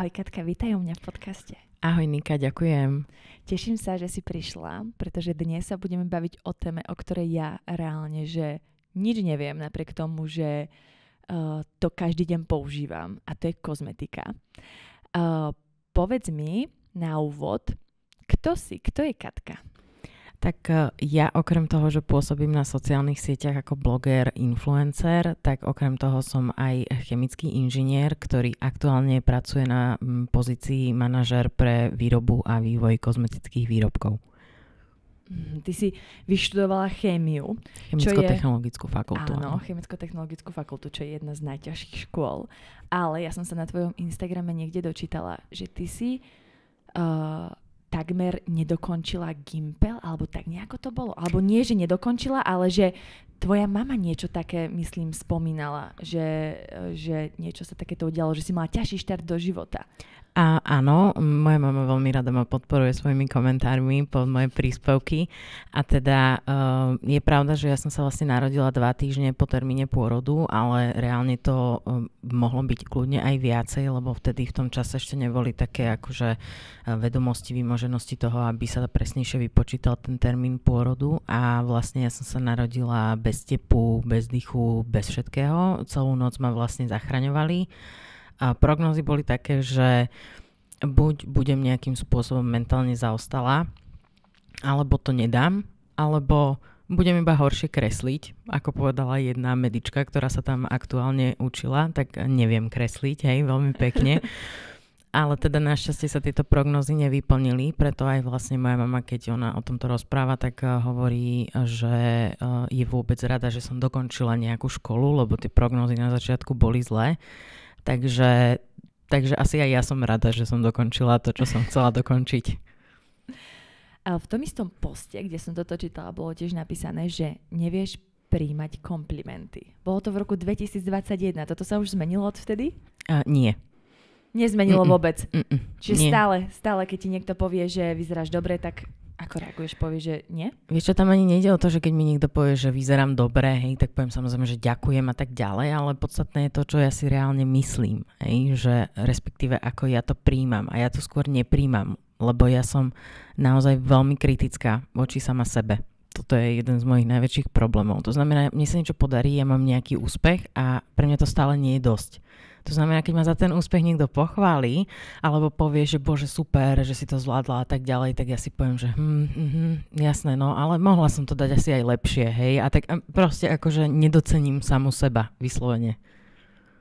Ahoj Katka, vítaj u mňa v podcaste. Ahoj Nika, ďakujem. Teším sa, že si prišla, pretože dnes sa budeme baviť o téme, o ktorej ja reálne, že nič neviem, napriek tomu, že uh, to každý deň používam a to je kozmetika. Uh, povedz mi na úvod, kto si, kto je Katka? Tak e, ja okrem toho, že pôsobím na sociálnych sieťach ako bloger, influencer, tak okrem toho som aj chemický inžinier, ktorý aktuálne pracuje na pozícii manažer pre výrobu a vývoj kozmetických výrobkov. Mhm, ty si vyštudovala chémiu. Chemicko-technologickú fakultu. Áno, áno. chemicko-technologickú fakultu, čo je jedna z najťažších škôl. Ale ja som sa na tvojom Instagrame niekde dočítala, že ty si uh, takmer nedokončila Gimpel, alebo tak nejako to bolo. Alebo nie, že nedokončila, ale že tvoja mama niečo také, myslím, spomínala, že, že niečo sa takéto udialo, že si mala ťažší štart do života. A áno, moja mama veľmi rada ma podporuje svojimi komentármi pod moje príspevky. A teda uh, je pravda, že ja som sa vlastne narodila dva týždne po termíne pôrodu, ale reálne to uh, mohlo byť kľudne aj viacej, lebo vtedy v tom čase ešte neboli také akože eh, vedomosti, vymoženosti toho, aby sa presnejšie vypočítal ten termín pôrodu. A vlastne ja som sa narodila bez tepu, bez dýchu, bez všetkého. Celú noc ma vlastne zachraňovali. A prognozy boli také, že buď budem nejakým spôsobom mentálne zaostala, alebo to nedám, alebo budem iba horšie kresliť, ako povedala jedna medička, ktorá sa tam aktuálne učila, tak neviem kresliť, hej, veľmi pekne. Ale teda našťastie sa tieto prognozy nevyplnili, preto aj vlastne moja mama, keď ona o tomto rozpráva, tak eh, hovorí, že eh, je vôbec rada, že som dokončila nejakú školu, lebo tie prognozy na začiatku boli zlé. Takže, takže asi aj ja som rada, že som dokončila to, čo som chcela dokončiť. V tom istom poste, kde som toto čítala, bolo tiež napísané, že nevieš príjmať komplimenty. Bolo to v roku 2021. Toto sa už zmenilo odvtedy? Uh, nie. Nezmenilo Mm-mm. vôbec. Mm-mm. Čiže Nie. stále, stále, keď ti niekto povie, že vyzeráš dobre, tak ako reaguješ? Povieš, že nie? Vieš čo, tam ani nejde o to, že keď mi niekto povie, že vyzerám dobre, hej, tak poviem samozrejme, že ďakujem a tak ďalej, ale podstatné je to, čo ja si reálne myslím, hej, že respektíve ako ja to príjmam a ja to skôr nepríjmam, lebo ja som naozaj veľmi kritická voči sama sebe. Toto je jeden z mojich najväčších problémov. To znamená, mne sa niečo podarí, ja mám nejaký úspech a pre mňa to stále nie je dosť. To znamená, keď ma za ten úspech niekto pochváli, alebo povie, že bože super, že si to zvládla a tak ďalej, tak ja si poviem, že hm, hm, jasné, no ale mohla som to dať asi aj lepšie, hej. A tak proste akože nedocením samu seba, vyslovene.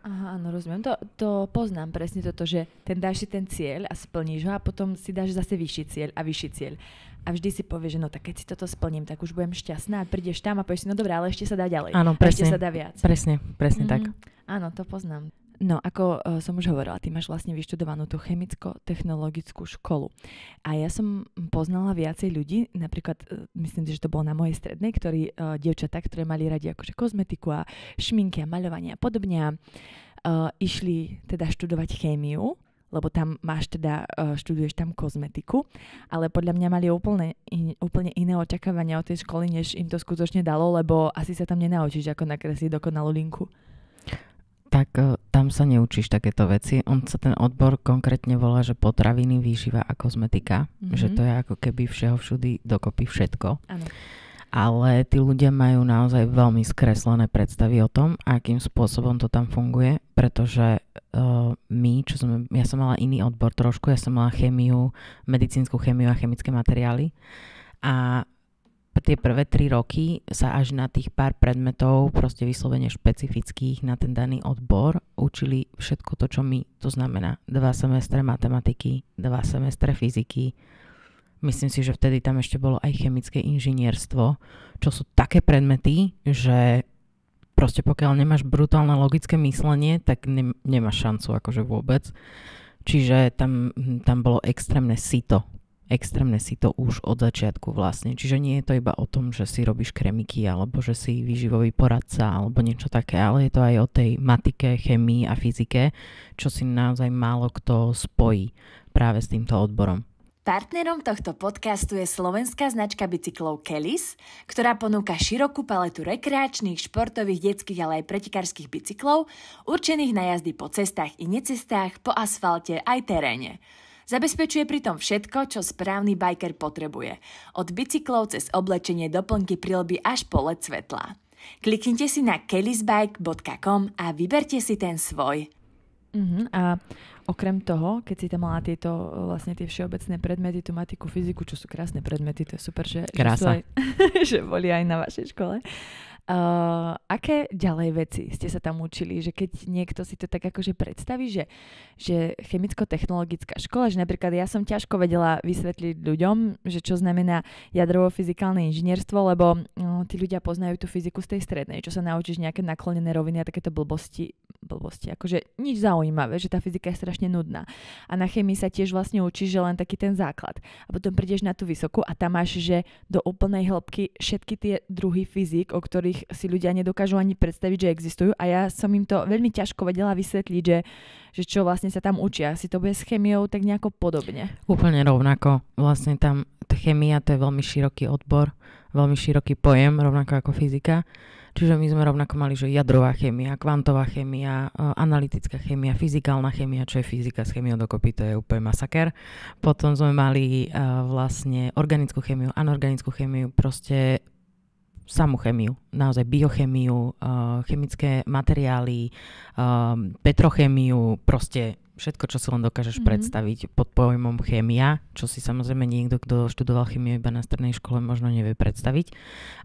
Aha, áno, rozumiem. To, to poznám presne toto, že ten dáš si ten cieľ a splníš ho a potom si dáš zase vyšší cieľ a vyšší cieľ. A vždy si povieš, že no tak keď si toto splním, tak už budem šťastná a prídeš tam a povieš si, no dobré, ale ešte sa dá ďalej. Áno, presne. ešte sa dá viac. Presne, presne mm-hmm. tak. Mhm. Áno, to poznám. No, ako uh, som už hovorila, ty máš vlastne vyštudovanú tú chemicko-technologickú školu. A ja som poznala viacej ľudí, napríklad, uh, myslím si, že to bolo na mojej strednej, ktorí, uh, dievčatá, ktoré mali radi akože kozmetiku a šminky a maľovanie a podobne, uh, išli teda študovať chémiu, lebo tam máš teda, uh, študuješ tam kozmetiku, ale podľa mňa mali úplne, in, úplne iné očakávania od tej školy, než im to skutočne dalo, lebo asi sa tam nenaučíš, ako nakresliť dokonalú linku tak e, tam sa neučíš takéto veci. On sa ten odbor konkrétne volá, že potraviny, výživa a kozmetika. Mm-hmm. Že mhm. to je ako keby všeho všudy dokopy všetko. Ano. Ale tí ľudia majú naozaj veľmi skreslené predstavy o tom, akým spôsobom to tam funguje, pretože uh, my, čo sme, ja som mala iný odbor trošku, ja som mala chemiu, medicínsku chemiu a chemické materiály a tie prvé tri roky sa až na tých pár predmetov, proste vyslovene špecifických na ten daný odbor, učili všetko to, čo my. To znamená dva semestre matematiky, dva semestre fyziky. Myslím si, že vtedy tam ešte bolo aj chemické inžinierstvo, čo sú také predmety, že proste pokiaľ nemáš brutálne logické myslenie, tak ne- nemáš šancu akože vôbec. Čiže tam, hm, tam bolo extrémne sito extrémne si to už od začiatku vlastne. Čiže nie je to iba o tom, že si robíš kremiky alebo že si výživový poradca alebo niečo také, ale je to aj o tej matike, chemii a fyzike, čo si naozaj málo kto spojí práve s týmto odborom. Partnerom tohto podcastu je slovenská značka bicyklov Kelis, ktorá ponúka širokú paletu rekreačných, športových, detských, ale aj pretekárskych bicyklov, určených na jazdy po cestách i necestách, po asfalte aj teréne. Zabezpečuje pritom všetko, čo správny biker potrebuje. Od bicyklov cez oblečenie, doplnky, prilby až po LED svetla. Kliknite si na kellysbike.com a vyberte si ten svoj. Uh-huh. A okrem toho, keď si tam mala tieto e, vlastne tie všeobecné predmety, tú matiku, fyziku, čo sú krásne predmety, to je super, že, Krása. Že, aj, že boli aj na vašej škole. Uh, aké ďalej veci ste sa tam učili? Že keď niekto si to tak akože predstaví, že, že chemicko-technologická škola, že napríklad ja som ťažko vedela vysvetliť ľuďom, že čo znamená jadrovo-fyzikálne inžinierstvo, lebo no, tí ľudia poznajú tú fyziku z tej strednej, čo sa naučíš nejaké naklonené roviny a takéto blbosti, blbosti, akože nič zaujímavé, že tá fyzika je strašne nudná. A na chemii sa tiež vlastne učíš, že len taký ten základ. A potom prídeš na tú vysokú a tam máš, že do úplnej hĺbky všetky tie druhy fyzik, o ktorých ktorých si ľudia nedokážu ani predstaviť, že existujú a ja som im to veľmi ťažko vedela vysvetliť, že, že čo vlastne sa tam učia. Si to bude s chemiou tak nejako podobne. Úplne rovnako. Vlastne tam chemia to je veľmi široký odbor, veľmi široký pojem, rovnako ako fyzika. Čiže my sme rovnako mali, že jadrová chemia, kvantová chemia, e, analytická chemia, fyzikálna chemia, čo je fyzika s chemiou dokopy, to je úplne masaker. Potom sme mali uh, vlastne organickú chemiu, anorganickú chemiu, proste samú chemiu, naozaj biochemiu, eh, chemické materiály, eh, petrochemiu, proste všetko, čo si len dokážeš mm-hmm. predstaviť pod pojmom chémia, čo si samozrejme niekto, kto študoval chemiu iba na strednej škole, možno nevie predstaviť.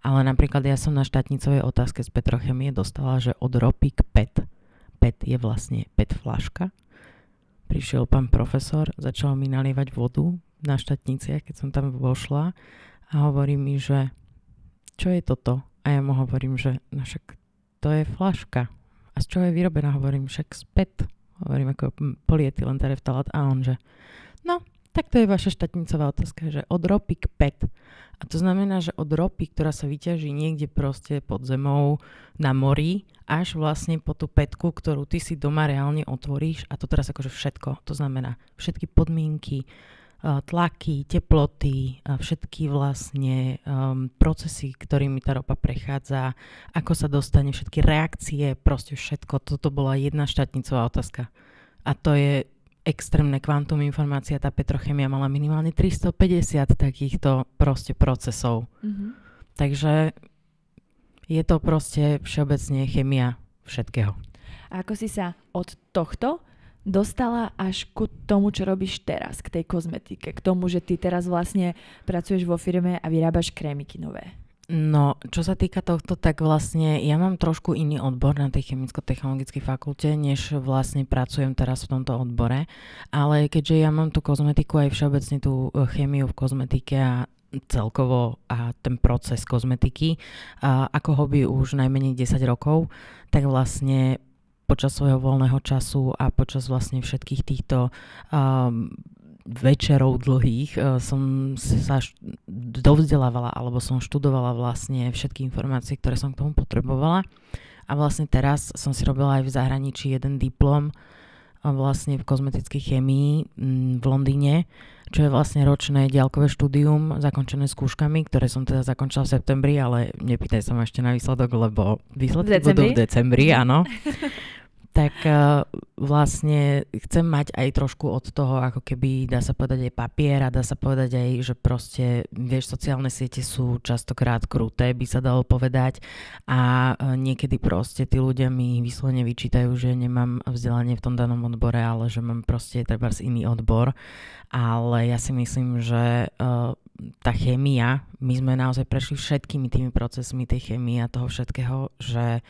Ale napríklad ja som na štátnicovej otázke z petrochemie dostala, že od ropy k PET. PET je vlastne PET flaška. Prišiel pán profesor, začal mi nalievať vodu na štátniciach, keď som tam vošla a hovorí mi, že čo je toto? A ja mu hovorím, že no však to je flaška. A z čoho je vyrobená? Hovorím, však pet. Hovorím ako polietylen tereftalát. Teda a on, že no, tak to je vaša štatnicová otázka, že od ropy k PET. A to znamená, že od ropy, ktorá sa vyťaží niekde proste pod zemou na mori, až vlastne po tú petku, ktorú ty si doma reálne otvoríš a to teraz akože všetko. To znamená všetky podmienky, E, tlaky, teploty, všetky vlastne um, procesy, ktorými tá ropa prechádza, ako sa dostane, všetky reakcie, proste všetko. Toto bola jedna štátnicová otázka. A to je extrémne kvantum informácia. Tá petrochemia mala minimálne 350 takýchto proste procesov. Mm-hmm. Takže je to proste všeobecne chemia všetkého. A ako si sa od tohto dostala až ku tomu, čo robíš teraz, k tej kozmetike, k tomu, že ty teraz vlastne pracuješ vo firme a vyrábaš krémiky nové. No, čo sa týka tohto, tak vlastne ja mám trošku iný odbor na tej chemicko-technologickej fakulte, než vlastne pracujem teraz v tomto odbore, ale keďže ja mám tú kozmetiku aj všeobecne tú e, chemiu v kozmetike a celkovo a ten proces kozmetiky a ako hobby už najmenej 10 rokov, tak vlastne počas svojho voľného času a počas vlastne všetkých týchto um, večerov dlhých uh, som sa dovzdelávala alebo som študovala vlastne všetky informácie, ktoré som k tomu potrebovala. A vlastne teraz som si robila aj v zahraničí jeden diplom uh, vlastne v kozmetickej chemii m, mm, v Londýne čo je vlastne ročné diaľkové štúdium, zakončené skúškami, ktoré som teda zakončila v septembri, ale nepýtaj sa ma ešte na výsledok, lebo výsledky v budú v decembri, áno. tak uh, vlastne chcem mať aj trošku od toho, ako keby dá sa povedať aj papier a dá sa povedať aj, že proste, vieš, sociálne siete sú častokrát kruté, by sa dalo povedať a uh, niekedy proste tí ľudia mi vyslovene vyčítajú, že nemám vzdelanie v tom danom odbore, ale že mám proste treba iný odbor, ale ja si myslím, že uh, tá chémia, my sme naozaj prešli všetkými tými procesmi tej chémie a toho všetkého, že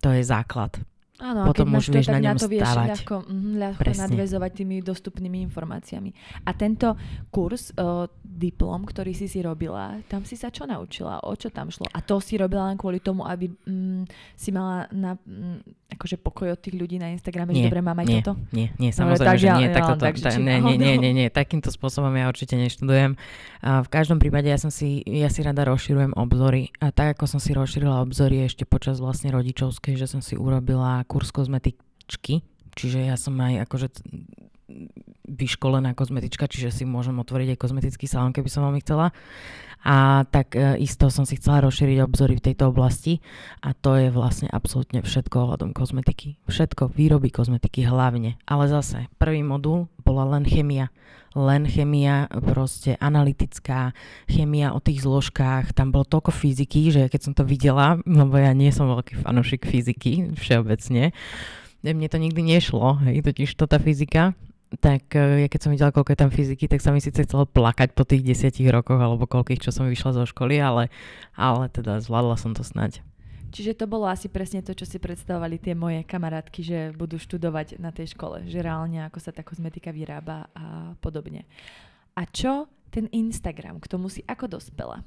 to je základ Áno, potom a keď môžeš to, tak na, na to vieš stávať. ľahko, mhm, ľahko Presne. nadvezovať tými dostupnými informáciami. A tento kurz, o, eh, diplom, ktorý si si robila, tam si sa čo naučila? O čo tam šlo? A to si robila len kvôli tomu, aby mm, si mala na, mm, akože pokoj od tých ľudí na Instagrame, nie, že dobre mám aj nie, toto? Nie, nie, samozrejme, že nie, tak, tak, nie, nie, nie, nie, takýmto spôsobom ja určite neštudujem. A v každom prípade ja, som si, ja si rada rozširujem obzory a tak ako som si rozšírila obzory ešte počas vlastne rodičovskej, že som si urobila kurz kozmetičky, čiže ja som aj akože vyškolená kozmetička, čiže si môžem otvoriť aj kozmetický salón, keby som veľmi chcela. A tak e, isto som si chcela rozšíriť obzory v tejto oblasti a to je vlastne absolútne všetko ohľadom kozmetiky. Všetko, výroby kozmetiky hlavne. Ale zase, prvý modul bola len chemia. Len chemia proste analytická, chemia o tých zložkách, tam bolo toľko fyziky, že keď som to videla, lebo ja nie som veľký fanošik fyziky všeobecne, mne to nikdy nešlo, hej, totiž to tá fyzika, tak e, ja keď som videla, koľko je tam fyziky, tak sa mi síce chcelo plakať po tých desiatich rokoch alebo koľkých, čo som vyšla zo školy, ale, ale teda zvládla som to snať. Čiže to bolo asi presne to, čo si predstavovali tie moje kamarátky, že budú študovať na tej škole, že reálne ako sa tá kozmetika vyrába a podobne. A čo ten Instagram? K tomu si ako dospela?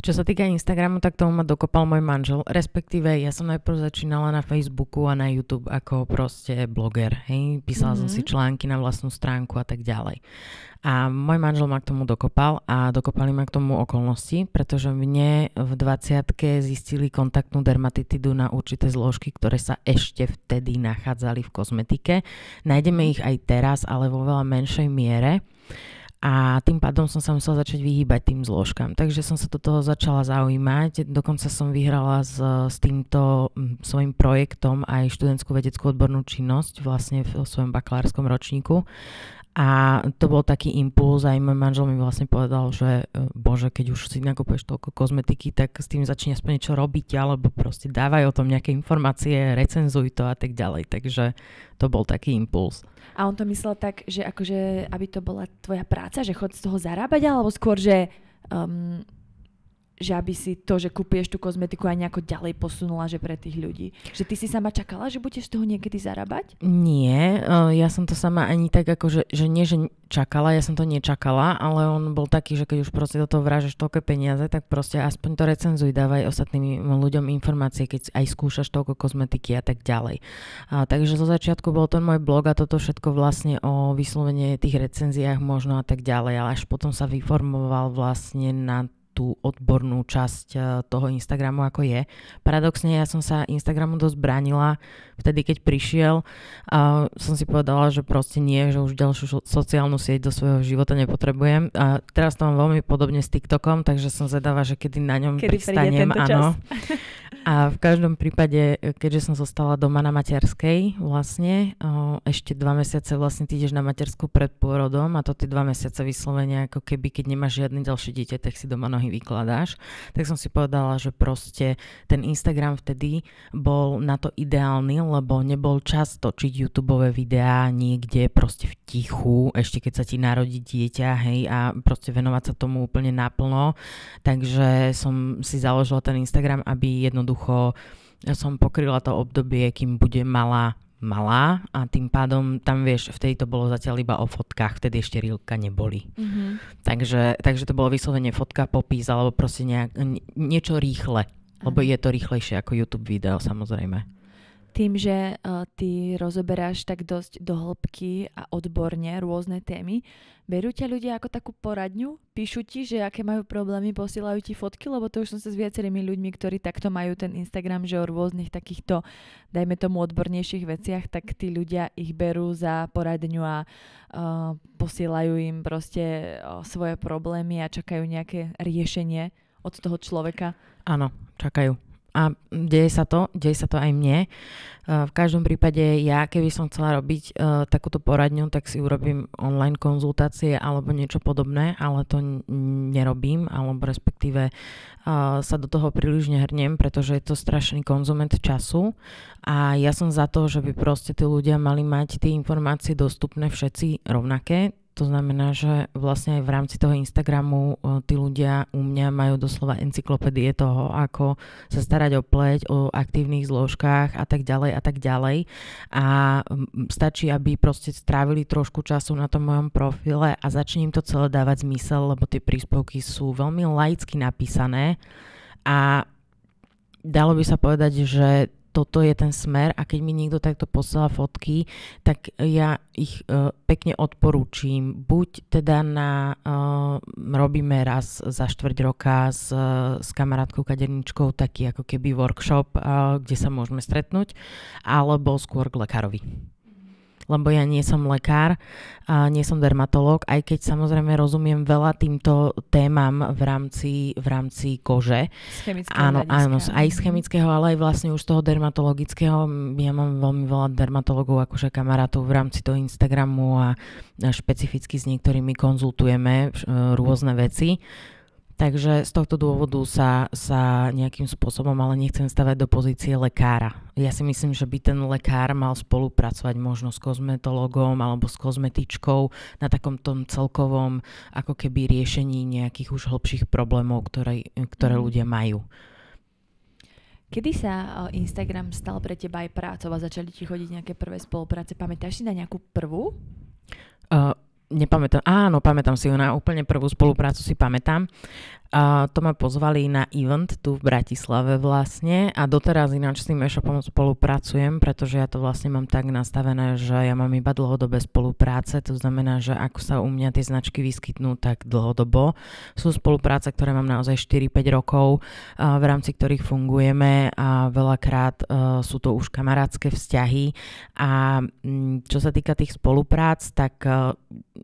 Čo sa týka Instagramu, tak tomu ma dokopal môj manžel. Respektíve, ja som najprv začínala na Facebooku a na YouTube ako proste bloger. Hej? Písala mm-hmm. som mhm. si články na vlastnú stránku a tak ďalej. A môj manžel ma k tomu dokopal a dokopali ma k tomu okolnosti, pretože mne v 20 zistili kontaktnú dermatitidu na určité zložky, ktoré sa ešte vtedy nachádzali v kozmetike. Nájdeme ich aj teraz, ale vo veľa menšej miere a tým pádom som sa musela začať vyhýbať tým zložkám. Takže som sa do toho začala zaujímať. Dokonca som vyhrala s, s týmto svojim projektom aj študentskú vedeckú odbornú činnosť vlastne v svojom bakalárskom ročníku. A to bol taký impuls, aj môj manžel mi vlastne povedal, že e, bože, keď už si nakupuješ toľko kozmetiky, tak s tým začne aspoň niečo robiť, alebo proste dávaj o tom nejaké informácie, recenzuj to a tak ďalej. Takže to bol taký impuls. A on to myslel tak, že akože, aby to bola tvoja práca, že chod z toho zarábať, alebo skôr, že um, že aby si to, že kúpieš tú kozmetiku aj nejako ďalej posunula, že pre tých ľudí. Že ty si sama čakala, že budeš z toho niekedy zarábať? Nie, e, ja som to sama ani tak ako, že, že nie, že čakala, ja som to nečakala, ale on bol taký, že keď už proste do toho vrážeš toľko peniaze, tak proste aspoň to recenzuj, dávaj ostatným ľuďom informácie, keď aj skúšaš toľko kozmetiky a tak ďalej. A, takže zo začiatku bol ten môj blog a toto všetko vlastne o vyslovenie tých recenziách možno a tak ďalej, ale až potom sa vyformoval vlastne na tú odbornú časť eh, toho Instagramu, ako je. Paradoxne, ja som sa Instagramu dosť bránila vtedy, keď prišiel. A som si povedala, že proste nie, že už ďalšiu sociálnu sieť do svojho života nepotrebujem. A teraz to mám veľmi podobne s TikTokom, takže som zvedavá, že kedy na ňom kedy pristanem. Áno. A v každom prípade, e, keďže som zostala doma na materskej vlastne, ešte dva mesiace vlastne ty ideš na matersku pred pôrodom a to tie dva mesiace vyslovene ako keby, keď nemáš žiadne ďalšie dieťa, tak si doma nohy vykladáš. Tak som si povedala, že proste ten Instagram vtedy bol na to ideálny, lebo nebol čas točiť YouTube videá niekde proste v tichu, ešte keď sa ti narodí dieťa, hej, a proste venovať sa tomu úplne naplno. Takže som si založila ten Instagram, aby jednoducho jednoducho som pokryla to obdobie, kým bude malá malá a tým pádom tam vieš, vtedy to bolo zatiaľ iba o fotkách, vtedy ešte rílka neboli. Mm-hmm. Takže, takže to bolo vyslovene fotka, popis alebo proste nejak, niečo rýchle, lebo je to rýchlejšie ako YouTube video samozrejme tým, že uh, ty rozoberáš tak dosť do hĺbky a odborne rôzne témy, berú ťa ľudia ako takú poradňu? Píšu ti, že aké majú problémy, posielajú ti fotky? Lebo to už som sa s viacerými ľuďmi, ktorí takto majú ten Instagram, že o rôznych takýchto, dajme tomu, odbornejších veciach, tak tí ľudia ich berú za poradňu a uh, posielajú im proste uh, svoje problémy a čakajú nejaké riešenie od toho človeka. Áno, čakajú a deje sa to, deje sa to aj mne. E, v každom prípade ja, keby som chcela robiť e, takúto poradňu, tak si urobím online konzultácie alebo niečo podobné, ale to nerobím, alebo respektíve e, sa do toho príliš nehrnem, pretože je to strašný konzument času a ja som za to, že by proste tí ľudia mali mať tie informácie dostupné všetci rovnaké, to znamená, že vlastne aj v rámci toho Instagramu e, tí ľudia u mňa majú doslova encyklopédie toho, ako sa starať o pleť, o aktívnych zložkách a tak ďalej a tak ďalej. A stačí, aby proste strávili trošku času na tom mojom profile a začne im to celé dávať zmysel, lebo tie príspevky sú veľmi laicky napísané a dalo by sa povedať, že toto je ten smer a keď mi niekto takto posiela fotky, tak ja ich uh, pekne odporúčim. Buď teda na, uh, robíme raz za štvrť roka s, e, s kamarátkou kaderničkou taký ako keby workshop, uh, kde sa môžeme stretnúť, alebo skôr k lekárovi lebo ja nie som lekár, a nie som dermatológ, aj keď samozrejme rozumiem veľa týmto témam v rámci, v rámci kože. áno, áno, aj z chemického, ale aj vlastne už z toho dermatologického. Ja mám veľmi veľa dermatologov, akože kamarátov v rámci toho Instagramu a špecificky s niektorými konzultujeme rôzne veci. Takže z tohto dôvodu sa, sa nejakým spôsobom ale nechcem stavať do pozície lekára. Ja si myslím, že by ten lekár mal spolupracovať možno s kozmetologom alebo s kozmetičkou na takom tom celkovom ako keby riešení nejakých už hlbších problémov, ktoré, ktoré mm. ľudia majú. Kedy sa Instagram stal pre teba aj prácou a začali ti chodiť nejaké prvé spolupráce? Pamätáš si na nejakú prvú? Uh, nepamätám, áno, pamätám si ju na úplne prvú spoluprácu, si pamätám. A to ma pozvali na event tu v Bratislave vlastne a doteraz ináč s tým e-shopom spolupracujem, pretože ja to vlastne mám tak nastavené, že ja mám iba dlhodobé spolupráce, to znamená, že ako sa u mňa tie značky vyskytnú, tak dlhodobo. Sú spolupráce, ktoré mám naozaj 4-5 rokov, v rámci ktorých fungujeme a veľakrát e, sú to už kamarátske vzťahy a čo sa týka tých spoluprác, tak e,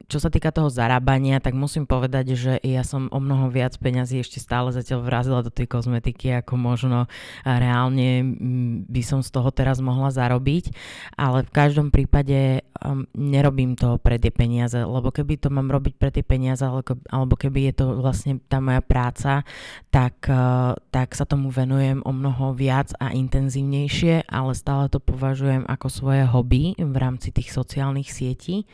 čo sa týka toho zarábania, tak musím povedať, že ja som o mnoho viac peniazí peňazí ešte stále zatiaľ vrazila do tej kozmetiky, ako možno reálne by som z toho teraz mohla zarobiť, ale v každom prípade um, nerobím to pre tie peniaze, lebo keby to mám robiť pre tie peniaze, alebo keby je to vlastne tá moja práca, tak, uh, tak sa tomu venujem o mnoho viac a intenzívnejšie, ale stále to považujem ako svoje hobby v rámci tých sociálnych sietí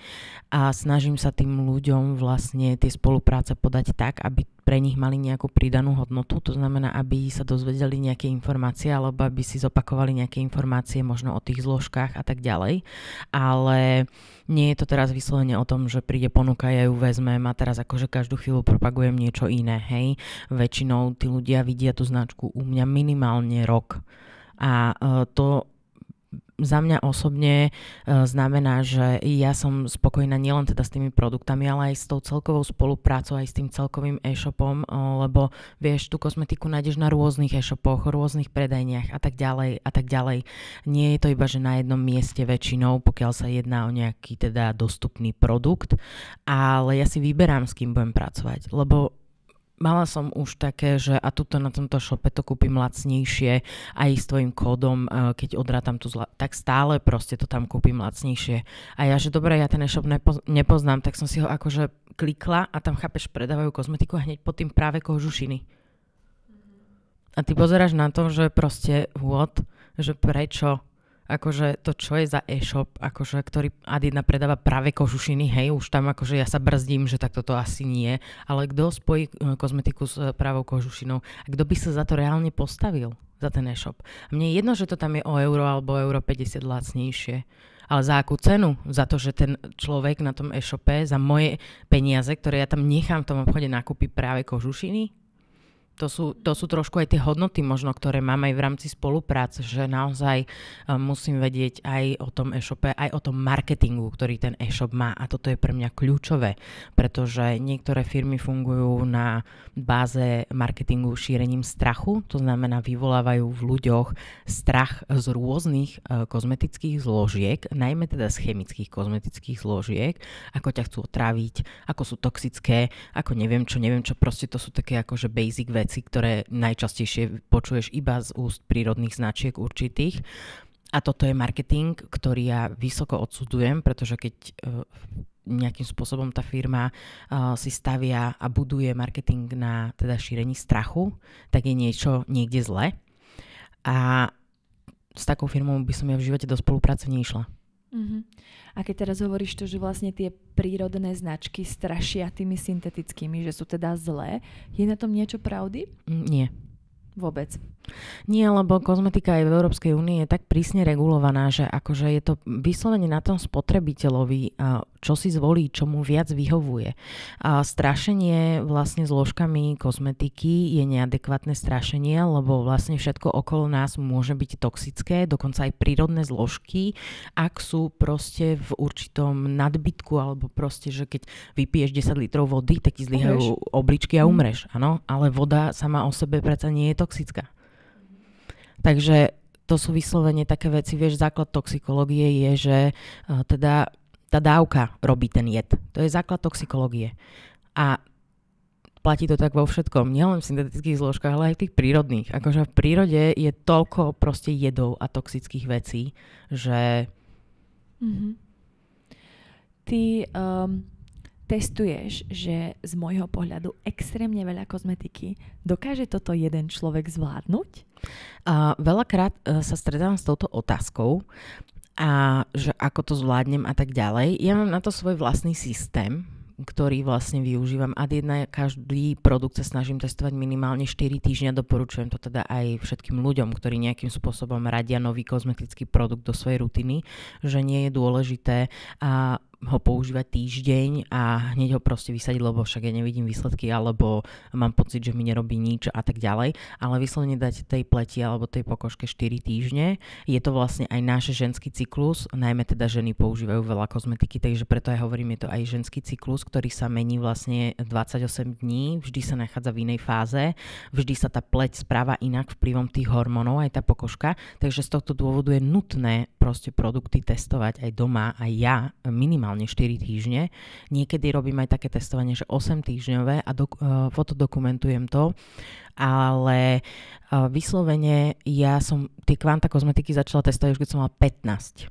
a snažím sa tým ľuďom vlastne tie spolupráce podať tak, aby pre nich mali nejakú pridanú hodnotu, to znamená, aby sa dozvedeli nejaké informácie alebo aby si zopakovali nejaké informácie možno o tých zložkách a tak ďalej. Ale nie je to teraz vyslovene o tom, že príde ponuka, ja ju vezmem a teraz akože každú chvíľu propagujem niečo iné, hej. Väčšinou tí ľudia vidia tú značku u mňa minimálne rok. A e, to za mňa osobne e, znamená, že ja som spokojná nielen teda s tými produktami, ale aj s tou celkovou spoluprácou, aj s tým celkovým e-shopom, e, lebo vieš, tú kozmetiku nájdeš na rôznych e-shopoch, rôznych predajniach a tak ďalej a tak ďalej. Nie je to iba, že na jednom mieste väčšinou, pokiaľ sa jedná o nejaký teda dostupný produkt, ale ja si vyberám, s kým budem pracovať, lebo Mala som už také, že a tuto na tomto šope to kúpim lacnejšie aj s tvojim kódom, e, keď odrátam tu zla, tak stále proste to tam kúpim lacnejšie. A ja, že dobre, ja ten e-shop nepo, nepoznám, tak som si ho akože klikla a tam, chápeš, predávajú kozmetiku a hneď pod tým práve kožušiny. A ty pozeráš na to, že proste what, že prečo, akože to, čo je za e-shop, akože, ktorý jedna predáva práve kožušiny, hej, už tam akože ja sa brzdím, že takto to asi nie, ale kto spojí e, kozmetiku s e, právou kožušinou a kto by sa za to reálne postavil, za ten e-shop. Mne je jedno, že to tam je o euro alebo euro 50 lacnejšie, ale za akú cenu? Za to, že ten človek na tom e-shope za moje peniaze, ktoré ja tam nechám v tom obchode, nakúpiť práve kožušiny? to sú, to sú trošku aj tie hodnoty možno, ktoré mám aj v rámci spolupráce, že naozaj e, musím vedieť aj o tom e-shope, aj o tom marketingu, ktorý ten e-shop má a toto je pre mňa kľúčové, pretože niektoré firmy fungujú na báze marketingu šírením strachu, to znamená vyvolávajú v ľuďoch strach z rôznych e, kozmetických zložiek, najmä teda z chemických kozmetických zložiek, ako ťa chcú otráviť, ako sú toxické, ako neviem čo, neviem čo, proste to sú také akože basic veci veci, ktoré najčastejšie počuješ iba z úst prírodných značiek určitých. A toto je marketing, ktorý ja vysoko odsudujem, pretože keď e, nejakým spôsobom tá firma e, si stavia a buduje marketing na teda šírení strachu, tak je niečo niekde zle. A s takou firmou by som ja v živote do spolupráce neišla. Uh-huh. A keď teraz hovoríš to, že vlastne tie prírodné značky strašia tými syntetickými, že sú teda zlé, je na tom niečo pravdy? Mm, nie. Vôbec. Nie, lebo kozmetika aj v Európskej únii je tak prísne regulovaná, že akože je to vyslovene na tom spotrebiteľovi, čo si zvolí, čo mu viac vyhovuje. A strašenie vlastne zložkami kozmetiky je neadekvátne strašenie, lebo vlastne všetko okolo nás môže byť toxické, dokonca aj prírodné zložky, ak sú proste v určitom nadbytku, alebo proste, že keď vypiješ 10 litrov vody, tak ti zlyhajú obličky a mhm. umreš. Áno, ale voda sama o sebe predsa nie je toxická. Takže to sú vyslovene také veci, vieš, základ toxikológie je, že uh, teda tá dávka robí ten jed. To je základ toxikológie. A platí to tak vo všetkom, nielen v syntetických zložkách, ale aj v tých prírodných. Akože v prírode je toľko proste jedov a toxických vecí, že... Mm-hmm. Ty um, testuješ, že z môjho pohľadu extrémne veľa kozmetiky dokáže toto jeden človek zvládnuť? A veľakrát e, sa stretávam s touto otázkou a že ako to zvládnem a tak ďalej. Ja mám na to svoj vlastný systém, ktorý vlastne využívam. Ad jedna, každý produkt sa snažím testovať minimálne 4 týždňa. Doporučujem to teda aj všetkým ľuďom, ktorí nejakým spôsobom radia nový kozmetický produkt do svojej rutiny, že nie je dôležité a ho používať týždeň a hneď ho proste vysadiť, lebo však ja nevidím výsledky alebo mám pocit, že mi nerobí nič a tak ďalej. Ale vyslovene dať tej pleti alebo tej pokožke 4 týždne. Je to vlastne aj náš ženský cyklus, najmä teda ženy používajú veľa kozmetiky, takže preto aj hovorím, je to aj ženský cyklus, ktorý sa mení vlastne 28 dní, vždy sa nachádza v inej fáze, vždy sa tá pleť správa inak vplyvom tých hormónov, aj tá pokožka, takže z tohto dôvodu je nutné proste produkty testovať aj doma, aj ja minimálne minimálne 4 týždne. Niekedy robím aj také testovanie, že 8 týždňové a uh, fotodokumentujem to. Ale e, vyslovene ja som tie kvanta kozmetiky začala testovať už keď som mala 15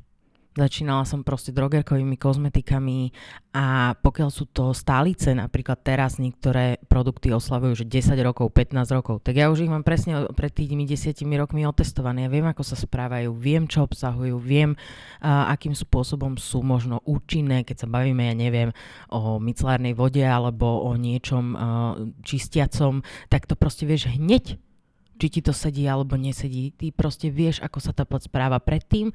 Začínala som proste drogerkovými kozmetikami a pokiaľ sú to stálice, napríklad teraz niektoré produkty oslavujú, že 10 rokov, 15 rokov, tak ja už ich mám presne pred tými 10 rokmi otestované. Ja viem, ako sa správajú, viem, čo obsahujú, viem, akým spôsobom sú možno účinné, keď sa bavíme, ja neviem, o micelárnej vode alebo o niečom a, čistiacom, tak to proste vieš hneď či ti to sedí alebo nesedí. Ty proste vieš, ako sa tá pleť správa predtým,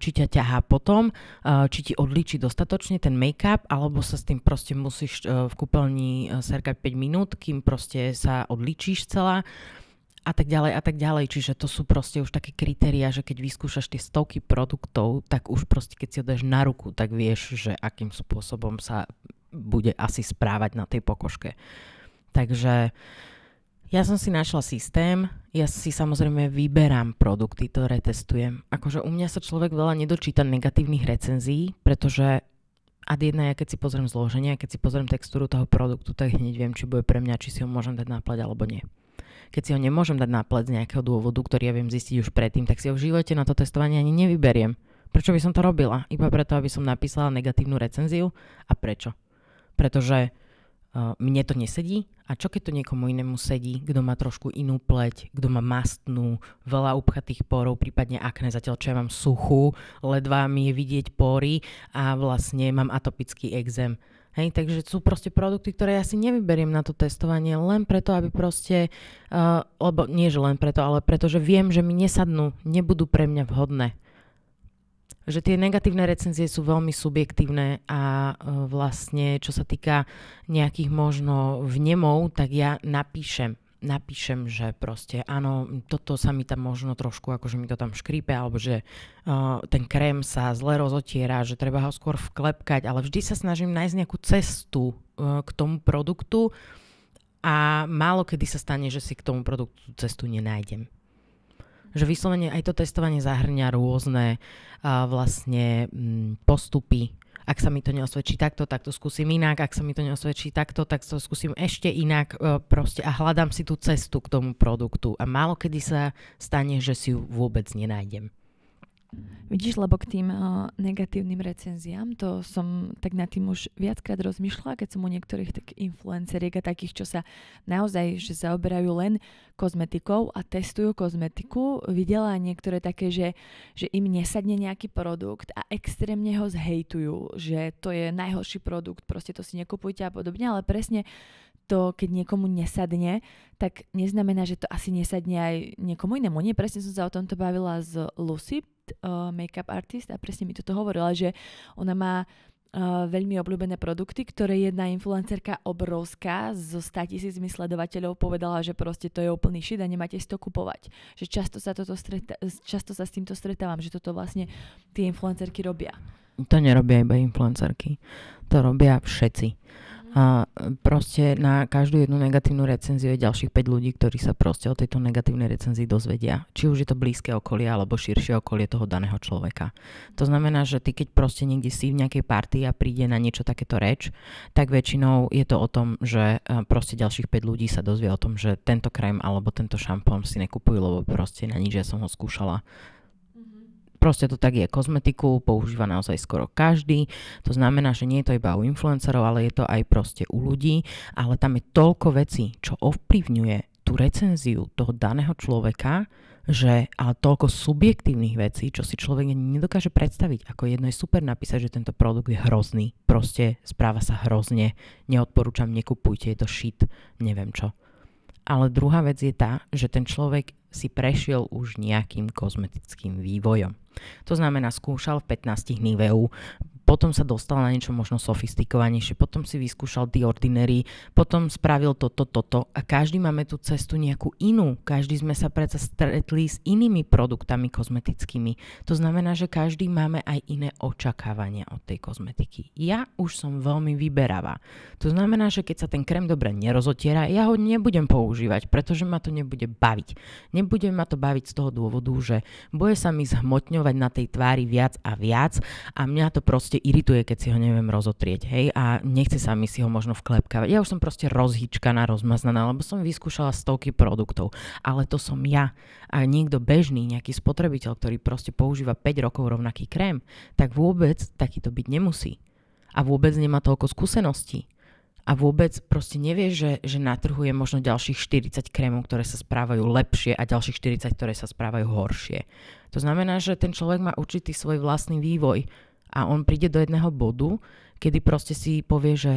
či ťa ťahá potom, či ti odličí dostatočne ten make-up, alebo sa s tým proste musíš e, v kúpeľni e, serkať 5 minút, kým proste sa odličíš celá a tak ďalej a tak ďalej. Čiže to sú proste už také kritéria, že keď vyskúšaš tie stovky produktov, tak už proste keď si ho dáš na ruku, tak vieš, že akým spôsobom sa bude asi správať na tej pokožke. Takže uh, ja som si našla systém, ja si samozrejme vyberám produkty, ktoré testujem. Akože u mňa sa človek veľa nedočíta negatívnych recenzií, pretože ad jedna, ja keď si pozriem zloženie, keď si pozriem textúru toho produktu, tak hneď viem, či bude pre mňa, či si ho môžem dať náplať alebo nie. Keď si ho nemôžem dať náplať z nejakého dôvodu, ktorý ja viem zistiť už predtým, tak si ho v živote na to testovanie ani nevyberiem. Prečo by som to robila? Iba preto, aby som napísala negatívnu recenziu. A prečo? Pretože mne to nesedí a čo keď to niekomu inému sedí, kto má trošku inú pleť, kto má mastnú, veľa upchatých porov, prípadne akné, zatiaľ čo ja mám suchú, ledva mi je vidieť pory a vlastne mám atopický exém. Hej, takže sú proste produkty, ktoré ja si nevyberiem na to testovanie len preto, aby proste, uh, lebo nie že len preto, ale preto, že viem, že mi nesadnú, nebudú pre mňa vhodné že tie negatívne recenzie sú veľmi subjektívne a e, vlastne čo sa týka nejakých možno vnemov, tak ja napíšem napíšem, že proste áno, toto sa mi tam možno trošku, akože mi to tam škrípe, alebo že uh, ten krém sa zle rozotiera, že treba ho skôr vklepkať, ale vždy sa snažím nájsť nejakú cestu uh, k tomu produktu a málo kedy sa stane, že si k tomu produktu cestu nenájdem že vyslovene aj to testovanie zahrňa rôzne uh, vlastne m, mm, postupy ak sa mi to neosvedčí takto, tak to skúsim inak, ak sa mi to neosvedčí takto, tak to skúsim ešte inak e, proste a hľadám si tú cestu k tomu produktu a málo kedy sa stane, že si ju vôbec nenájdem. Vidíš, lebo k tým uh, negatívnym recenziám, to som tak na tým už viackrát rozmýšľala, keď som u niektorých tak influenceriek a takých, čo sa naozaj že zaoberajú len kozmetikou a testujú kozmetiku, videla niektoré také, že, že im nesadne nejaký produkt a extrémne ho zhejtujú, že to je najhorší produkt, proste to si nekupujte a podobne, ale presne to, keď niekomu nesadne, tak neznamená, že to asi nesadne aj niekomu inému. Nie, presne som sa o tomto bavila s Lucy, uh, make-up artist a presne mi toto hovorila, že ona má Uh, veľmi obľúbené produkty, ktoré jedna influencerka obrovská so 100 tisícmi sledovateľov povedala, že proste to je úplný šit a nemáte si to kupovať. Že často sa, toto streta- často sa s týmto stretávam, že toto vlastne tie influencerky robia. To nerobia iba influencerky, to robia všetci. A proste na každú jednu negatívnu recenziu je ďalších 5 ľudí, ktorí sa proste o tejto negatívnej recenzii dozvedia. Či už je to blízke okolie alebo širšie okolie toho daného človeka. To znamená, že ty keď proste niekde si v nejakej partii a príde na niečo takéto reč, tak väčšinou je to o tom, že e, proste ďalších 5 ľudí sa dozvie o tom, že tento krém alebo tento šampón si nekupujú, lebo proste na nič ja som ho skúšala Proste to tak je. Kozmetiku používa naozaj skoro každý. To znamená, že nie je to iba u influencerov, ale je to aj proste u ľudí. Ale tam je toľko vecí, čo ovplyvňuje tú recenziu toho daného človeka, že ale toľko subjektívnych vecí, čo si človek nedokáže predstaviť. Ako jedno je super napísať, že tento produkt je hrozný. Proste správa sa hrozne. Neodporúčam, nekupujte, je to shit, neviem čo. Ale druhá vec je tá, že ten človek si prešiel už nejakým kozmetickým vývojom. To znamená, skúšal v 15 dní VU potom sa dostal na niečo možno sofistikovanejšie, potom si vyskúšal The Ordinary, potom spravil toto, toto a každý máme tú cestu nejakú inú. Každý sme sa predsa stretli s inými produktami kozmetickými. To znamená, že každý máme aj iné očakávania od tej kozmetiky. Ja už som veľmi vyberavá. To znamená, že keď sa ten krém dobre nerozotiera, ja ho nebudem používať, pretože ma to nebude baviť. Nebude ma to baviť z toho dôvodu, že bude sa mi zhmotňovať na tej tvári viac a viac a mňa to proste proste irituje, keď si ho neviem rozotrieť, hej, a nechce sa mi si ho možno vklepkávať. Ja už som proste rozhýčkaná, rozmaznaná, lebo som vyskúšala stovky produktov, ale to som ja. A niekto bežný, nejaký spotrebiteľ, ktorý proste používa 5 rokov rovnaký krém, tak vôbec takýto byť nemusí. A vôbec nemá toľko skúseností a vôbec proste nevie, že, že na trhu je možno ďalších 40 krémov, ktoré sa správajú lepšie a ďalších 40, ktoré sa správajú horšie. To znamená, že ten človek má určitý svoj vlastný vývoj a on príde do jedného bodu, kedy proste si povie, že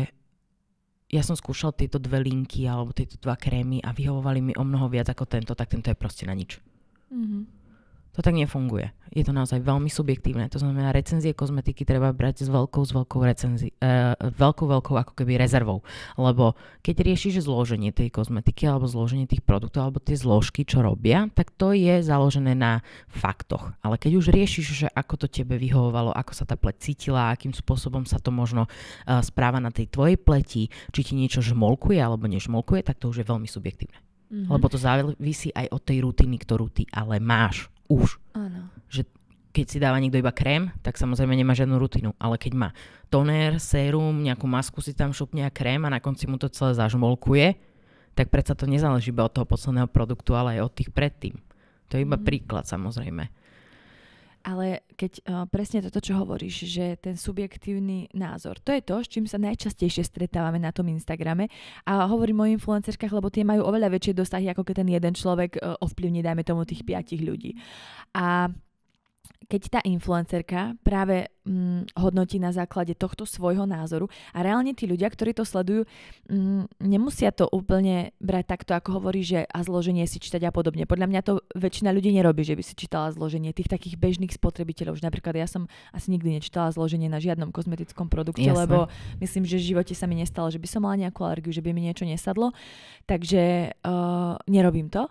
ja som skúšal tieto dve linky alebo tieto dva krémy a vyhovovali mi o mnoho viac ako tento, tak tento je proste na nič. Mm-hmm. To tak nefunguje. Je to naozaj veľmi subjektívne. To znamená, recenzie kozmetiky treba brať s veľkou, s veľkou recenzi- uh, veľkou, veľkou ako keby rezervou. Lebo keď riešiš zloženie tej kozmetiky alebo zloženie tých produktov alebo tie zložky, čo robia, tak to je založené na faktoch. Ale keď už riešiš, že ako to tebe vyhovovalo, ako sa tá pleť cítila, akým spôsobom sa to možno uh, správa na tej tvojej pleti, či ti niečo žmolkuje alebo nežmolkuje, tak to už je veľmi subjektívne. Mm-hmm. Lebo to závisí aj od tej rutiny, ktorú ty ale máš už. Áno. Že keď si dáva niekto iba krém, tak samozrejme nemá žiadnu rutinu. Ale keď má tonér, sérum, nejakú masku si tam šupne a krém a na konci mu to celé zažmolkuje, tak predsa to nezáleží iba od toho posledného produktu, ale aj od tých predtým. To je iba mm. príklad samozrejme. Ale keď uh, presne toto, čo hovoríš, že ten subjektívny názor, to je to, s čím sa najčastejšie stretávame na tom Instagrame. A hovorím o influencerkách, lebo tie majú oveľa väčšie dosahy, ako keď ten jeden človek uh, ovplyvní, dajme tomu, tých piatich ľudí. A keď tá influencerka práve mm, hodnotí na základe tohto svojho názoru a reálne tí ľudia, ktorí to sledujú, mm, nemusia to úplne brať takto, ako hovorí, že a zloženie si čítať a podobne. Podľa mňa to väčšina ľudí nerobí, že by si čítala zloženie tých takých bežných spotrebiteľov. Už napríklad ja som asi nikdy nečítala zloženie na žiadnom kozmetickom produkte, Jasne. lebo myslím, že v živote sa mi nestalo, že by som mala nejakú alergiu, že by mi niečo nesadlo. Takže uh, nerobím to.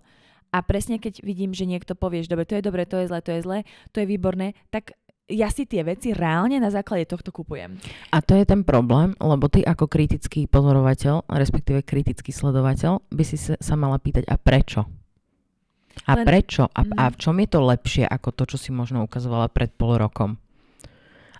A presne keď vidím, že niekto povie, že dobre, to je dobre, to je zle, to je zle, to je výborné, tak ja si tie veci reálne na základe tohto kupujem. A to je ten problém, lebo ty ako kritický pozorovateľ, respektíve kritický sledovateľ, by si sa mala pýtať, a prečo? A Len... prečo? A, a mhm. v čom je to lepšie ako to, čo si možno ukazovala pred pol rokom?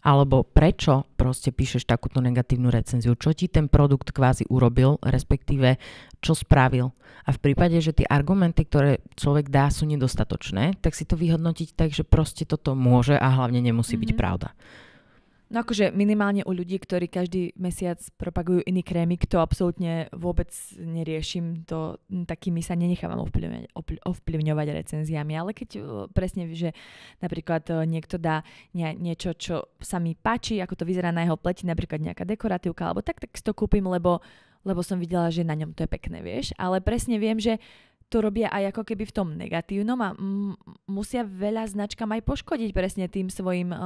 alebo prečo proste píšeš takúto negatívnu recenziu, čo ti ten produkt kvázi urobil, respektíve čo spravil. A v prípade, že tie argumenty, ktoré človek dá, sú nedostatočné, tak si to vyhodnotiť tak, že proste toto môže a hlavne nemusí mm-hmm. byť mhm. pravda. No akože minimálne u ľudí, ktorí každý mesiac propagujú iný krémik, to absolútne vôbec neriešim, to takými sa nenechávam ovplyvňovať, ovplyvňovať recenziami, ale keď e, presne, že napríklad e, niekto dá niečo, čo sa mi páči, ako to vyzerá na jeho pleti, napríklad nejaká dekoratívka alebo tak, tak si to kúpim, lebo lebo som videla, že na ňom to je pekné, vieš. Ale presne viem, že to robia aj ako keby v tom negatívnom a m- musia veľa značkám aj poškodiť presne tým svojim um,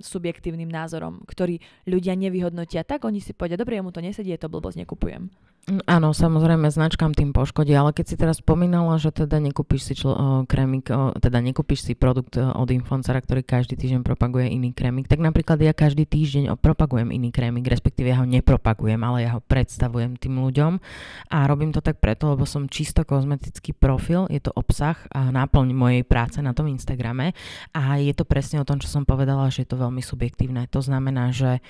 subjektívnym názorom, ktorý ľudia nevyhodnotia tak, oni si povedia, dobre, mu to nesedí, je to blbosť, nekupujem. Mm, áno, samozrejme značkám tým poškodí, ale keď si teraz spomínala, že teda nekúpiš si člo, eh, krémik, eh, teda nekúpiš si produkt eh, od influencera, ktorý každý týždeň propaguje iný krémik, tak napríklad ja každý týždeň propagujem iný krémik, respektíve ja ho nepropagujem, ale ja ho predstavujem tým ľuďom a robím to tak preto, lebo som čisto kozmetický profil, je to obsah a náplň mojej práce na tom Instagrame a je to presne o tom, čo som povedala, že je to veľmi subjektívne. To znamená, že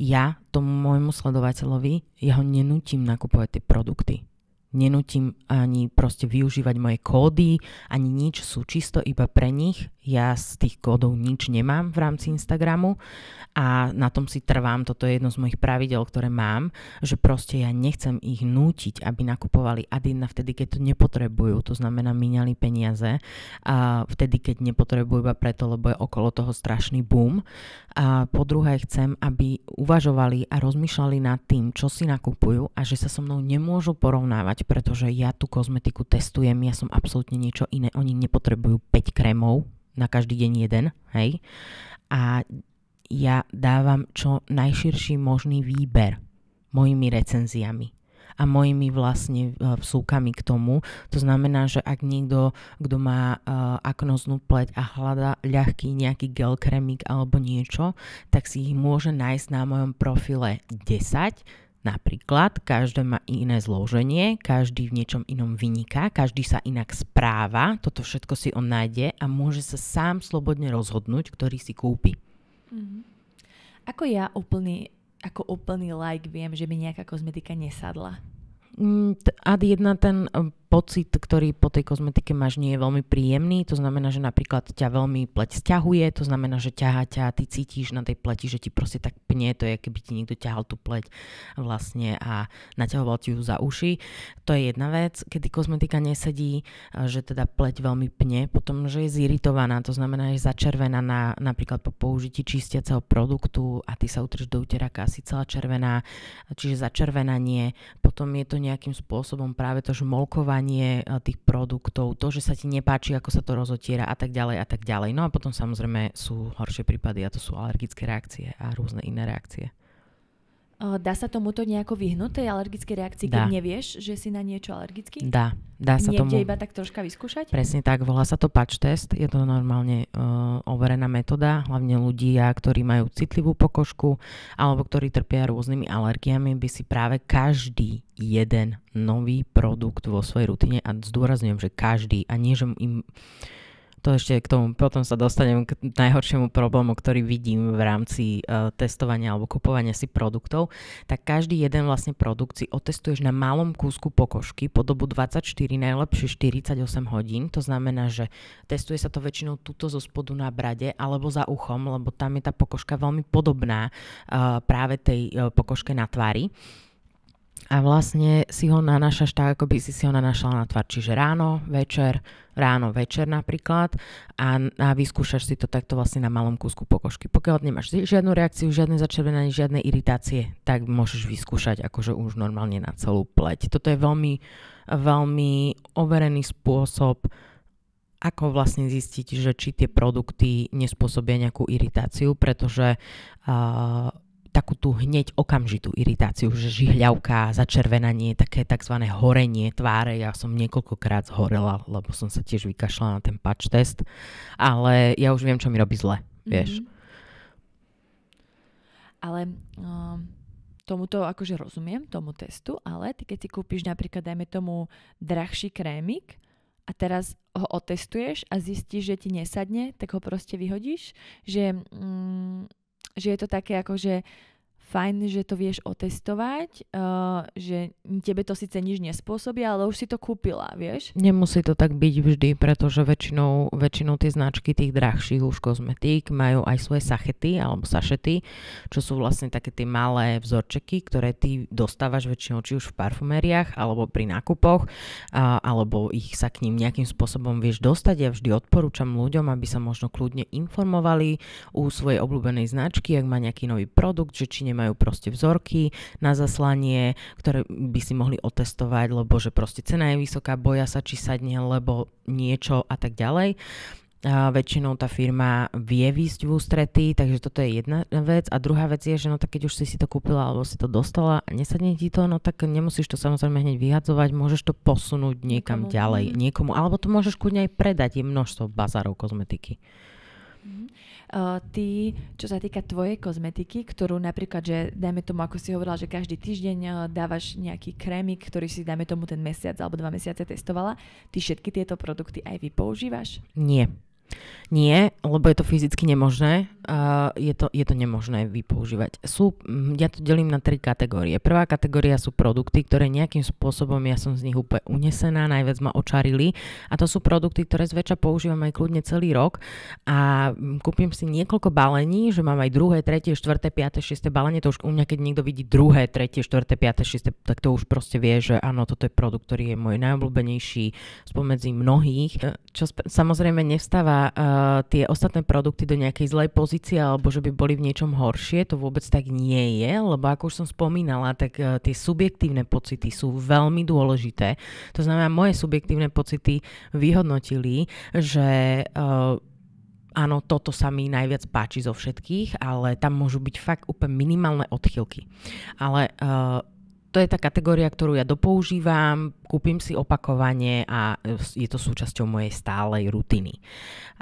ja tomu môjmu sledovateľovi, ja ho nenútim nakupovať tie produkty. Nenútim ani proste využívať moje kódy, ani nič, sú čisto iba pre nich ja z tých kódov nič nemám v rámci Instagramu a na tom si trvám, toto je jedno z mojich pravidel, ktoré mám, že proste ja nechcem ich nútiť, aby nakupovali ad jedna vtedy, keď to nepotrebujú, to znamená míňali peniaze, a vtedy, keď nepotrebujú iba preto, lebo je okolo toho strašný boom. A po druhé chcem, aby uvažovali a rozmýšľali nad tým, čo si nakupujú a že sa so mnou nemôžu porovnávať, pretože ja tú kozmetiku testujem, ja som absolútne niečo iné, oni nepotrebujú 5 krémov, na každý deň jeden, hej. A ja dávam čo najširší možný výber mojimi recenziami a mojimi vlastne e, vsúkami k tomu. To znamená, že ak niekto, kto má uh, e, aknoznú pleť a hľada ľahký nejaký gel kremík alebo niečo, tak si ich môže nájsť na mojom profile 10 Napríklad, každé má iné zloženie, každý v niečom inom vyniká, každý sa inak správa, toto všetko si on nájde a môže sa sám slobodne rozhodnúť, ktorý si kúpi. Mm-hmm. Ako ja úplný, ako úplný like viem, že mi nejaká kozmetika nesadla? Mm, ad jedna ten pocit, ktorý po tej kozmetike máš, nie je veľmi príjemný. To znamená, že napríklad ťa veľmi pleť stiahuje, to znamená, že ťahá ťa, ty cítiš na tej pleti, že ti proste tak pne, to je, keby ti niekto ťahal tú pleť vlastne a naťahoval ti ju za uši. To je jedna vec, kedy kozmetika nesedí, že teda pleť veľmi pne, potom, že je ziritovaná, to znamená, že je začervená na, napríklad po použití čistiaceho produktu a ty sa utrieš do uteraka asi celá červená, čiže začervenanie, potom je to nejakým spôsobom práve to žmolkovanie označovanie eh, tých produktov, to, že sa ti nepáči, ako sa to rozotiera a tak ďalej a tak ďalej. No a potom samozrejme sú horšie prípady a to sú alergické reakcie a rôzne iné reakcie. Dá sa tomuto nejako vyhnúť, tej alergickej reakcii, keď nevieš, že si na niečo alergický? Dá. Dá sa Niekde tomu... iba tak troška vyskúšať? Presne tak, volá sa to patch test. Je to normálne uh, overená metóda, hlavne ľudia, ktorí majú citlivú pokožku alebo ktorí trpia rôznymi alergiami, by si práve každý jeden nový produkt vo svojej rutine, a zdôrazňujem, že každý, a nie, že im to ešte k tomu, potom sa dostanem k najhoršiemu problému, ktorý vidím v rámci uh, testovania alebo kupovania si produktov. Tak každý jeden vlastne produkt si otestuješ na malom kúsku pokožky po dobu 24, najlepšie 48 hodín. To znamená, že testuje sa to väčšinou tuto zo spodu na brade alebo za uchom, lebo tam je tá pokožka veľmi podobná uh, práve tej uh, pokožke na tvári a vlastne si ho nanášaš tak, ako by si si ho nanášala na tvár. Čiže ráno, večer, ráno, večer napríklad a, a vyskúšaš si to takto vlastne na malom kúsku pokožky. Pokiaľ nemáš žiadnu reakciu, žiadne začervenanie, žiadne iritácie, tak môžeš vyskúšať akože už normálne na celú pleť. Toto je veľmi, veľmi overený spôsob ako vlastne zistiť, že či tie produkty nespôsobia nejakú iritáciu, pretože uh, takú tú hneď okamžitú iritáciu, že žihľavka, začervenanie, také tzv. horenie tváre. Ja som niekoľkokrát zhorela, lebo som sa tiež vykašľala na ten patch test, ale ja už viem, čo mi robí zle, mhm. vieš. Mm-hmm. Ale um, tomuto akože rozumiem, tomu testu, ale ty keď si kúpiš napríklad, dajme tomu, drahší krémik, a teraz ho otestuješ a zistíš, že ti nesadne, tak ho proste vyhodíš, že mm, že je to také ako, že fajn, že to vieš otestovať, uh, že tebe to síce nič nespôsobí, ale už si to kúpila, vieš? Nemusí to tak byť vždy, pretože väčšinou, väčšinou tie značky tých drahších už kozmetík majú aj svoje sachety alebo sašety, čo sú vlastne také tie malé vzorčeky, ktoré ty dostávaš väčšinou či už v parfumériách alebo pri nákupoch, uh, alebo ich sa k ním nejakým spôsobom vieš dostať. Ja vždy odporúčam ľuďom, aby sa možno kľudne informovali u svojej obľúbenej značky, ak má nejaký nový produkt, že či ne nemajú proste vzorky na zaslanie, ktoré by si mohli otestovať, lebo že proste cena je vysoká, boja sa, či sadne, lebo niečo a tak ďalej. A väčšinou tá firma vie výsť v ústretí, takže toto je jedna vec. A druhá vec je, že no tak keď už si si to kúpila alebo si to dostala a nesadne ti to, no tak nemusíš to samozrejme hneď vyhadzovať, môžeš to posunúť niekam niekomu. ďalej, mhm. niekomu. Alebo to môžeš kľudne aj predať, je množstvo bazárov kozmetiky. Mm-hmm uh, ty, čo sa týka tvojej kozmetiky, ktorú napríklad, že dajme tomu, ako si hovorila, že každý týždeň uh, dávaš nejaký krémik, ktorý si dajme tomu ten mesiac alebo dva mesiace testovala, ty všetky tieto produkty aj vypoužívaš? Nie. Nie, lebo je to fyzicky nemožné. Uh, je, to, je to nemožné vypoužívať. Sú, mm, ja to delím na tri kategórie. Prvá kategória sú produkty, ktoré nejakým spôsobom ja som z nich úplne unesená, najviac ma očarili. A to sú produkty, ktoré zväčša používam aj kľudne celý rok. A mm, kúpim si niekoľko balení, že mám aj druhé, tretie, štvrté, piaté, šiesté balenie. To už u mňa, keď niekto vidí druhé, tretie, štvrté, piaté, šiesté, tak to už proste vie, že áno, toto je produkt, ktorý je môj najobľúbenejší spomedzi mnohých. E, čo sp- samozrejme nevstáva dostáva uh, eh, tie ostatné produkty do nejakej zlej pozície alebo že by boli v niečom horšie, to vôbec tak nie je, lebo ako už som spomínala, tak uh, tie subjektívne pocity sú veľmi dôležité. To znamená, moje subjektívne pocity vyhodnotili, že uh, áno, toto sa mi najviac páči zo všetkých, ale tam môžu byť fakt úplne minimálne odchylky. Ale uh, to je tá kategória, ktorú ja dopoužívam, kúpim si opakovanie a e, je to súčasťou mojej stálej rutiny.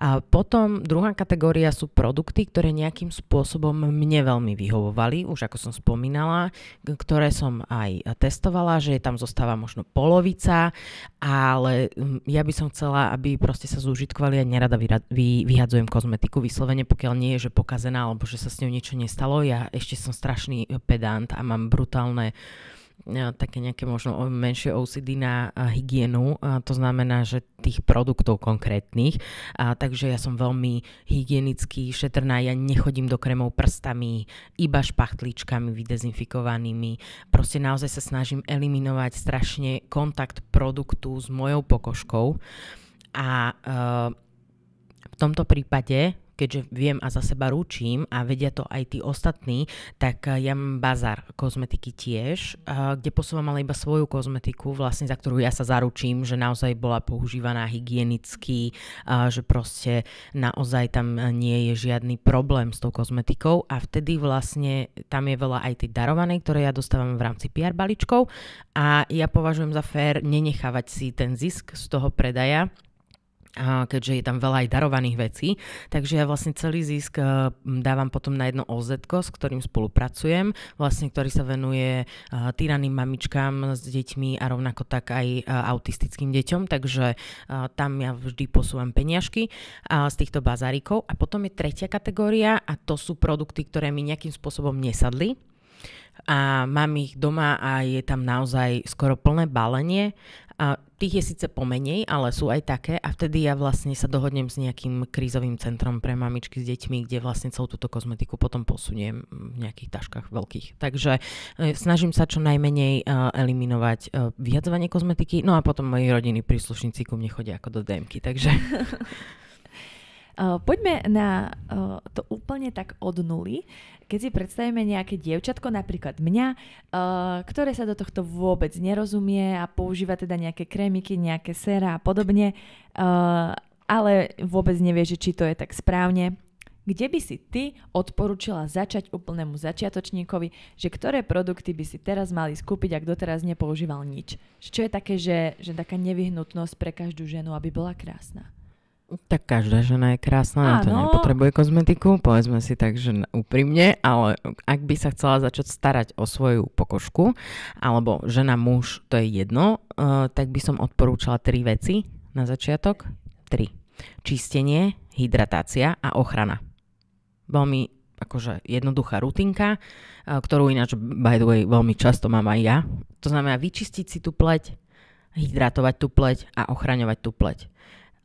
A potom druhá kategória sú produkty, ktoré nejakým spôsobom mne veľmi vyhovovali, už ako som spomínala, ktoré som aj testovala, že tam zostáva možno polovica, ale ja by som chcela, aby proste sa zúžitkovali a nerada vyhadzujem kozmetiku vyslovene, pokiaľ nie je, že pokazená alebo že sa s ňou niečo nestalo. Ja ešte som strašný pedant a mám brutálne E, také nejaké možno menšie OCD na e, hygienu, a to znamená, že tých produktov konkrétnych. A, takže ja som veľmi hygienicky šetrná, ja nechodím do krémov prstami, iba špachtličkami vydezinfikovanými. Proste naozaj sa snažím eliminovať strašne kontakt produktu s mojou pokožkou. A uh, v tomto prípade keďže viem a za seba ručím a vedia to aj tí ostatní, tak eh, ja mám bazar kozmetiky tiež, eh, kde posúvam ale iba svoju kozmetiku, vlastne za ktorú ja sa zaručím, že naozaj bola používaná hygienicky, eh, že proste naozaj tam nie je žiadny problém s tou kozmetikou a vtedy vlastne tam je veľa aj tej darovanej, ktoré ja dostávam v rámci PR er balíčkov a ja považujem za fér nenechávať si ten zisk z toho predaja keďže je tam veľa aj darovaných vecí. Takže ja vlastne celý zisk eh, dávam potom na jedno OZ, s ktorým spolupracujem, vlastne ktorý sa venuje eh, týraným mamičkám s deťmi a rovnako tak aj eh, autistickým deťom, takže tam ja vždy posúvam peniažky z týchto bazárikov. A potom je tretia kategória a to sú produkty, ktoré mi nejakým spôsobom nesadli, a mám ich doma a je tam naozaj skoro plné balenie a tých je síce pomenej, ale sú aj také a vtedy ja vlastne sa dohodnem s nejakým krízovým centrom pre mamičky s deťmi, kde vlastne celú túto kozmetiku potom posuniem v nejakých taškách veľkých. Takže e, snažím sa čo najmenej e, eliminovať e, vyhadzovanie kozmetiky, no a potom moji rodiny príslušníci ku mne chodia ako do DM-ky, takže... Eh, poďme na eh, to úplne tak od nuly. Keď si predstavíme nejaké dievčatko, napríklad mňa, eh, ktoré sa do tohto vôbec nerozumie a používa teda nejaké krémiky, nejaké séra a podobne, ale vôbec nevie, že či to je tak správne, kde by si ty odporúčila začať úplnému začiatočníkovi, že ktoré produkty by si teraz mali skúpiť, ak doteraz nepoužíval nič? Čo je také, že, že taká nevyhnutnosť pre každú ženu, aby bola krásna? Tak každá žena je krásna, na to nepotrebuje kozmetiku, povedzme si tak, že úprimne, ale ak by sa chcela začať starať o svoju pokožku, alebo žena, muž, to je jedno, uh, tak by som odporúčala tri veci na začiatok. Tri. Čistenie, hydratácia a ochrana. Veľmi akože jednoduchá rutinka, uh, ktorú ináč, by the way, veľmi často mám aj ja. To znamená vyčistiť si tú pleť, hydratovať tú pleť a ochraňovať tú pleť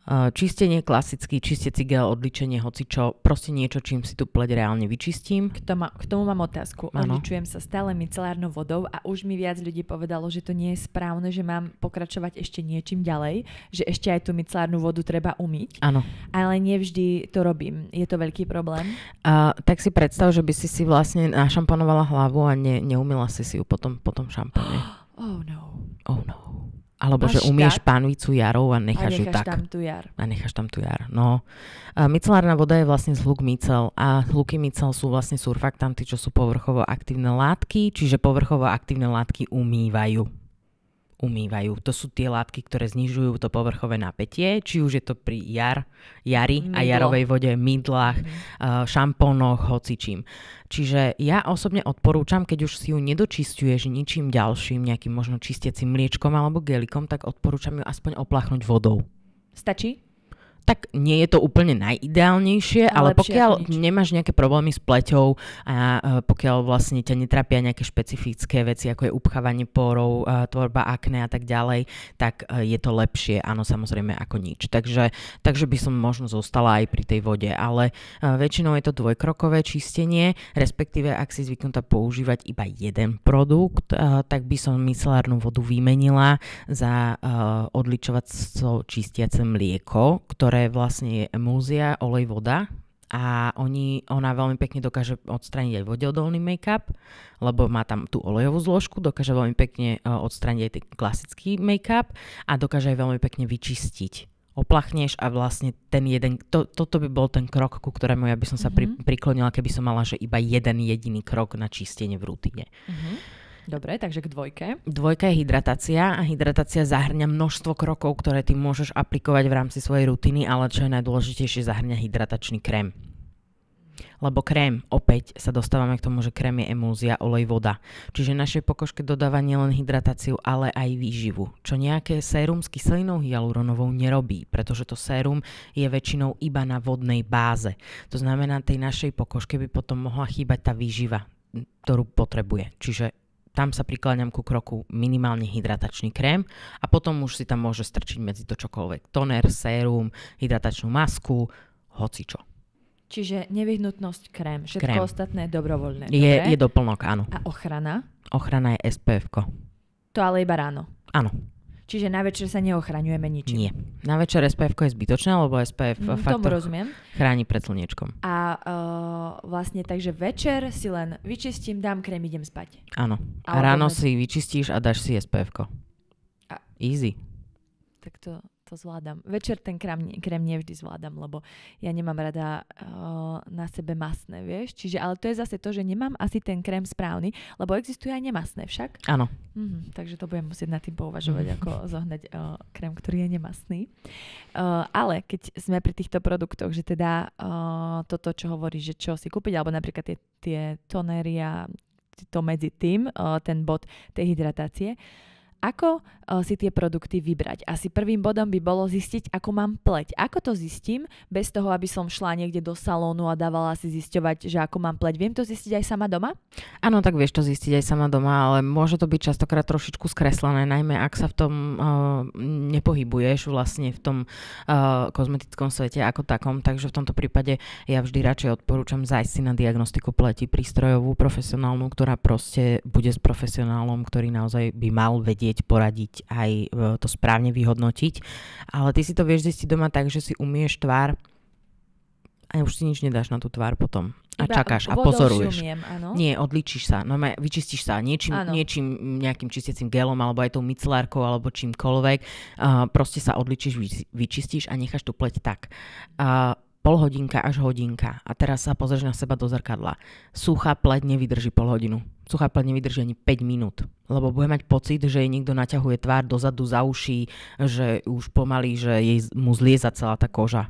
Eh, čistenie klasický, čistiaci gel, odličenie, hoci čo, proste niečo, čím si tu pleť reálne vyčistím. K tomu, k tomu mám otázku. Ano. Odličujem sa stále micelárnou vodou a už mi viac ľudí povedalo, že to nie je správne, že mám pokračovať ešte niečím ďalej, že ešte aj tú micelárnu vodu treba umyť. Áno. Ale nevždy to robím. Je to veľký problém. A, tak si predstav, že by si si vlastne našamponovala hlavu a ne, neumila si si ju potom, potom šampone. Oh no. Oh no. Alebo Až že umieš tak? panvicu jarov a necháš, a necháš ju tak. tam tu jar. A necháš tam tu jar. No. A micelárna voda je vlastne z hluk micel a hluky micel sú vlastne surfaktanty, čo sú povrchovo aktívne látky, čiže povrchovo aktívne látky umývajú umývajú. To sú tie látky, ktoré znižujú to povrchové napätie, či už je to pri jar, jari Mydlo. a jarovej vode, mydlách, mm. šampónoch, hocičím. Čiže ja osobne odporúčam, keď už si ju nedočistuješ ničím ďalším, nejakým možno čistiacim mliečkom alebo gelikom, tak odporúčam ju aspoň oplachnúť vodou. Stačí? tak nie je to úplne najideálnejšie, ale pokiaľ nemáš nejaké problémy s pleťou a e, pokiaľ vlastne ťa netrapia nejaké špecifické veci, ako je upchávanie porov, e, tvorba akne a tak ďalej, tak e, je to lepšie, áno, samozrejme, ako nič. Takže, takže by som možno zostala aj pri tej vode, ale väčšinou je to dvojkrokové čistenie, respektíve ak si zvyknutá používať iba jeden produkt, tak by som micelárnu vodu vymenila za odličovať čistiace mlieko, ktoré ktoré vlastne je emúzia, olej, voda a oni, ona veľmi pekne dokáže odstrániť aj vodeodolný make-up, lebo má tam tú olejovú zložku, dokáže veľmi pekne e, odstrániť aj ten klasický make-up a dokáže aj veľmi pekne vyčistiť oplachneš a vlastne ten jeden, to, toto by bol ten krok, ku ktorému ja by som sa mm-hmm. pri, mhm. priklonila, keby som mala, že iba jeden jediný krok na čistenie v rutine. Mm-hmm. Dobre, takže k dvojke. Dvojka je hydratácia a hydratácia zahrňa množstvo krokov, ktoré ty môžeš aplikovať v rámci svojej rutiny, ale čo je najdôležitejšie, zahrňa hydratačný krém. Lebo krém, opäť sa dostávame k tomu, že krém je emúzia, olej, voda. Čiže našej pokožke dodáva nielen hydratáciu, ale aj výživu, čo nejaké sérum s kyselinou hyaluronovou nerobí, pretože to sérum je väčšinou iba na vodnej báze. To znamená, tej našej pokožke by potom mohla chýbať tá výživa, ktorú potrebuje. Čiže tam sa prikláňam ku kroku minimálne hydratačný krém a potom už si tam môže strčiť medzi to čokoľvek. Toner, sérum, hydratačnú masku, hocičo. Čiže nevyhnutnosť krém, všetko krém. ostatné je dobrovoľné. Je, dobre? je doplnok, áno. A ochrana? Ochrana je SPF. -ko. To ale iba ráno. Áno. Čiže na večer sa neochraňujeme ničím. Nie. Na večer SPF je zbytočné, lebo SPF mm, fakt rozumiem. chráni pred slniečkom. A uh, vlastne takže večer si len vyčistím, dám krém, idem spať. Áno. A, ráno si vyčistíš a dáš si SPF. Easy. Tak to to zvládam. Večer ten krém, krém nevždy zvládam, lebo ja nemám rada uh, na sebe masné, vieš. Čiže, ale to je zase to, že nemám asi ten krém správny, lebo existuje aj nemasné však. Áno. Mm, takže to budem musieť nad tým pouvažovať, mhm. ako zohnať uh, krém, ktorý je nemasný. Uh, ale keď sme pri týchto produktoch, že teda uh, toto, čo hovoríš, že čo si kúpiť, alebo napríklad tie, tie tonéria, to medzi tým, uh, ten bod tej hydratácie, uh, ako eh, si tie produkty vybrať. Asi prvým bodom by bolo zistiť, ako mám pleť. Ako to zistím, bez toho, aby som šla niekde do salónu a dávala si zisťovať, že ako mám pleť. Viem to zistiť aj sama doma? Áno, tak vieš to zistiť aj sama doma, ale môže to byť častokrát trošičku skreslené, najmä ak sa v tom uh, nepohybuješ vlastne v tom uh, kozmetickom svete ako takom. Takže v tomto prípade ja vždy radšej odporúčam zajsť si na diagnostiku pleti prístrojovú, profesionálnu, ktorá proste bude s profesionálom, ktorý naozaj by mal vedieť vedieť poradiť, aj e, to správne vyhodnotiť. Ale ty si to vieš zistiť doma tak, že si umieš tvár a už si nič nedáš na tú tvár potom. A Iba čakáš a pozoruješ. Umiem, áno? Nie, odličíš sa. No, vyčistíš sa niečím, niečím, nejakým čistiacím gelom, alebo aj tou micelárkou, alebo čímkoľvek. Uh, proste sa odličíš, vyčistíš a necháš tú pleť tak. Uh, pol hodinka až hodinka a teraz sa pozrieš na seba do zrkadla. Suchá pleť nevydrží pol hodinu. Suchá pleť nevydrží ani 5 minút, lebo bude mať pocit, že jej niekto naťahuje tvár dozadu za uši, že už pomaly, že jej mu zlieza celá tá koža.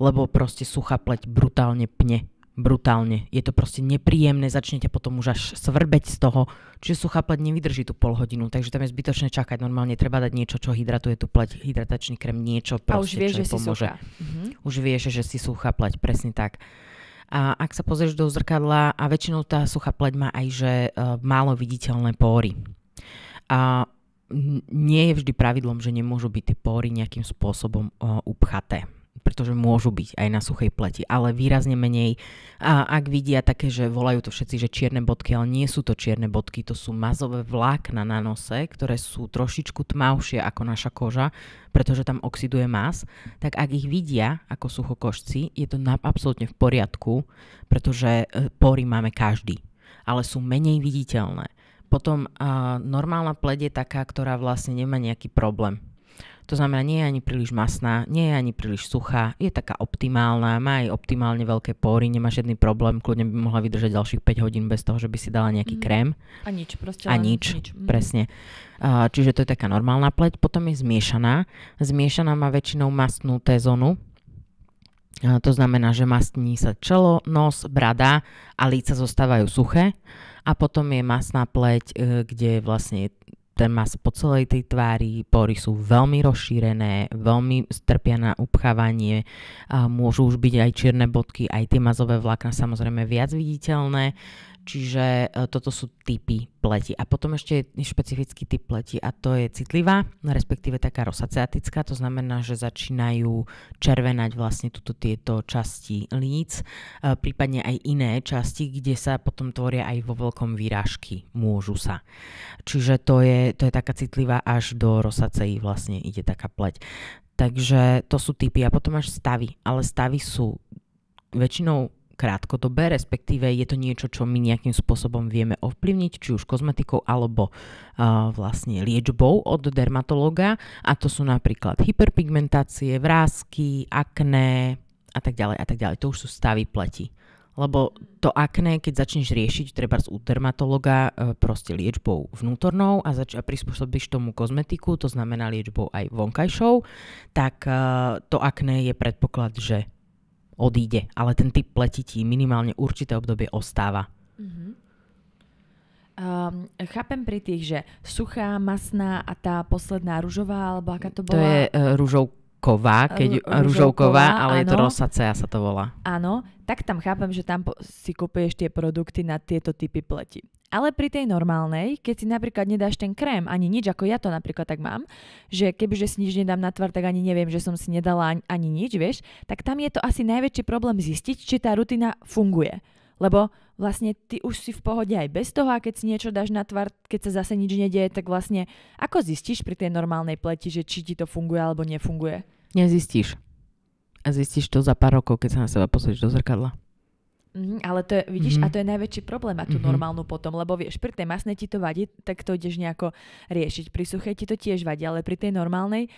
Lebo proste suchá pleť brutálne pne brutálne. Je to proste nepríjemné, začnete potom už až svrbeť z toho, čiže suchá pleť nevydrží tú pol hodinu, takže tam je zbytočné čakať. Normálne treba dať niečo, čo hydratuje tú pleť, hydratačný krem, niečo proste, A už vieš, že si pomôže. Mhm. Už vieš, že si suchá pleť, presne tak. A ak sa pozrieš do zrkadla, a väčšinou tá suchá pleť má aj, že uh, málo viditeľné póry. A nie je vždy pravidlom, že nemôžu byť tie póry nejakým spôsobom uh, upchaté pretože môžu byť aj na suchej pleti, ale výrazne menej. A ak vidia také, že volajú to všetci, že čierne bodky, ale nie sú to čierne bodky, to sú mazové vlákna na nose, ktoré sú trošičku tmavšie ako naša koža, pretože tam oxiduje mas, tak ak ich vidia ako suchokožci, je to absolútne v poriadku, pretože e, pory máme každý, ale sú menej viditeľné. Potom uh, normálna pleť je taká, ktorá vlastne nemá nejaký problém to znamená, nie je ani príliš masná, nie je ani príliš suchá, je taká optimálna, má aj optimálne veľké pory, nemá žiadny problém, kľudne by mohla vydržať ďalších 5 hodín bez toho, že by si dala nejaký mm. krém. A nič, proste. A nič, nič. Mhm. presne. Uh, čiže to je taká normálna pleť. Potom je zmiešaná. Zmiešaná má väčšinou mastnú tézonu, uh, to znamená, že mastní sa čelo, nos, brada a líca zostávajú suché. A potom je masná pleť, e, kde vlastne ten mas po celej tej tvári, pory sú veľmi rozšírené, veľmi strpia na upchávanie, môžu už byť aj čierne bodky, aj tie mazové vlákna samozrejme viac viditeľné. Čiže e, toto sú typy pleti. A potom ešte je špecifický typ pleti a to je citlivá, respektíve taká rosaceatická, to znamená, že začínajú červenať vlastne tuto tieto časti líc, e, prípadne aj iné časti, kde sa potom tvoria aj vo veľkom výrážky, môžu sa. Čiže to je, to je taká citlivá až do rosaceí vlastne ide taká pleť. Takže to sú typy. A potom až stavy. Ale stavy sú väčšinou krátkodobé, respektíve je to niečo, čo my nejakým spôsobom vieme ovplyvniť, či už kozmetikou alebo uh, vlastne liečbou od dermatológa. A to sú napríklad hyperpigmentácie, vrázky, akné a tak ďalej a tak ďalej. To už sú stavy pleti. Lebo to akné, keď začneš riešiť treba u dermatologa e, proste liečbou vnútornou a, zač- a prispôsobíš tomu kozmetiku, to znamená liečbou aj vonkajšou, tak e, to akné je predpoklad, že odíde, ale ten typ pleti minimálne určité obdobie ostáva. Mm-hmm. Um, chápem pri tých, že suchá, masná a tá posledná ružová, alebo aká to bola? To je uh, e, ružovková, keď, Ru- ružovková, ale áno. je to rosacea sa to volá. Áno, tak tam chápem, že tam si kupuješ tie produkty na tieto typy pleti. Ale pri tej normálnej, keď si napríklad nedáš ten krém, ani nič, ako ja to napríklad tak mám, že kebyže si nič nedám na tvár, tak ani neviem, že som si nedala ani, ani nič, vieš, tak tam je to asi najväčší problém zistiť, či tá rutina funguje. Lebo vlastne ty už si v pohode aj bez toho a keď si niečo dáš na tvár, keď sa zase nič nedieje, tak vlastne ako zistíš pri tej normálnej pleti, že či ti to funguje alebo nefunguje? Nezistíš. A zistíš to za pár rokov, keď sa na seba pozrieš do zrkadla. Mm, ale to je, vidíš, mm-hmm. a to je najväčší problém a tú mm-hmm. normálnu potom, lebo vieš, pri tej masnej ti to vadí, tak to ideš nejako riešiť. Pri suchej ti to tiež vadí, ale pri tej normálnej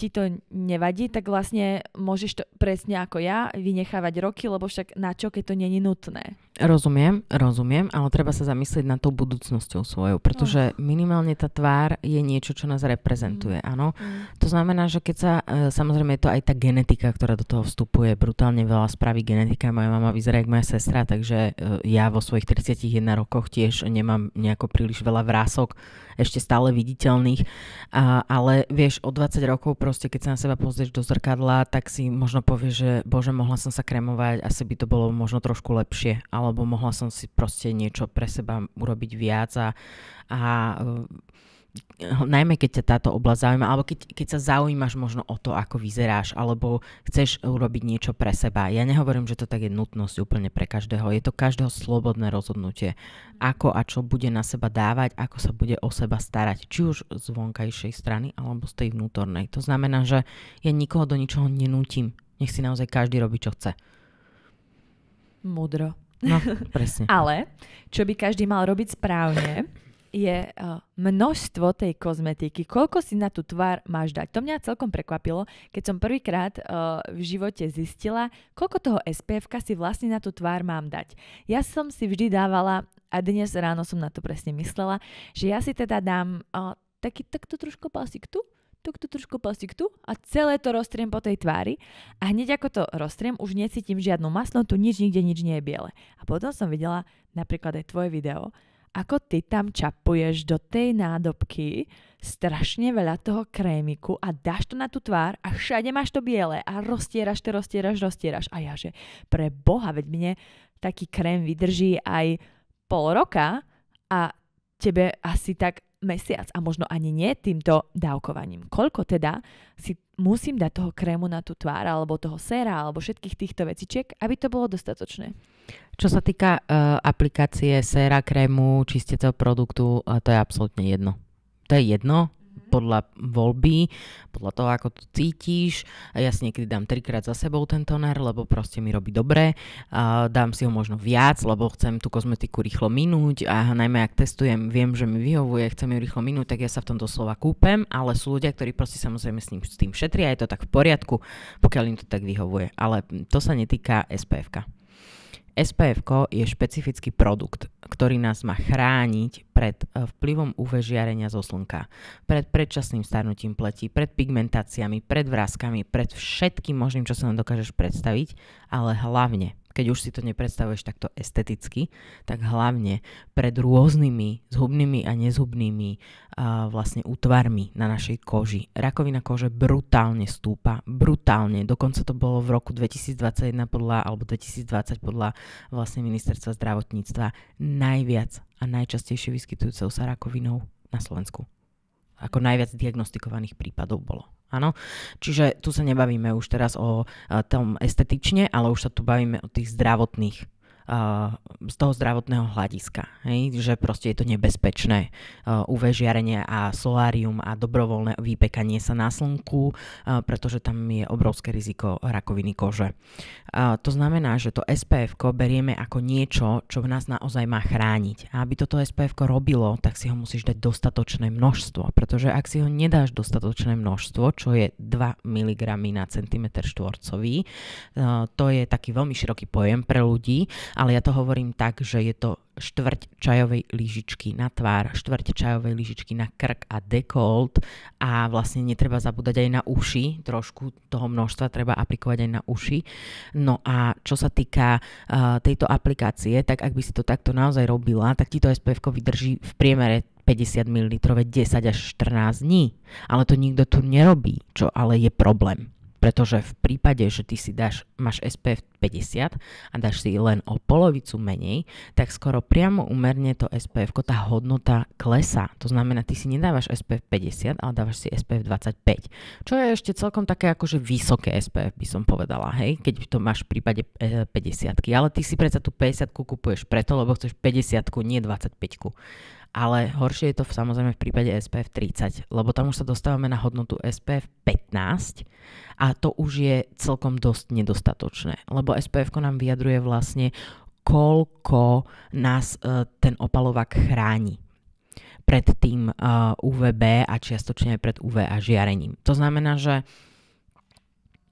ti to nevadí, tak vlastne môžeš to presne ako ja vynechávať roky, lebo však na čo, keď to není nutné. Rozumiem, rozumiem, ale treba sa zamyslieť nad tou budúcnosťou svojou, pretože minimálne tá tvár je niečo, čo nás reprezentuje, mm. áno. Mm. To znamená, že keď sa, e, samozrejme je to aj tá genetika, ktorá do toho vstupuje, brutálne veľa spraví genetika, moja mama vyzerá ako moja sestra, takže e, ja vo svojich 31 rokoch tiež nemám nejako príliš veľa vrások, ešte stále viditeľných, a, ale vieš, o 20 rokov proste, keď sa na seba pozrieš do zrkadla, tak si možno povieš, že bože, mohla som sa kremovať, asi by to bolo možno trošku lepšie, ale alebo mohla som si proste niečo pre seba urobiť viac a, a eh, najmä keď ťa táto oblasť zaujíma, alebo keď, keď sa zaujímaš možno o to, ako vyzeráš, alebo chceš urobiť niečo pre seba. Ja nehovorím, že to tak je nutnosť úplne pre každého. Je to každého slobodné rozhodnutie, ako a čo bude na seba dávať, ako sa bude o seba starať, či už z vonkajšej strany, alebo z tej vnútornej. To znamená, že ja nikoho do ničoho nenútim. Nech si naozaj každý robí, čo chce. Mudro. No, presne. Ale čo by každý mal robiť správne, je uh, množstvo tej kozmetiky. Koľko si na tú tvár máš dať? To mňa celkom prekvapilo, keď som prvýkrát uh, v živote zistila, koľko toho SPF si vlastne na tú tvár mám dať. Ja som si vždy dávala, a dnes ráno som na to presne myslela, že ja si teda dám uh, taký takto trošku pásik tu, tuk, tuk, trošku plastik tu a celé to roztriem po tej tvári a hneď ako to roztriem, už necítim žiadnu masnotu, nič nikde, nič nie je biele. A potom som videla napríklad aj tvoje video, ako ty tam čapuješ do tej nádobky strašne veľa toho krémiku a dáš to na tú tvár a všade máš to biele a roztieraš to, roztieraš, roztieraš. A ja že pre boha, veď mne taký krém vydrží aj pol roka a tebe asi tak mesiac a možno ani nie týmto dávkovaním. Koľko teda si musím dať toho krému na tú tvár alebo toho séra alebo všetkých týchto vecičiek, aby to bolo dostatočné? Čo sa týka uh, aplikácie séra, krému, čisteceho produktu, eh, to je absolútne jedno. To je jedno, podľa voľby, podľa toho, ako to cítiš. Ja si niekedy dám trikrát za sebou ten toner, lebo proste mi robí dobre. Dám si ho možno viac, lebo chcem tú kozmetiku rýchlo minúť a najmä ak testujem, viem, že mi vyhovuje, chcem ju rýchlo minúť, tak ja sa v tom doslova kúpem, ale sú ľudia, ktorí proste samozrejme s, ním, s tým šetria, je to tak v poriadku, pokiaľ im to tak vyhovuje. Ale to sa netýka SPF. -ka. SPF je špecifický produkt, ktorý nás má chrániť pred e, vplyvom UV žiarenia zo slnka, pred predčasným starnutím pleti, pred pigmentáciami, pred vrázkami, pred všetkým možným, čo sa nám dokážeš predstaviť, ale hlavne keď už si to nepredstavuješ takto esteticky, tak hlavne pred rôznymi zhubnými a nezhubnými uh, vlastne útvarmi na našej koži. Rakovina kože brutálne stúpa, brutálne. Dokonca to bolo v roku 2021 podľa, alebo 2020 podľa vlastne ministerstva zdravotníctva najviac a najčastejšie vyskytujúcou sa rakovinou na Slovensku ako najviac diagnostikovaných prípadov bolo. Áno? Čiže tu sa nebavíme už teraz o e, tom estetične, ale už sa tu bavíme o tých zdravotných Eh, z toho zdravotného hľadiska, hej? že proste je to nebezpečné. Eh, UV žiarenie a solárium a dobrovoľné vypekanie sa na slnku, eh, pretože tam je obrovské riziko rakoviny kože. To znamená, že to SPF berieme ako niečo, čo v nás naozaj má chrániť. A aby toto SPF robilo, tak si ho musíš dať dostatočné množstvo, pretože ak si ho nedáš dostatočné množstvo, čo je 2 mg na cm štvorcový, to je taký veľmi široký pojem pre ľudí ale ja to hovorím tak, že je to štvrť čajovej lyžičky na tvár, štvrť čajovej lyžičky na krk a dekolt a vlastne netreba zabúdať aj na uši, trošku toho množstva treba aplikovať aj na uši. No a čo sa týka uh, tejto aplikácie, tak ak by si to takto naozaj robila, tak ti to SPF vydrží v priemere 50 ml 10 až 14 dní. Ale to nikto tu nerobí, čo ale je problém. Pretože v prípade, že ty si dáš, máš SPF 50 a dáš si len o polovicu menej, tak skoro priamo umerne to SPF, tá hodnota klesá. To znamená, ty si nedávaš SPF 50, ale dávaš si SPF 25. Čo je ešte celkom také akože vysoké SPF, by som povedala, hej, keď to máš v prípade 50. E, ale ty si predsa tú 50 kupuješ preto, lebo chceš 50, nie 25 ale horšie je to v, samozrejme v prípade SPF 30, lebo tam už sa dostávame na hodnotu SPF 15 a to už je celkom dosť nedostatočné, lebo SPF nám vyjadruje vlastne, koľko nás e, ten opalovák chráni pred tým e, UVB a čiastočne aj pred a žiarením. To znamená, že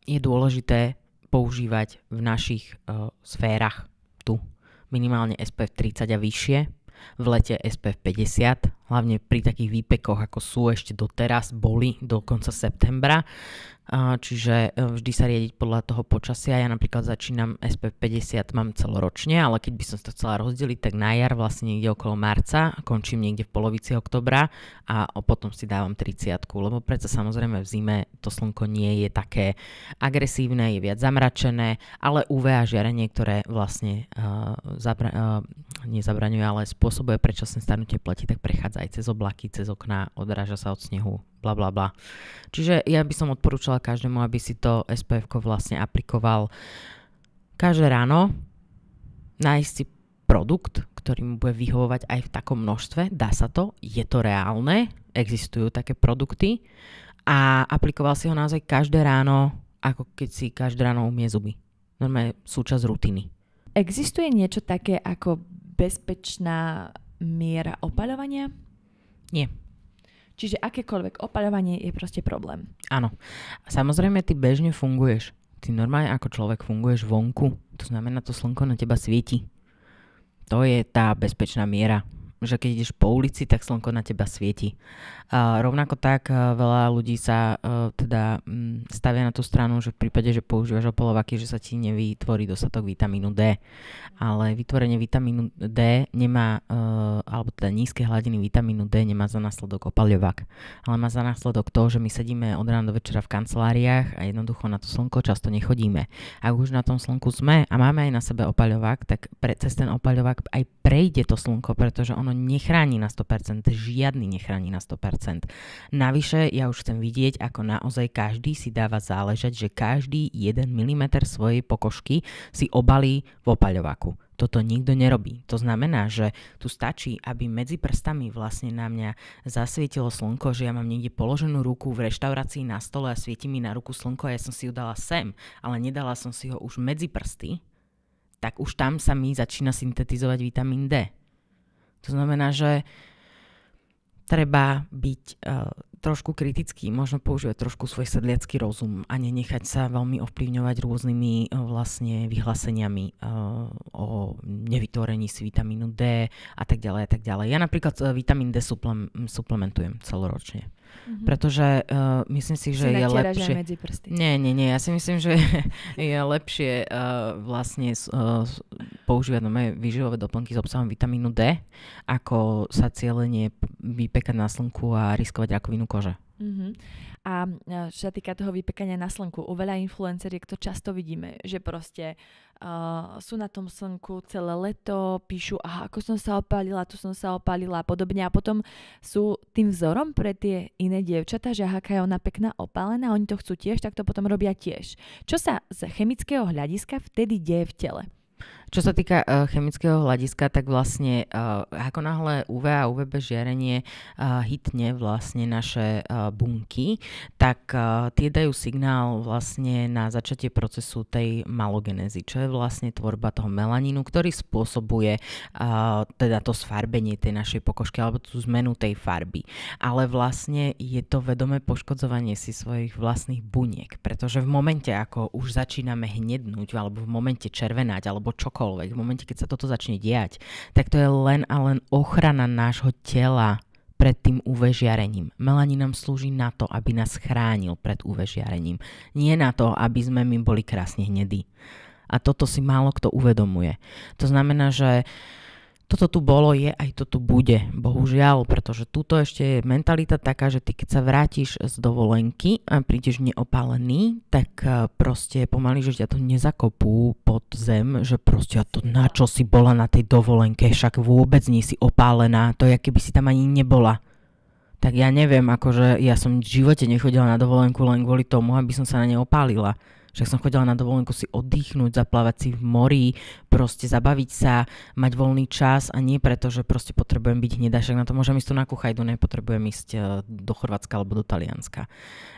je dôležité používať v našich e, sférach tu minimálne SPF 30 a vyššie, v lete SPF 50, hlavne pri takých výpekoch, ako sú ešte doteraz, boli do konca septembra. Čiže e, vždy sa riediť podľa toho počasia. Ja napríklad začínam SP50, mám celoročne, ale keď by som to chcela rozdeliť, tak na jar vlastne niekde okolo marca, končím niekde v polovici oktobra a potom si dávam 30, lebo predsa samozrejme v zime to slnko nie je také agresívne, je viac zamračené, ale UV a žiarenie, ktoré vlastne uh, e, zabra- uh, e, nezabraňuje, ale spôsobuje predčasné starnutie pleti, tak prechádza aj cez oblaky, cez okná, odráža sa od snehu, bla bla bla. Čiže ja by som odporúčala každému, aby si to SPF vlastne aplikoval každé ráno, nájsť si produkt, ktorý mu bude vyhovovať aj v takom množstve. Dá sa to, je to reálne, existujú také produkty a aplikoval si ho naozaj každé ráno, ako keď si každé ráno umie zuby. Normálne súčasť rutiny. Existuje niečo také ako bezpečná miera opaľovania? Nie. Čiže akékoľvek opaľovanie je proste problém. Áno. Samozrejme, ty bežne funguješ. Ty normálne ako človek funguješ vonku. To znamená, to slnko na teba svieti. To je tá bezpečná miera že keď ideš po ulici, tak slnko na teba svieti. A rovnako tak e, veľa ľudí sa uh, teda um, stavia na tú stranu, že v prípade, že používaš opalovaky, že sa ti nevytvorí dostatok vitamínu D. Ale vytvorenie vitamínu D nemá, uh, alebo teda nízke hladiny vitamínu D nemá za následok opaľovák. Ale má za následok to, že my sedíme od rána do večera v kanceláriách a jednoducho na to slnko často nechodíme. Ak už na tom slnku sme a máme aj na sebe opaľovák, tak pre, cez ten opaľovák aj prejde to slnko, pretože ono ono nechráni na 100%, žiadny nechráni na 100%. Navyše, ja už chcem vidieť, ako naozaj každý si dáva záležať, že každý 1 mm svojej pokožky si obalí v opaľovaku. Toto nikto nerobí. To znamená, že tu stačí, aby medzi prstami vlastne na mňa zasvietilo slnko, že ja mám niekde položenú ruku v reštaurácii na stole a svieti mi na ruku slnko a ja som si ju dala sem, ale nedala som si ho už medzi prsty, tak už tam sa mi začína syntetizovať vitamín D. To znamená, že treba byť uh, trošku kritický, možno používať trošku svoj sedliacký rozum a nenechať sa veľmi ovplyvňovať rôznymi uh, vlastne vyhláseniami uh, o nevytvorení si vitamínu D a tak ďalej a tak ďalej. Ja napríklad uh, vitamín D suplem, suplementujem celoročne. Mm-hmm. Pretože uh, myslím si, že si je lepšie... medzi prsty. Nie, nie, nie. Ja si myslím, že je lepšie uh, vlastne uh, používať nové výživové doplnky s obsahom vitamínu D, ako sa cieľenie vypekať na slnku a riskovať rakovinu kože. Uh-huh. A e, čo sa týka toho vypekania na slnku, u veľa influenceriek to často vidíme, že proste uh, sú na tom slnku celé leto, píšu, aha, ako som sa opálila, tu som sa opálila a podobne. A potom sú tým vzorom pre tie iné dievčatá, že aká je ona pekná opálená, oni to chcú tiež, tak to potom robia tiež. Čo sa z chemického hľadiska vtedy deje v tele? Čo sa týka uh, chemického hľadiska, tak vlastne uh, ako náhle UV a UVB žiarenie uh, hitne vlastne naše uh, bunky, tak uh, tie dajú signál vlastne na začatie procesu tej malogenezy, čo je vlastne tvorba toho melanínu, ktorý spôsobuje uh, teda to sfarbenie tej našej pokožky alebo tú zmenu tej farby. Ale vlastne je to vedomé poškodzovanie si svojich vlastných buniek, pretože v momente, ako už začíname hnednúť alebo v momente červenať alebo čokoľvek, čokoľvek, v momente, keď sa toto začne diať, tak to je len a len ochrana nášho tela pred tým UV žiarením. nám slúži na to, aby nás chránil pred UV žiarením. Nie na to, aby sme my boli krásne hnedí. A toto si málo kto uvedomuje. To znamená, že uh, toto tu bolo, je aj to tu bude, bohužiaľ, pretože tuto ešte je mentalita taká, že ty keď sa vrátiš z dovolenky a prídeš neopálený, tak e, proste pomaly, že ťa to nezakopú pod zem, že proste a to na čo si bola na tej dovolenke, však vôbec nie si opálená, to je, keby si tam ani nebola. Tak ja neviem, akože ja som v živote nechodila na dovolenku len kvôli tomu, aby som sa na ne opálila. Však som chodila na dovolenku si oddychnúť, zaplávať si v mori, proste zabaviť sa, mať voľný čas a nie preto, že proste potrebujem byť hnedá. Však na to môžem ísť tu na kuchajdu, nepotrebujem ísť e, do Chorvátska alebo do Talianska.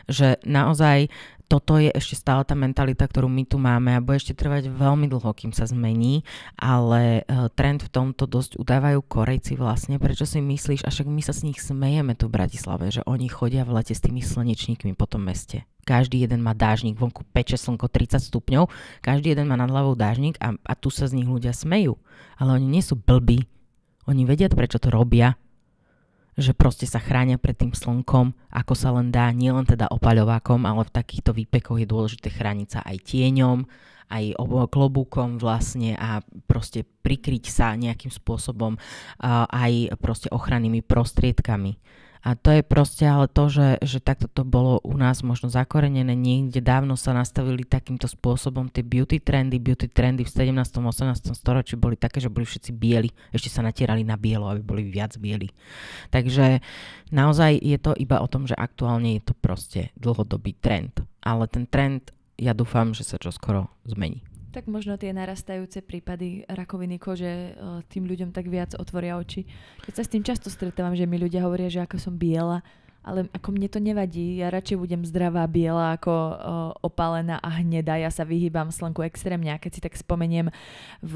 Že naozaj toto je ešte stále tá mentalita, ktorú my tu máme a bude ešte trvať veľmi dlho, kým sa zmení, ale e, trend v tomto dosť udávajú Korejci vlastne. Prečo si myslíš, a však my sa s nich smejeme tu v Bratislave, že oni chodia v lete s tými slnečníkmi po tom meste. Každý jeden má dážnik, vonku peče slnko 30 stupňov, každý jeden má nad hlavou dážnik a, a tu sa z nich ľudia smejú. Ale oni nie sú blbí. Oni vedia, prečo to robia. Že proste sa chránia pred tým slnkom, ako sa len dá, nielen teda opaľovákom, ale v takýchto výpekoch je dôležité chrániť sa aj tieňom, aj klobúkom vlastne a proste prikryť sa nejakým spôsobom aj proste ochrannými prostriedkami. A to je proste ale to, že, že takto to bolo u nás možno zakorenené. Niekde dávno sa nastavili takýmto spôsobom tie beauty trendy. Beauty trendy v 17. 18. storočí boli také, že boli všetci bieli. Ešte sa natierali na bielo, aby boli viac bieli. Takže naozaj je to iba o tom, že aktuálne je to proste dlhodobý trend. Ale ten trend ja dúfam, že sa čoskoro zmení. Tak možno tie narastajúce prípady rakoviny kože e, tým ľuďom tak viac otvoria oči. Keď sa s tým často stretávam, že mi ľudia hovoria, že ako som biela, ale ako mne to nevadí, ja radšej budem zdravá biela ako o, opálená a hnedá, ja sa vyhýbam slnku extrémne a keď si tak spomeniem, v,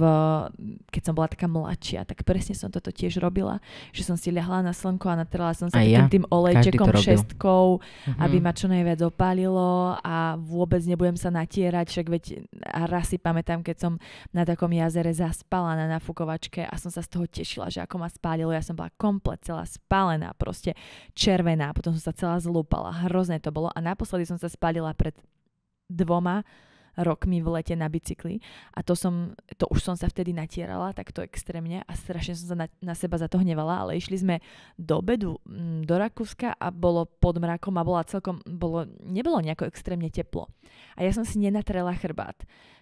keď som bola taká mladšia, tak presne som toto tiež robila, že som si ľahla na slnko a natrela som sa ja. tým olejčekom šestkou, mhm. aby ma čo najviac opálilo a vôbec nebudem sa natierať, však veď a raz si pamätám, keď som na takom jazere zaspala na nafukovačke a som sa z toho tešila, že ako ma spálilo, ja som bola komplet celá spálená, proste červená, potom som sa celá zlúpala. Hrozné to bolo a naposledy som sa spalila pred dvoma rokmi v lete na bicykli a to som, to už som sa vtedy natierala takto extrémne a strašne som sa na, na seba za to hnevala, ale išli sme do bedu mm, do Rakúska a bolo pod mrakom a bola celkom, bolo, nebolo nejako extrémne teplo. A ja som si nenatrela chrbát.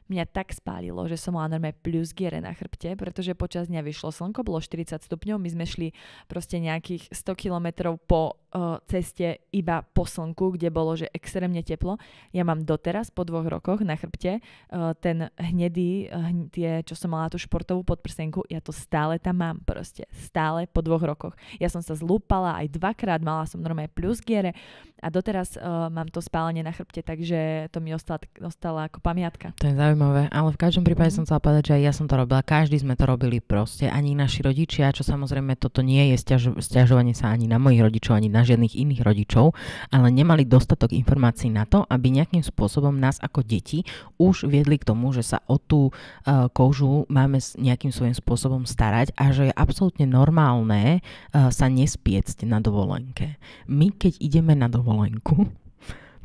Mňa tak spálilo, že som mala normálne giere na chrbte, pretože počas dňa vyšlo slnko, bolo 40 stupňov, my sme šli proste nejakých 100 kilometrov po uh, ceste iba po slnku, kde bolo, že extrémne teplo. Ja mám doteraz po dvoch rokoch na chrbte uh, ten hnedý, uh, tie, čo som mala tú športovú podprsenku, ja to stále tam mám proste, stále po dvoch rokoch. Ja som sa zlúpala aj dvakrát, mala som normálne giere a doteraz uh, mám to spálenie na chrbte, takže to mi ostala, ostala ako pamiatka. To je zaujímavé zaujímavé, ale v každom prípade mm. som chcela povedať, že aj ja som to robila. Každý sme to robili proste. Ani naši rodičia, čo samozrejme toto nie je stiažovanie sa ani na mojich rodičov, ani na žiadnych iných rodičov, ale nemali dostatok informácií na to, aby nejakým spôsobom nás ako deti už viedli k tomu, že sa o tú uh, kožu máme s nejakým svojím spôsobom starať a že je absolútne normálne uh, sa nespiecť na dovolenke. My, keď ideme na dovolenku,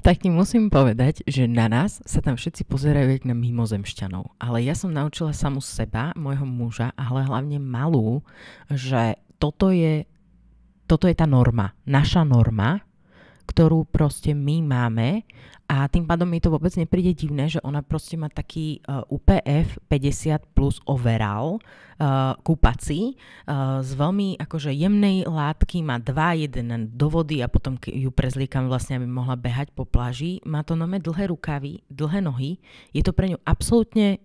tak ti musím povedať, že na nás sa tam všetci pozerajú jak na mimozemšťanov. Ale ja som naučila samu seba, môjho muža, ale hlavne malú, že toto je, toto je tá norma. Naša norma, ktorú proste my máme a tým pádom mi to vôbec nepríde divné, že ona proste má taký uh, UPF 50 plus overall uh, kúpací uh, z veľmi akože jemnej látky, má dva jeden do vody a potom ju prezliekam vlastne, aby mohla behať po pláži. Má to nome dlhé rukavy, dlhé nohy. Je to pre ňu absolútne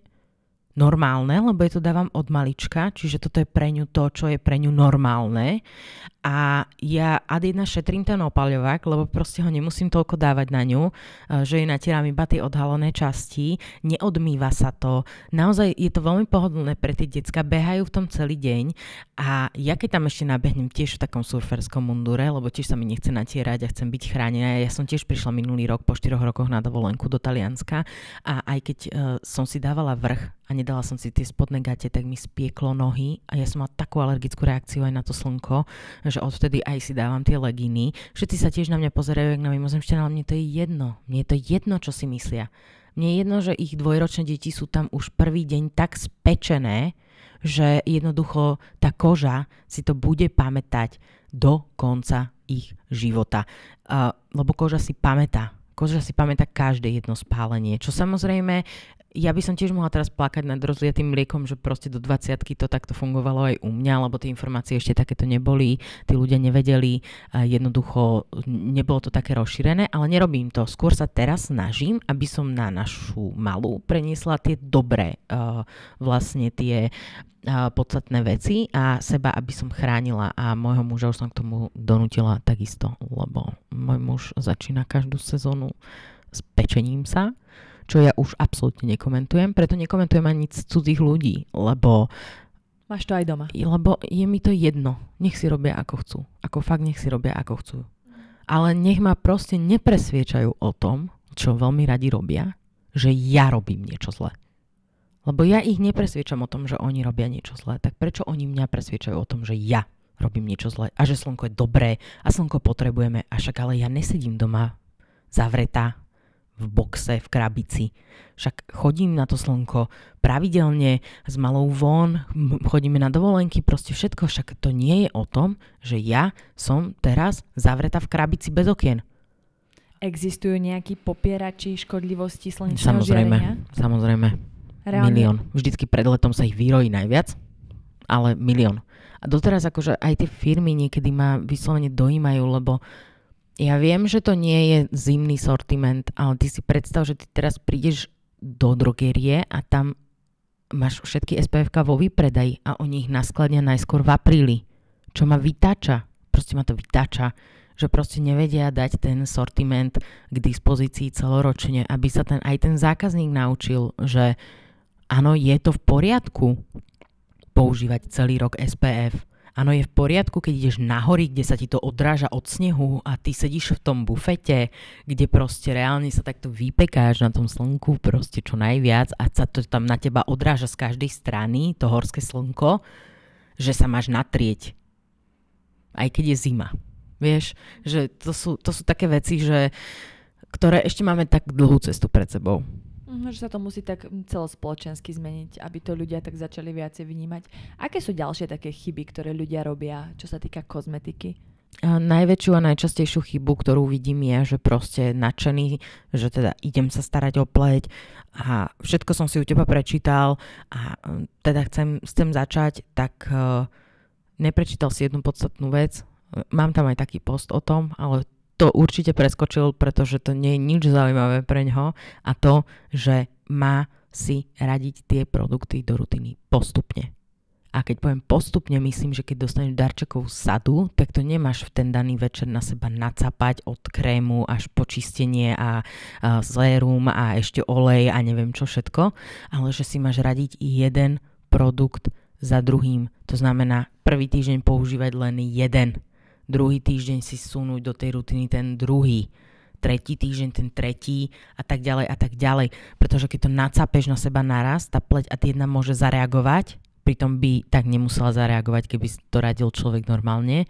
normálne, lebo je to dávam od malička, čiže toto je pre ňu to, čo je pre ňu normálne a ja ad jedna šetrím ten opaľovák, lebo proste ho nemusím toľko dávať na ňu, eh, že jej natieram iba tie odhalené časti, neodmýva sa to. Naozaj je to veľmi pohodlné pre tie decka, behajú v tom celý deň a ja keď tam ešte nabehnem tiež v takom surferskom mundure, lebo tiež sa mi nechce natierať a chcem byť chránená. Ja som tiež prišla minulý rok po 4 rokoch na dovolenku do Talianska a aj keď uh, som si dávala vrch a nedala som si tie spodné gate, tak mi spieklo nohy a ja som mala takú alergickú reakciu aj na to slnko, že že odvtedy aj si dávam tie leginy. Všetci sa tiež na mňa pozerajú, jak na mimozemšťana, ale mne to je jedno. Mne je to jedno, čo si myslia. Mne je jedno, že ich dvojročné deti sú tam už prvý deň tak spečené, že jednoducho tá koža si to bude pamätať do konca ich života. Uh, lebo koža si pamätá. Koža si pamätá každé jedno spálenie, čo samozrejme ja by som tiež mohla teraz plakať nad rozliatým mliekom, že proste do 20 to takto fungovalo aj u mňa, lebo tie informácie ešte takéto neboli, tí ľudia nevedeli, jednoducho nebolo to také rozšírené, ale nerobím to. Skôr sa teraz snažím, aby som na našu malú preniesla tie dobré vlastne tie podstatné veci a seba, aby som chránila a môjho muža už som k tomu donútila takisto, lebo môj muž začína každú sezónu s pečením sa čo ja už absolútne nekomentujem, preto nekomentujem ani cudzích ľudí, lebo Máš to aj doma. Lebo je mi to jedno. Nech si robia ako chcú. Ako fakt nech si robia ako chcú. Ale nech ma proste nepresviečajú o tom, čo veľmi radi robia, že ja robím niečo zle. Lebo ja ich nepresviečam o tom, že oni robia niečo zle, Tak prečo oni mňa presviečajú o tom, že ja robím niečo zle a že slnko je dobré a slnko potrebujeme. A však ale ja nesedím doma zavretá v boxe, v krabici. Však chodím na to slnko pravidelne, s malou von, chodíme na dovolenky, proste všetko, však to nie je o tom, že ja som teraz zavretá v krabici bez okien. Existujú nejakí popierači škodlivosti slnečného samozrejme, žiarenia? Samozrejme, Reálne? milión. Vždycky pred letom sa ich vyrojí najviac, ale milión. A doteraz akože aj tie firmy niekedy ma vyslovene dojímajú, lebo ja viem, že to nie je zimný sortiment, ale ty si predstav, že ty teraz prídeš do drogerie a tam máš všetky SPF vo výpredaj a oni ich naskladňa najskôr v apríli, čo ma vytáča. Proste ma to vytáča, že proste nevedia dať ten sortiment k dispozícii celoročne, aby sa ten, aj ten zákazník naučil, že áno, je to v poriadku používať celý rok SPF Áno, je v poriadku, keď ideš na hory, kde sa ti to odráža od snehu a ty sedíš v tom bufete, kde proste reálne sa takto vypekáš na tom slnku proste čo najviac a sa to tam na teba odráža z každej strany, to horské slnko, že sa máš natrieť. Aj keď je zima. Vieš, že to sú, to sú také veci, že ktoré ešte máme tak dlhú cestu pred sebou. Že sa to musí tak celospoločensky zmeniť, aby to ľudia tak začali viacej vnímať. Aké sú ďalšie také chyby, ktoré ľudia robia, čo sa týka kozmetiky? A najväčšiu a najčastejšiu chybu, ktorú vidím je, že proste nadšený, že teda idem sa starať o pleť a všetko som si u teba prečítal a um, teda chcem, chcem začať, tak uh, neprečítal si jednu podstatnú vec. Mám tam aj taký post o tom, ale to určite preskočil, pretože to nie je nič zaujímavé pre ňoho a to, že má si radiť tie produkty do rutiny postupne. A keď poviem postupne, myslím, že keď dostaneš darčekovú sadu, tak to nemáš v ten daný večer na seba nacapať od krému až po čistenie a, a sérum a ešte olej a neviem čo všetko, ale že si máš radiť jeden produkt za druhým. To znamená, prvý týždeň používať len jeden druhý týždeň si sunúť do tej rutiny ten druhý, tretí týždeň ten tretí a tak ďalej a tak ďalej. Pretože keď to nacapeš na seba naraz, tá pleť a jedna môže zareagovať, pritom by tak nemusela zareagovať, keby to radil človek normálne.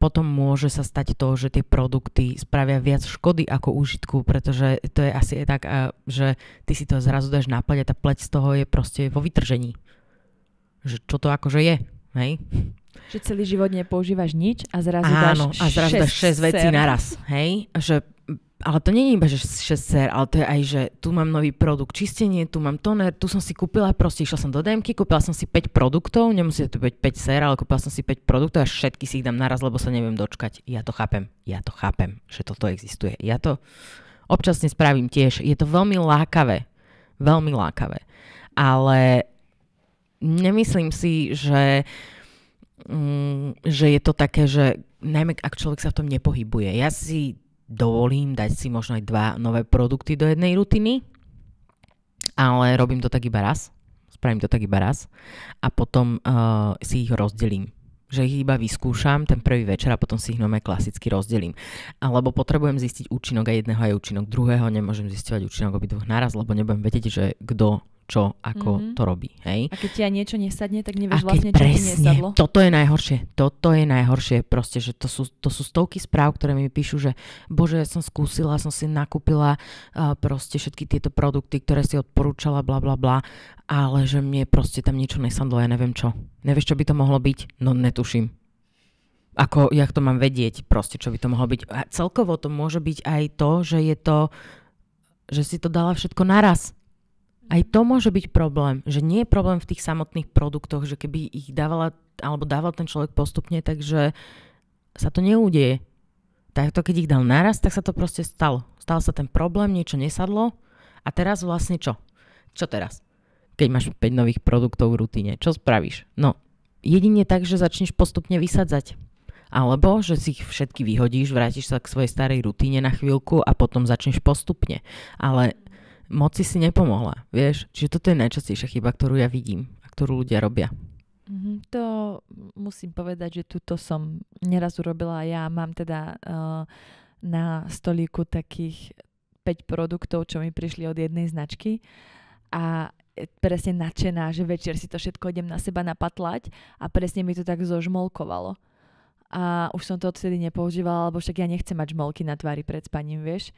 Potom môže sa stať to, že tie produkty spravia viac škody ako úžitku, pretože to je asi tak, že ty si to zrazu dáš na pleť a tá pleť z toho je proste vo vytržení. Že čo to akože je, hej? Že celý život nepoužívaš nič a zrazu Áno, dáš a zrazu 6 dáš 6 vecí naraz, hej? Že ale to nie je iba, že 6 ser, ale to je aj, že tu mám nový produkt čistenie, tu mám toner, tu som si kúpila, proste išla som do dm kúpila som si 5 produktov, nemusí to byť 5 ser, ale kúpila som si 5 produktov a všetky si ich dám naraz, lebo sa neviem dočkať. Ja to chápem, ja to chápem, že toto existuje. Ja to občasne spravím tiež. Je to veľmi lákavé, veľmi lákavé. Ale nemyslím si, že uh, Mm, že je to také, že najmä ak človek sa v tom nepohybuje. Ja si dovolím dať si možno aj dva nové produkty do jednej rutiny, ale robím to tak iba raz. Spravím to tak iba raz a potom uh, si ich rozdelím že ich iba vyskúšam ten prvý večer a potom si ich nome klasicky rozdelím. Alebo potrebujem zistiť účinok aj jedného aj účinok druhého, nemôžem zistovať účinok obidvoch naraz, lebo nebudem vedieť, že kto čo, ako mm-hmm. to robí. Hej? A keď ti aj niečo nesadne, tak nevieš vlastne, čo presne, ti nesadlo. Toto je najhoršie. Toto je najhoršie. Proste, že to sú, to sú stovky správ, ktoré mi píšu, že bože, ja som skúsila, som si nakúpila uh, proste všetky tieto produkty, ktoré si odporúčala, bla bla bla, ale že mne proste tam niečo nesadlo, ja neviem čo. Nevieš, čo by to mohlo byť? No netuším ako ja to mám vedieť proste, čo by to mohlo byť. A celkovo to môže byť aj to, že je to, že si to dala všetko naraz aj to môže byť problém, že nie je problém v tých samotných produktoch, že keby ich dávala, alebo dával ten človek postupne, takže sa to neudeje. Takto keď ich dal naraz, tak sa to proste stalo. Stal sa ten problém, niečo nesadlo a teraz vlastne čo? Čo teraz? Keď máš 5 nových produktov v rutine, čo spravíš? No, jedine tak, že začneš postupne vysadzať. Alebo, že si ich všetky vyhodíš, vrátiš sa k svojej starej rutine na chvíľku a potom začneš postupne. Ale moc si nepomohla, vieš. Čiže toto je najčastejšia chyba, ktorú ja vidím a ktorú ľudia robia. Mm-hmm, to musím povedať, že túto som neraz urobila. Ja mám teda uh, na stolíku takých 5 produktov, čo mi prišli od jednej značky a presne nadšená, že večer si to všetko idem na seba napatlať a presne mi to tak zožmolkovalo a už som to odtedy nepoužívala, lebo však ja nechcem mať žmolky na tvári pred spaním, vieš.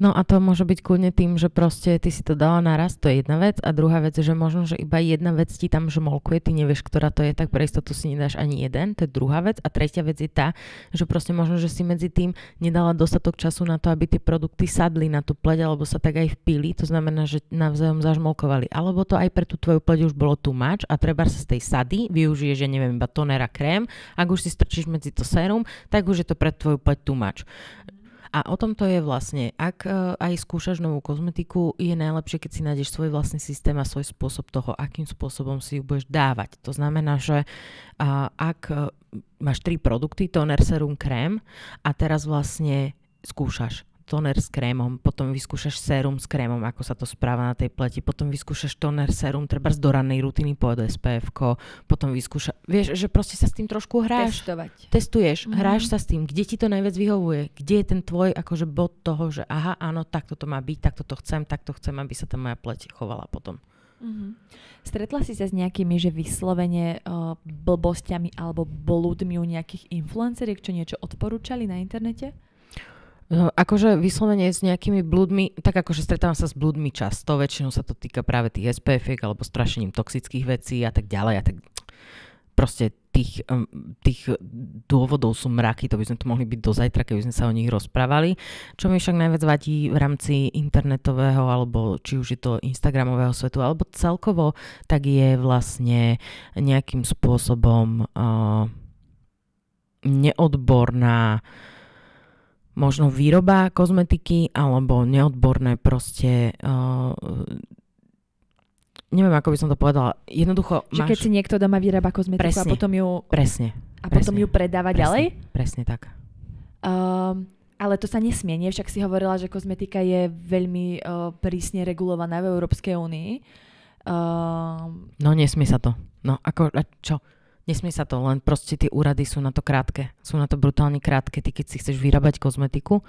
No a to môže byť kľudne tým, že proste ty si to dala naraz, to je jedna vec a druhá vec, je, že možno, že iba jedna vec ti tam žmolkuje, ty nevieš, ktorá to je, tak pre istotu si nedáš ani jeden, to je druhá vec a tretia vec je tá, že proste možno, že si medzi tým nedala dostatok času na to, aby tie produkty sadli na tú pleť alebo sa tak aj vpili, to znamená, že navzájom zažmolkovali. Alebo to aj pre tú tvoju pleť už bolo tu mač a treba sa z tej sady využije, že neviem, iba tonera krém, ak už si strčíš medzi medzi to sérum, tak už je to pre tvoju pleť too A o tom to je vlastne. Ak uh, aj skúšaš novú kozmetiku, je najlepšie, keď si nájdeš svoj vlastný systém a svoj spôsob toho, akým spôsobom si ju budeš dávať. To znamená, že uh, ak uh, máš tri produkty, toner, serum, krém a teraz vlastne skúšaš toner s krémom, potom vyskúšaš sérum s krémom, ako sa to správa na tej pleti, potom vyskúšaš toner, sérum, treba z dorannej rutiny po SPF, potom vyskúšaš, vieš, že proste sa s tým trošku hráš. Testovať. Testuješ, mm-hmm. hráš sa s tým, kde ti to najviac vyhovuje, kde je ten tvoj akože bod toho, že aha, áno, takto to má byť, takto to chcem, takto chcem, aby sa tá moja pleť chovala potom. Mm-hmm. Stretla si sa s nejakými, že vyslovene uh, blbostiami alebo blúdmi u nejakých influenceriek, čo niečo odporúčali na internete? Eh, akože vyslovene s nejakými blúdmi, tak akože stretávam sa s blúdmi často, väčšinou sa to týka práve tých spf alebo strašením toxických vecí a tak ďalej a tak proste tých, tých dôvodov sú mraky, to by sme tu mohli byť do zajtra, keby sme sa o nich rozprávali. Čo mi však najviac vadí v rámci internetového, alebo či už je to Instagramového svetu, alebo celkovo, tak je vlastne nejakým spôsobom uh, neodborná uh, možno výroba kozmetiky alebo neodborné proste... Uh, neviem, ako by som to povedala. Jednoducho Že máš... keď si niekto doma vyrába kozmetiku presne, a potom ju... Presne. A potom presne, ju predáva presne, ďalej? Presne tak. Um, ale to sa nesmie, nie? Však si hovorila, že kozmetika je veľmi uh, prísne regulovaná v Európskej únii. Uh, no nesmie sa to. No ako, čo? Nesmie sa to, len proste tie úrady sú na to krátke. Sú na to brutálne krátke. Ty keď si chceš vyrábať kozmetiku,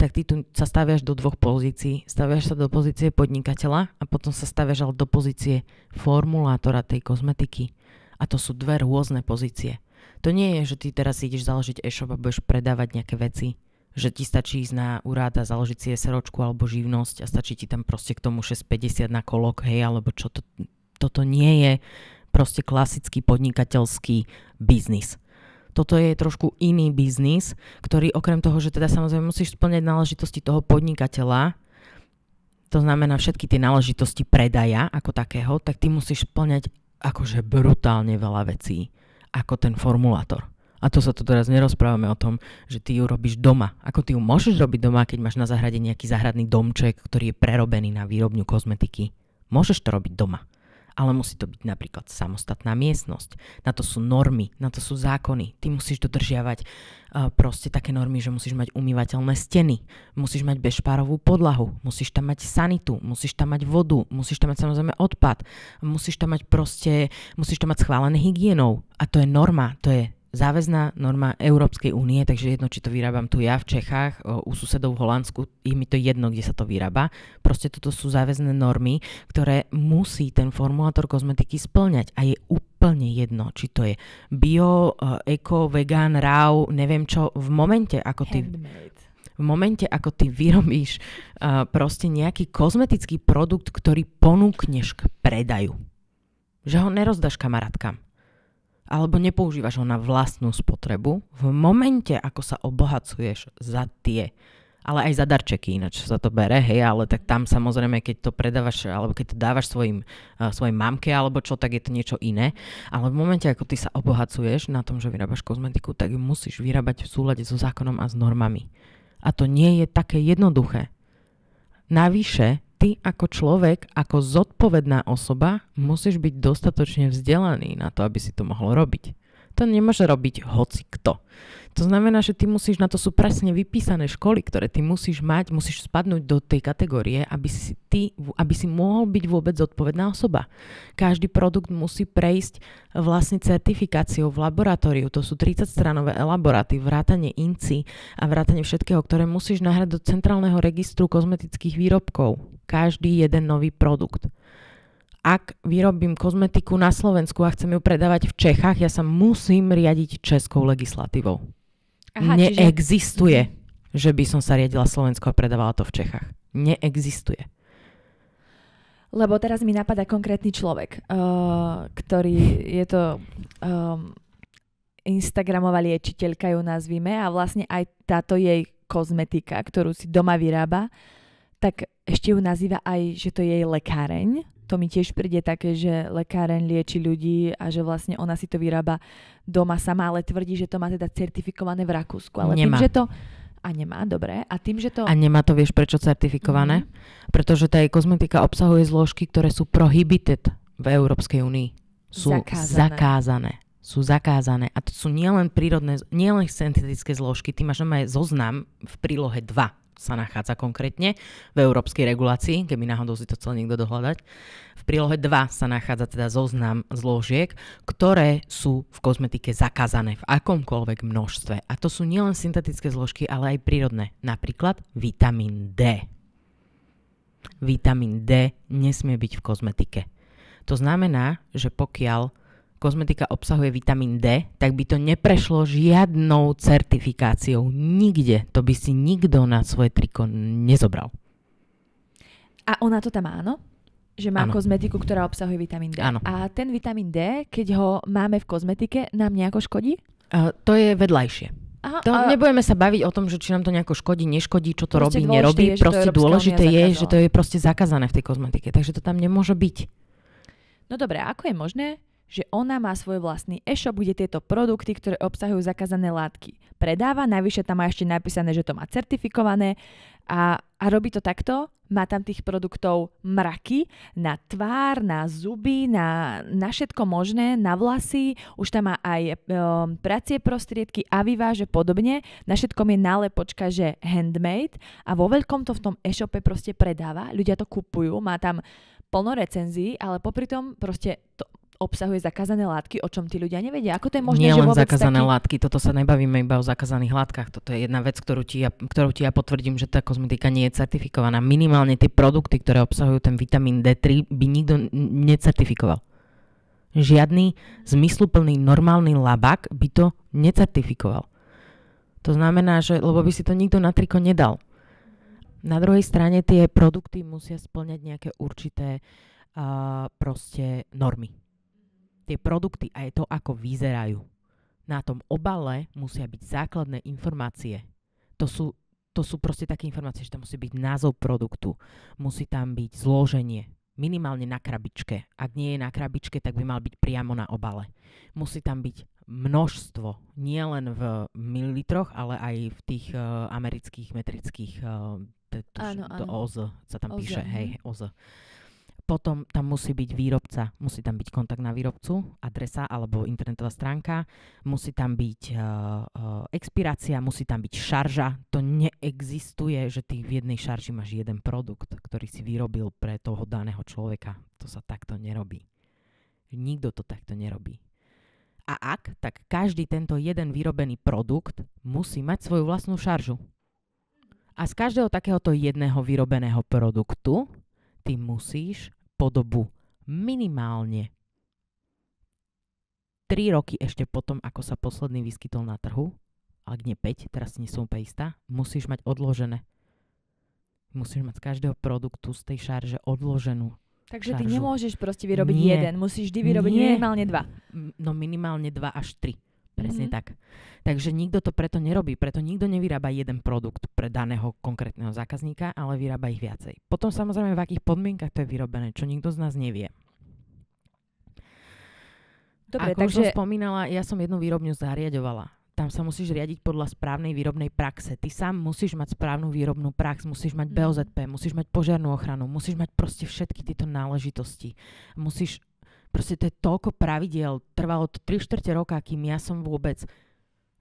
tak ty tu sa staviaš do dvoch pozícií. Staviaš sa do pozície podnikateľa a potom sa staviaš ale do pozície formulátora tej kozmetiky. A to sú dve rôzne pozície. To nie je, že ty teraz ideš založiť e-shop a budeš predávať nejaké veci že ti stačí ísť na úrad a založiť si SROčku alebo živnosť a stačí ti tam proste k tomu 6,50 na kolok, hej, alebo čo to, toto nie je proste klasický podnikateľský biznis. Toto je trošku iný biznis, ktorý okrem toho, že teda samozrejme musíš splňať náležitosti toho podnikateľa, to znamená všetky tie náležitosti predaja ako takého, tak ty musíš splňať akože brutálne veľa vecí, ako ten formulátor. A to sa tu teraz nerozprávame o tom, že ty ju robíš doma. Ako ty ju môžeš robiť doma, keď máš na zahrade nejaký záhradný domček, ktorý je prerobený na výrobňu kozmetiky. Môžeš to robiť doma ale musí to byť napríklad samostatná miestnosť. Na to sú normy, na to sú zákony. Ty musíš dodržiavať uh, proste také normy, že musíš mať umývateľné steny, musíš mať bezpárovú podlahu, musíš tam mať sanitu, musíš tam mať vodu, musíš tam mať samozrejme odpad, musíš tam mať proste, musíš tam mať schválené hygienou. A to je norma, to je záväzná norma Európskej únie, takže jedno, či to vyrábam tu ja v Čechách, u susedov v Holandsku, je mi to jedno, kde sa to vyrába. Proste toto sú záväzné normy, ktoré musí ten formulátor kozmetiky splňať a je úplne jedno, či to je bio, e, eko, vegan, raw, neviem čo, v momente, ako ty... Handmade v momente, ako ty vyrobíš uh, proste nejaký kozmetický produkt, ktorý ponúkneš k predaju. Že ho nerozdaš kamarátkam alebo nepoužívaš ho na vlastnú spotrebu, v momente, ako sa obohacuješ za tie ale aj za darčeky ináč sa to bere, hej, ale tak tam samozrejme, keď to predávaš, alebo keď to dávaš svojim, uh, svojej mamke alebo čo, tak je to niečo iné. Ale v momente, ako ty sa obohacuješ na tom, že vyrábaš kozmetiku, tak ju musíš vyrábať v súlade so zákonom a s normami. A to nie je také jednoduché. Navyše, ty ako človek, ako zodpovedná osoba, musíš byť dostatočne vzdelaný na to, aby si to mohol robiť. To nemôže robiť hoci kto. To znamená, že ty musíš, na to sú presne vypísané školy, ktoré ty musíš mať, musíš spadnúť do tej kategórie, aby si, ty, aby si mohol byť vôbec zodpovedná osoba. Každý produkt musí prejsť e, vlastne certifikáciou v laboratóriu. To sú 30-stranové elaboráty, vrátanie INCI a vrátanie všetkého, ktoré musíš nahrať do centrálneho registru kozmetických výrobkov. Každý jeden nový produkt ak vyrobím kozmetiku na Slovensku a chcem ju predávať v Čechách, ja sa musím riadiť českou legislatívou. Aha, Neexistuje, čiže... Mhm. že by som sa riadila Slovensko a predávala to v Čechách. Neexistuje. Lebo teraz mi napadá konkrétny človek, uh, ktorý je to um, Instagramová liečiteľka, ju nazvime, a vlastne aj táto jej kozmetika, ktorú si doma vyrába, tak ešte ju nazýva aj, že to je jej lekáreň to mi tiež príde také, že lekáren lieči ľudí a že vlastne ona si to vyrába doma sama, ale tvrdí, že to má teda certifikované v Rakúsku. Ale Nemá. tým, že to a nemá, dobre. A tým, že to... A nemá to, vieš, prečo certifikované? mm Pretože tá jej kozmetika obsahuje zložky, ktoré sú prohibited v Európskej únii. Sú zakázané. zakázané. Sú zakázané. A to sú nielen prírodné, nielen syntetické zložky. Ty máš aj zoznam v prílohe 2 sa nachádza konkrétne v európskej regulácii, keby náhodou si to chcel niekto dohľadať. V prílohe 2 sa nachádza teda zoznam zložiek, ktoré sú v kozmetike zakázané v akomkoľvek množstve. A to sú nielen syntetické zložky, ale aj prírodné, napríklad vitamín D. Vitamín D nesmie byť v kozmetike. To znamená, že pokiaľ kozmetika obsahuje vitamín D, tak by to neprešlo žiadnou certifikáciou. Nikde. To by si nikto na svoje triko nezobral. A ona to tam áno? Že má ano. kozmetiku, ktorá obsahuje vitamín D. Ano. A ten vitamín D, keď ho máme v kozmetike, nám nejako škodí? Uh, to je vedľajšie. Aha, to, a... Nebudeme sa baviť o tom, že či nám to nejako škodí, neškodí, čo to proste robí, nerobí. Je, proste dôležité je, že to je proste zakázané v tej kozmetike. Takže to tam nemôže byť. No dobre, ako je možné, že ona má svoj vlastný e-shop, kde tieto produkty, ktoré obsahujú zakázané látky, predáva. Najvyššie tam má ešte napísané, že to má certifikované a, a robí to takto. Má tam tých produktov mraky na tvár, na zuby, na, na všetko možné, na vlasy. Už tam má aj e, pracie prostriedky a vyváže podobne. Na všetkom je nálepočka, že handmade a vo veľkom to v tom e-shope proste predáva. Ľudia to kupujú, má tam plno recenzií, ale popri tom proste to, obsahuje zakázané látky, o čom tí ľudia nevedia. Ako to je možné, Nie že len zakázané taký... látky, toto sa nebavíme iba o zakázaných látkach. Toto je jedna vec, ktorú ti, ja, ktorú ti ja potvrdím, že tá kozmetika nie je certifikovaná. Minimálne tie produkty, ktoré obsahujú ten vitamín D3, by nikto necertifikoval. Žiadny zmysluplný normálny labak by to necertifikoval. To znamená, že lebo by si to nikto na triko nedal. Na druhej strane tie produkty musia splňať nejaké určité uh, proste normy tie produkty a je to, ako vyzerajú. Na tom obale musia byť základné informácie. To sú, to sú proste také informácie, že tam musí byť názov produktu, musí tam byť zloženie, minimálne na krabičke. Ak nie je na krabičke, tak by mal byť priamo na obale. Musí tam byť množstvo, nielen v mililitroch, ale aj v tých uh, amerických metrických uh, eh, to, to, áno, áno. OZ sa tam OZ, píše, hej, mhm. OZ. Potom tam musí byť výrobca, musí tam byť kontakt na výrobcu, adresa alebo internetová stránka, musí tam byť uh, uh, expirácia, musí tam byť šarža. To neexistuje, že ty v jednej šarži máš jeden produkt, ktorý si vyrobil pre toho daného človeka. To sa takto nerobí. Nikto to takto nerobí. A ak, tak každý tento jeden vyrobený produkt musí mať svoju vlastnú šaržu. A z každého takéhoto jedného vyrobeného produktu ty musíš podobu. Minimálne 3 roky ešte potom, ako sa posledný vyskytol na trhu, ak nie 5, teraz nie som úplne istá, musíš mať odložené. Musíš mať z každého produktu, z tej šarže odloženú. Takže šaržu. ty nemôžeš proste vyrobiť nie. jeden, musíš vždy vyrobiť nie. minimálne dva. No minimálne dva až tri. Presne mm-hmm. tak. Takže nikto to preto nerobí, preto nikto nevyrába jeden produkt pre daného konkrétneho zákazníka, ale vyrába ich viacej. Potom samozrejme v akých podmienkach to je vyrobené, čo nikto z nás nevie. Dobre, Ako takže... už som spomínala, ja som jednu výrobňu zariadovala. Tam sa musíš riadiť podľa správnej výrobnej praxe. Ty sám musíš mať správnu výrobnú prax, musíš mať BOZP, mhm. musíš mať požiarnú ochranu, musíš mať proste všetky tieto náležitosti. Musíš Proste to je toľko pravidiel. Trvalo to 3 čtvrte roka, kým ja som vôbec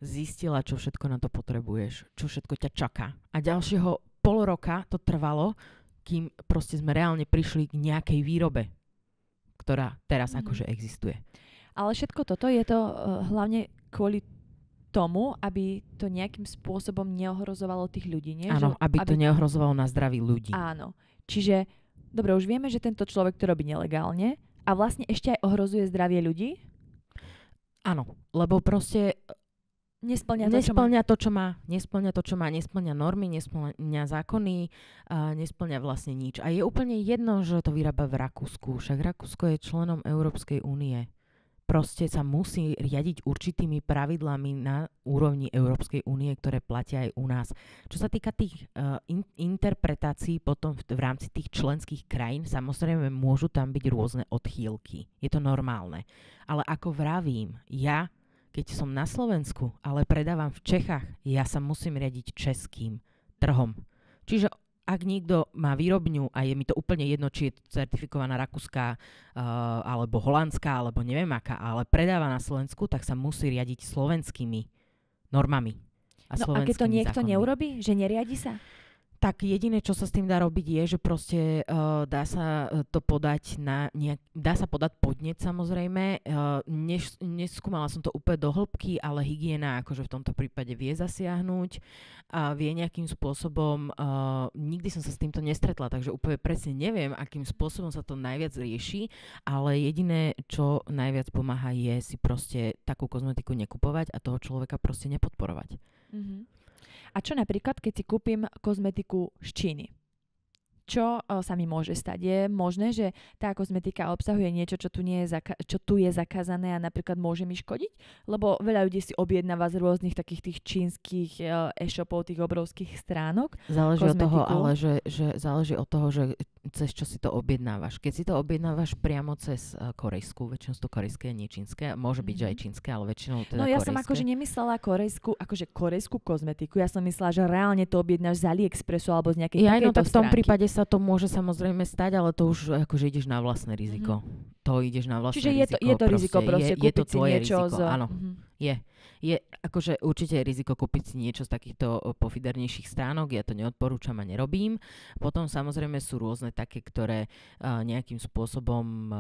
zistila, čo všetko na to potrebuješ, čo všetko ťa čaká. A ďalšieho pol roka to trvalo, kým proste sme reálne prišli k nejakej výrobe, ktorá teraz mm. akože existuje. Ale všetko toto je to uh, hlavne kvôli tomu, aby to nejakým spôsobom neohrozovalo tých ľudí, nie? Áno, aby, aby to neohrozovalo na zdraví ľudí. Áno. Čiže, dobre, už vieme, že tento človek to robí nelegálne, a vlastne ešte aj ohrozuje zdravie ľudí? Áno, lebo proste e, Nesplňa to, nesplňa to, čo má. Nesplňa to, čo má. Nesplňa normy, nesplňa zákony, uh, nesplňa vlastne nič. A je úplne jedno, že to vyrába v Rakúsku. Však Rakúsko je členom Európskej únie proste sa musí riadiť určitými pravidlami na úrovni Európskej únie, ktoré platia aj u nás. Čo sa týka tých uh, in, interpretácií potom v, v rámci tých členských krajín, samozrejme môžu tam byť rôzne odchýlky. Je to normálne. Ale ako vravím, ja, keď som na Slovensku, ale predávam v Čechách, ja sa musím riadiť českým trhom. Čiže ak niekto má výrobňu a je mi to úplne jedno, či je certifikovaná rakúska uh, alebo holandská alebo neviem aká, ale predáva na Slovensku, tak sa musí riadiť slovenskými normami. A no a keď to niekto zákonmi. neurobi, že neriadi sa? tak jediné, čo sa s tým dá robiť, je, že proste uh, dá sa e, to podať na nejak, dá sa podať podnet samozrejme. Uh, e, nes, neskúmala som to úplne do hĺbky, ale hygiena akože v tomto prípade vie zasiahnuť a vie nejakým spôsobom, uh, nikdy som sa s týmto nestretla, takže úplne presne neviem, akým spôsobom sa to najviac rieši, ale jediné, čo najviac pomáha, je si proste takú kozmetiku nekupovať a toho človeka proste nepodporovať. Mm-hmm. A čo napríklad, keď si kúpim kozmetiku z Číny? čo e, sa mi môže stať. Je možné, že tá kozmetika obsahuje niečo, čo tu, nie je zaka- čo tu je zakázané a napríklad môže mi škodiť? Lebo veľa ľudí si objednáva z rôznych takých tých čínskych e, e-shopov, tých obrovských stránok. Záleží kozmetiku. od toho, ale že, že záleží od toho, že cez čo si to objednávaš. Keď si to objednávaš priamo cez e, korejskú, väčšinou sú to korejské, nie čínske, môže byť, že aj mhm. čínske, ale väčšinou teda No ja korejské. som akože nemyslela korejskú, akože korejskú kozmetiku, ja som myslela, že reálne to objednáš z AliExpressu alebo z nejakej ja, no tak v tom stránky. prípade sa sa to môže samozrejme stať, ale to už akože ideš na vlastné mhm. riziko. Mm-hmm. To ideš na vlastné Čiže riziko. Čiže je to, je to proste, riziko proste, je, kúpiť je to tvoje si niečo riziko, z... áno. Mm-hmm. Je. je. Akože určite je riziko kúpiť si niečo z takýchto pofidernejších stránok, ja to neodporúčam a nerobím. Potom samozrejme sú rôzne také, ktoré uh, nejakým spôsobom uh,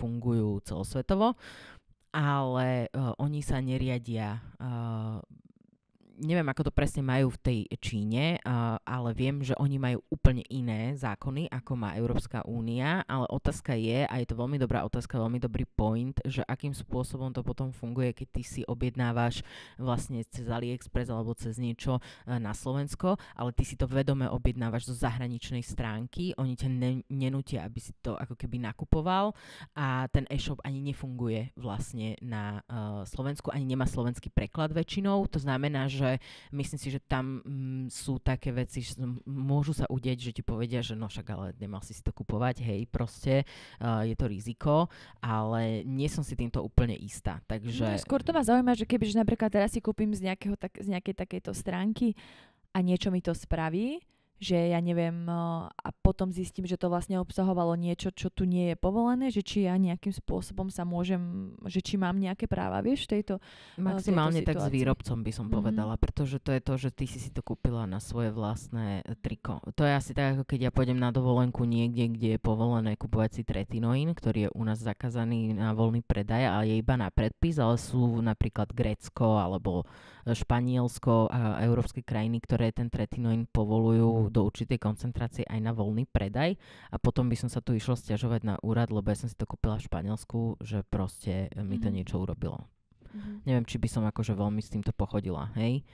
fungujú celosvetovo ale uh, oni sa neriadia uh, neviem, ako to presne majú v tej Číne, uh, ale viem, že oni majú úplne iné zákony, ako má Európska únia, ale otázka je, a je to veľmi dobrá otázka, veľmi dobrý point, že akým spôsobom to potom funguje, keď ty si objednávaš vlastne cez AliExpress alebo cez niečo uh, na Slovensko, ale ty si to vedome objednávaš zo zahraničnej stránky, oni ťa ne- nenutia, aby si to ako keby nakupoval a ten e-shop ani nefunguje vlastne na uh, Slovensku, ani nemá slovenský preklad väčšinou, to znamená, že myslím si, že tam mm, sú také veci, že môžu sa udeť, že ti povedia, že no však ale nemal si si to kupovať, hej, proste uh, je to riziko, ale nie som si týmto úplne istá. Takže... No, skôr to ma zaujíma, že že napríklad teraz si kúpim z, nejakého, tak, z nejakej takejto stránky a niečo mi to spraví, že ja neviem, eh, a potom zistím, že to vlastne obsahovalo niečo, čo tu nie je povolené, že či ja nejakým spôsobom sa môžem, že či mám nejaké práva, vieš, v tejto eh, Maximálne tejto tak s výrobcom by som mm-hmm. povedala, pretože to je to, že ty si si to kúpila na svoje vlastné eh, triko. To je asi tak, ako keď ja pôjdem na dovolenku niekde, kde je povolené kupovať si tretinoin, ktorý je u nás zakázaný na voľný predaj a je iba na predpis, ale sú napríklad Grécko alebo Španielsko a európske krajiny, ktoré ten tretinoin povolujú do určitej koncentrácie aj na voľný predaj a potom by som sa tu išla stiažovať na úrad, lebo ja som si to kúpila v Španielsku, že proste e, mi to mhm. niečo urobilo. Mm-hmm. Neviem, či by som akože veľmi s týmto pochodila, hej?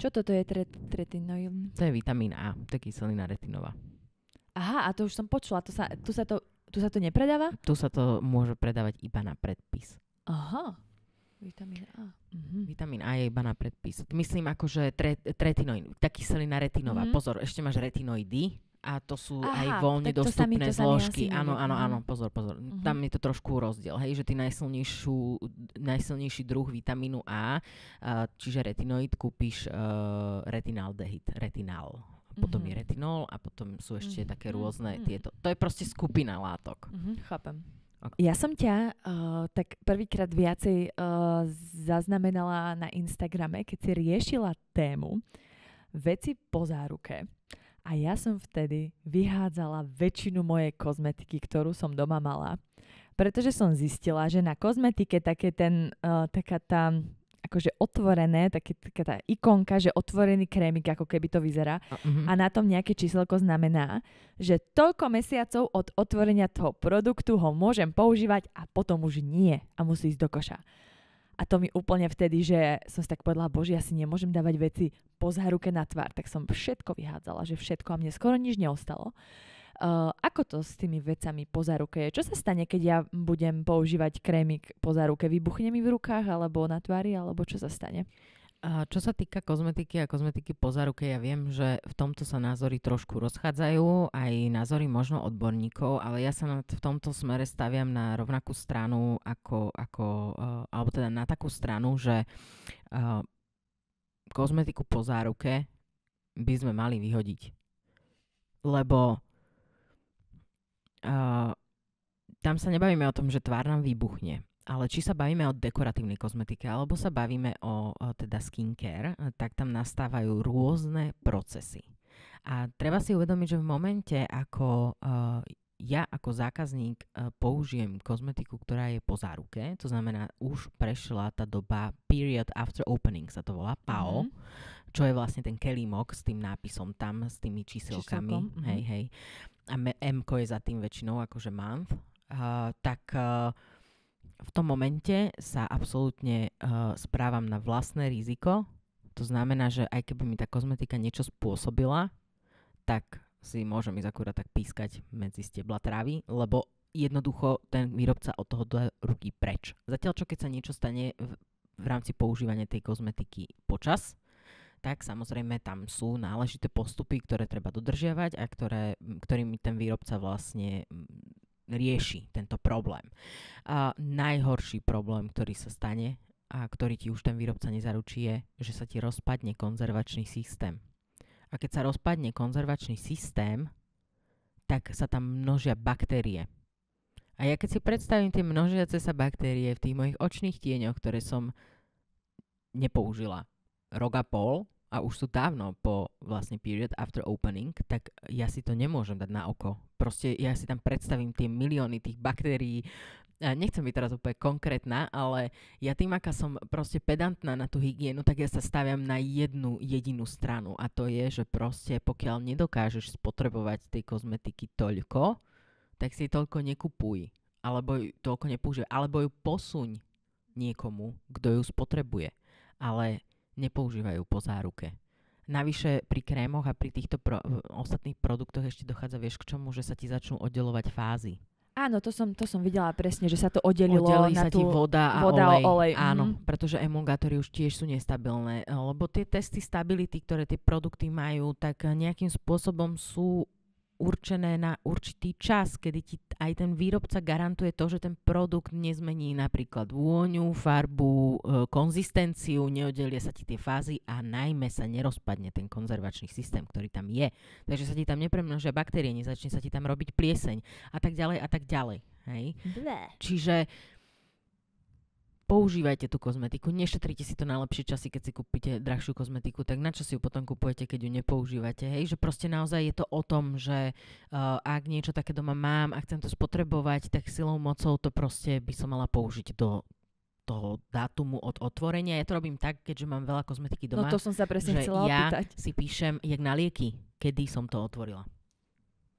Čo toto je tret- tretinoil? To je vitamín A, to je kyselina retinová. Aha, a to už som počula, to sa, tu, sa to, tu sa to nepredáva? Tu sa to môže predávať iba na predpis. Aha. Vitamín A. Mm-hmm. Vitamín A je iba na predpis. Myslím ako, že tre, tretinoid, tá kyselina retinová. Mm-hmm. Pozor, ešte máš retinoidy a to sú Aha, aj voľne dostupné to zložky. Áno, áno, áno, mhm. pozor, pozor. Mm-hmm. Tam je to trošku rozdiel, hej, že ty najsilnejší druh vitamínu A, čiže retinoid, kúpiš uh, retinaldehyd, retinál potom mm-hmm. je mhm. retinol a potom sú ešte mm-hmm. také rôzne mm-hmm. tieto. To je proste skupina látok. Mm-hmm, chápem. Ako? Ja som ťa uh, tak prvýkrát viacej uh, zaznamenala na Instagrame, keď si riešila tému veci po záruke. A ja som vtedy vyhádzala väčšinu mojej kozmetiky, ktorú som doma mala, pretože som zistila, že na kozmetike také ten, uh, taká tá akože otvorené, také, taká tá ikonka, že otvorený krémik, ako keby to vyzerá. Uh-huh. A na tom nejaké číselko znamená, že toľko mesiacov od otvorenia toho produktu ho môžem používať a potom už nie a musí ísť do koša. A to mi úplne vtedy, že som si tak povedala, bože, ja si nemôžem dávať veci po záruke na tvár. Tak som všetko vyhádzala, že všetko a mne skoro nič neostalo. Uh, ako to s tými vecami po záruke je? Čo sa stane, keď ja budem používať krémik po záruke? Vybuchne mi v rukách alebo na tvári, alebo čo sa stane? A čo sa týka kozmetiky a kozmetiky po záruke, ja viem, že v tomto sa názory trošku rozchádzajú, aj názory možno odborníkov, ale ja sa v tomto smere staviam na rovnakú stranu ako, ako eh, alebo teda na takú stranu, že eh, kozmetiku po záruke by sme mali vyhodiť. Lebo uh, tam sa nebavíme o tom, že tvár nám vybuchne, ale či sa bavíme o dekoratívnej kozmetike alebo sa bavíme o, o teda skincare, tak tam nastávajú rôzne procesy. A treba si uvedomiť, že v momente, ako uh, ja ako zákazník uh, použijem kozmetiku, ktorá je po záruke, to znamená, už prešla tá doba period after opening, sa to volá PAO, mm-hmm čo je vlastne ten kelímok s tým nápisom tam, s tými číselkami. Číselkom. Mhm. Hej, hej. A M je za tým väčšinou akože month. Uh, tak uh, v tom momente sa absolútne uh, správam na vlastné riziko. To znamená, že aj keby mi tá kozmetika niečo spôsobila, tak si môžem ísť akurát tak pískať medzi stebla trávy, lebo jednoducho ten výrobca od toho dá ruky preč. Zatiaľ, čo keď sa niečo stane v, v rámci používania tej kozmetiky počas tak samozrejme tam sú náležité postupy, ktoré treba dodržiavať a ktoré, ktorými ten výrobca vlastne rieši tento problém. A najhorší problém, ktorý sa stane a ktorý ti už ten výrobca nezaručí je, že sa ti rozpadne konzervačný systém. A keď sa rozpadne konzervačný systém, tak sa tam množia baktérie. A ja keď si predstavím tie množiace sa baktérie v tých mojich očných tieňoch, ktoré som nepoužila, rok a pol a už sú dávno po vlastne period after opening, tak ja si to nemôžem dať na oko. Proste ja si tam predstavím tie milióny tých baktérií, nechcem byť teraz úplne konkrétna, ale ja tým, aká som proste pedantná na tú hygienu, tak ja sa staviam na jednu jedinú stranu a to je, že proste pokiaľ nedokážeš spotrebovať tej kozmetiky toľko, tak si toľko nekupuj, alebo ju toľko nepoužívaj, alebo ju posuň niekomu, kto ju spotrebuje. Ale nepoužívajú po záruke. Navyše pri krémoch a pri týchto pro, ostatných produktoch ešte dochádza, vieš, k čomu, že sa ti začnú oddelovať fázy. Áno, to som, to som videla presne, že sa to oddelilo Oddelí na sa tú ti voda a voda olej. olej. Áno, mm. pretože emulgátory už tiež sú nestabilné, lebo tie testy stability, ktoré tie produkty majú, tak nejakým spôsobom sú určené na určitý čas, kedy ti aj ten výrobca garantuje to, že ten produkt nezmení napríklad vôňu, farbu, e, konzistenciu, neoddelia sa ti tie fázy a najmä sa nerozpadne ten konzervačný systém, ktorý tam je. Takže sa ti tam nepremnožia baktérie, nezačne sa ti tam robiť plieseň a tak ďalej a tak ďalej. Hej? Čiže uh, používajte tú kozmetiku, nešetrite si to najlepšie časy, keď si kúpite drahšiu kozmetiku, tak na čo si ju potom kupujete, keď ju nepoužívate, hej? Že proste naozaj je to o tom, že uh, ak niečo také doma mám a chcem to spotrebovať, tak silou mocou to proste by som mala použiť do toho dátumu od otvorenia. Ja to robím tak, keďže mám veľa kozmetiky no doma. No to som sa presne chcela ja opýtať. si píšem, jak na lieky, kedy som to otvorila.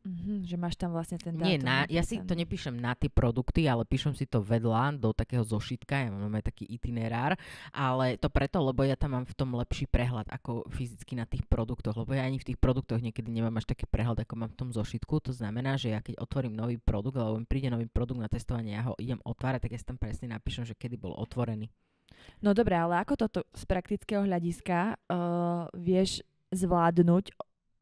Mm-hmm, že máš tam vlastne ten dátum. Nie, na, ja si to nepíšem na tie produkty, ale píšem si to vedľa do takého zošitka, ja mám aj taký itinerár, ale to preto, lebo ja tam mám v tom lepší prehľad ako fyzicky na tých produktoch, lebo ja ani v tých produktoch niekedy nemám až taký prehľad, ako mám v tom zošitku. To znamená, že ja keď otvorím nový produkt, alebo mi príde nový produkt na testovanie, ja ho idem otvárať, tak ja si tam presne napíšem, že kedy bol otvorený. No dobre, ale ako toto z praktického hľadiska uh, vieš zvládnuť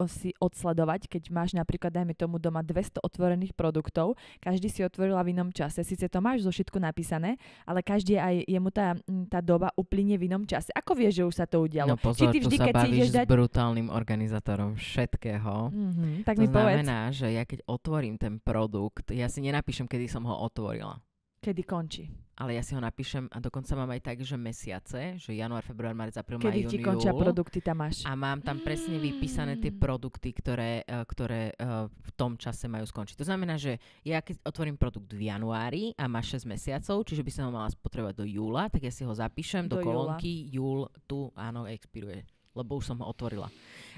si odsledovať, keď máš napríklad, dajme tomu, doma 200 otvorených produktov, každý si otvorila v inom čase. Sice to máš zo všetko napísané, ale každý aj jemu tá, mm, tá doba uplynie v inom čase. Ako vieš, že už sa to udialo? No pozor, Či ty vždy, tu sa keď bavíš si dať... s brutálnym organizátorom všetkého. Mm-hmm, tak to mi znamená, povedz. že ja keď otvorím ten produkt, ja si nenapíšem, kedy som ho otvorila. Kedy končí ale ja si ho napíšem a dokonca mám aj tak, že mesiace, že január, február, marec, apríl, maj, júni, ti končia júl, produkty, tam máš. A mám tam presne vypísané tie produkty, ktoré, e, ktoré e, v tom čase majú skončiť. To znamená, že ja keď otvorím produkt v januári a má 6 mesiacov, čiže by som ho mala spotrebovať do júla, tak ja si ho zapíšem do, do kolónky júl, tu, áno, expiruje lebo už som ho otvorila.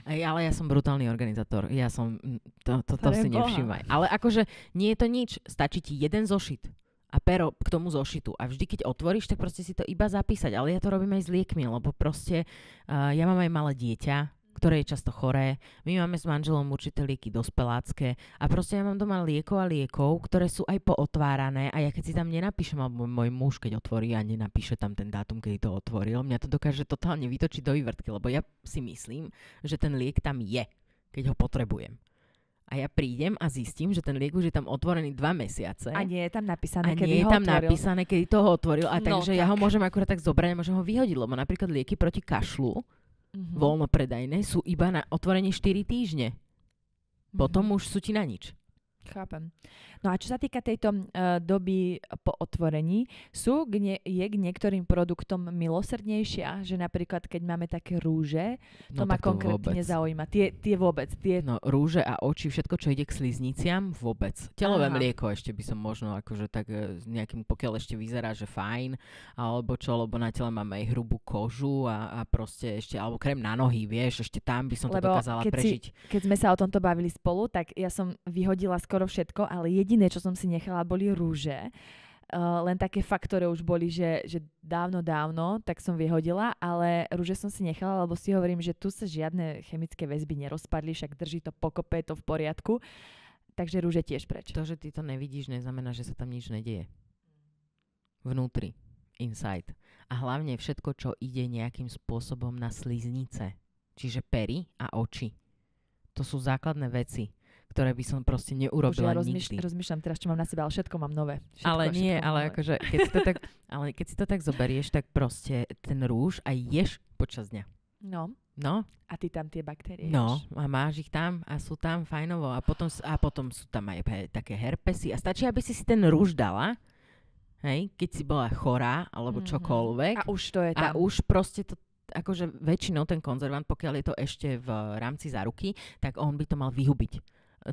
Ej, ale ja som brutálny organizátor. Ja som... Mm, to, to, to, to si nevšímaj. Ale akože nie je to nič. Stačí ti jeden zošit a pero k tomu zošitu. A vždy, keď otvoríš, tak proste si to iba zapísať. Ale ja to robím aj s liekmi, lebo proste uh, ja mám aj malé dieťa, ktoré je často choré. My máme s manželom určité lieky dospelácké a proste ja mám doma liekov a liekov, ktoré sú aj pootvárané a ja keď si tam nenapíšem, alebo môj muž keď otvorí a nenapíše tam ten dátum, kedy to otvoril, mňa to dokáže totálne vytočiť do vývrtky, lebo ja si myslím, že ten liek tam je, keď ho potrebujem. A ja prídem a zistím, že ten liek už je tam otvorený dva mesiace. A nie je tam napísané, a kedy nie je ho tam otvoril. napísané, kedy ho otvoril. A no, takže tak. ja ho môžem akurát tak zobrať a môžem ho vyhodiť, lebo napríklad lieky proti kašlu, mm-hmm. voľnopredajné, sú iba na otvorení 4 týždne. Mm-hmm. Potom mhm. už sú ti na nič. Chápem. No a čo sa týka tejto uh, doby po otvorení, sú nie, je k niektorým produktom milosrdnejšia, že napríklad keď máme také rúže, to no, ma konkrétne vôbec. zaujíma. Tie, tie vôbec. Tie... No rúže a oči, všetko čo ide k slizniciam, vôbec. Telové Aha. mlieko ešte by som možno akože tak e, nejakým, pokiaľ ešte vyzerá, že fajn, alebo čo, lebo na tele máme aj hrubú kožu a, a proste ešte, alebo krem na nohy, vieš, ešte tam by som lebo to dokázala keď prežiť. Si, keď sme sa o tomto bavili spolu, tak ja som vyhodila z skoro všetko, ale jediné, čo som si nechala, boli rúže. Uh, len také faktory už boli, že, že dávno, dávno, tak som vyhodila, ale rúže som si nechala, lebo si hovorím, že tu sa žiadne chemické väzby nerozpadli, však drží to pokope, je to v poriadku. Takže rúže tiež preč. To, že ty to nevidíš, neznamená, že sa tam nič nedieje. Vnútri. Inside. A hlavne všetko, čo ide nejakým spôsobom na sliznice. Čiže pery a oči. To sú základné veci ktoré by som proste neurobila ja rozmýš- nikdy. rozmýšľam teraz, čo mám na seba, ale všetko mám nové. Všetko, ale nie, všetko ale nové. akože, keď si, to tak, ale keď si to tak zoberieš, tak proste ten rúž aj ješ počas dňa. No. No. A ty tam tie baktérie No, a máš ich tam a sú tam fajnovo. A potom, a potom sú tam aj he, také herpesy. A stačí, aby si si ten rúž dala, hej, keď si bola chorá alebo mm-hmm. čokoľvek. A už to je tam. A už proste to akože väčšinou ten konzervant, pokiaľ je to ešte v rámci záruky, tak on by to mal vyhubiť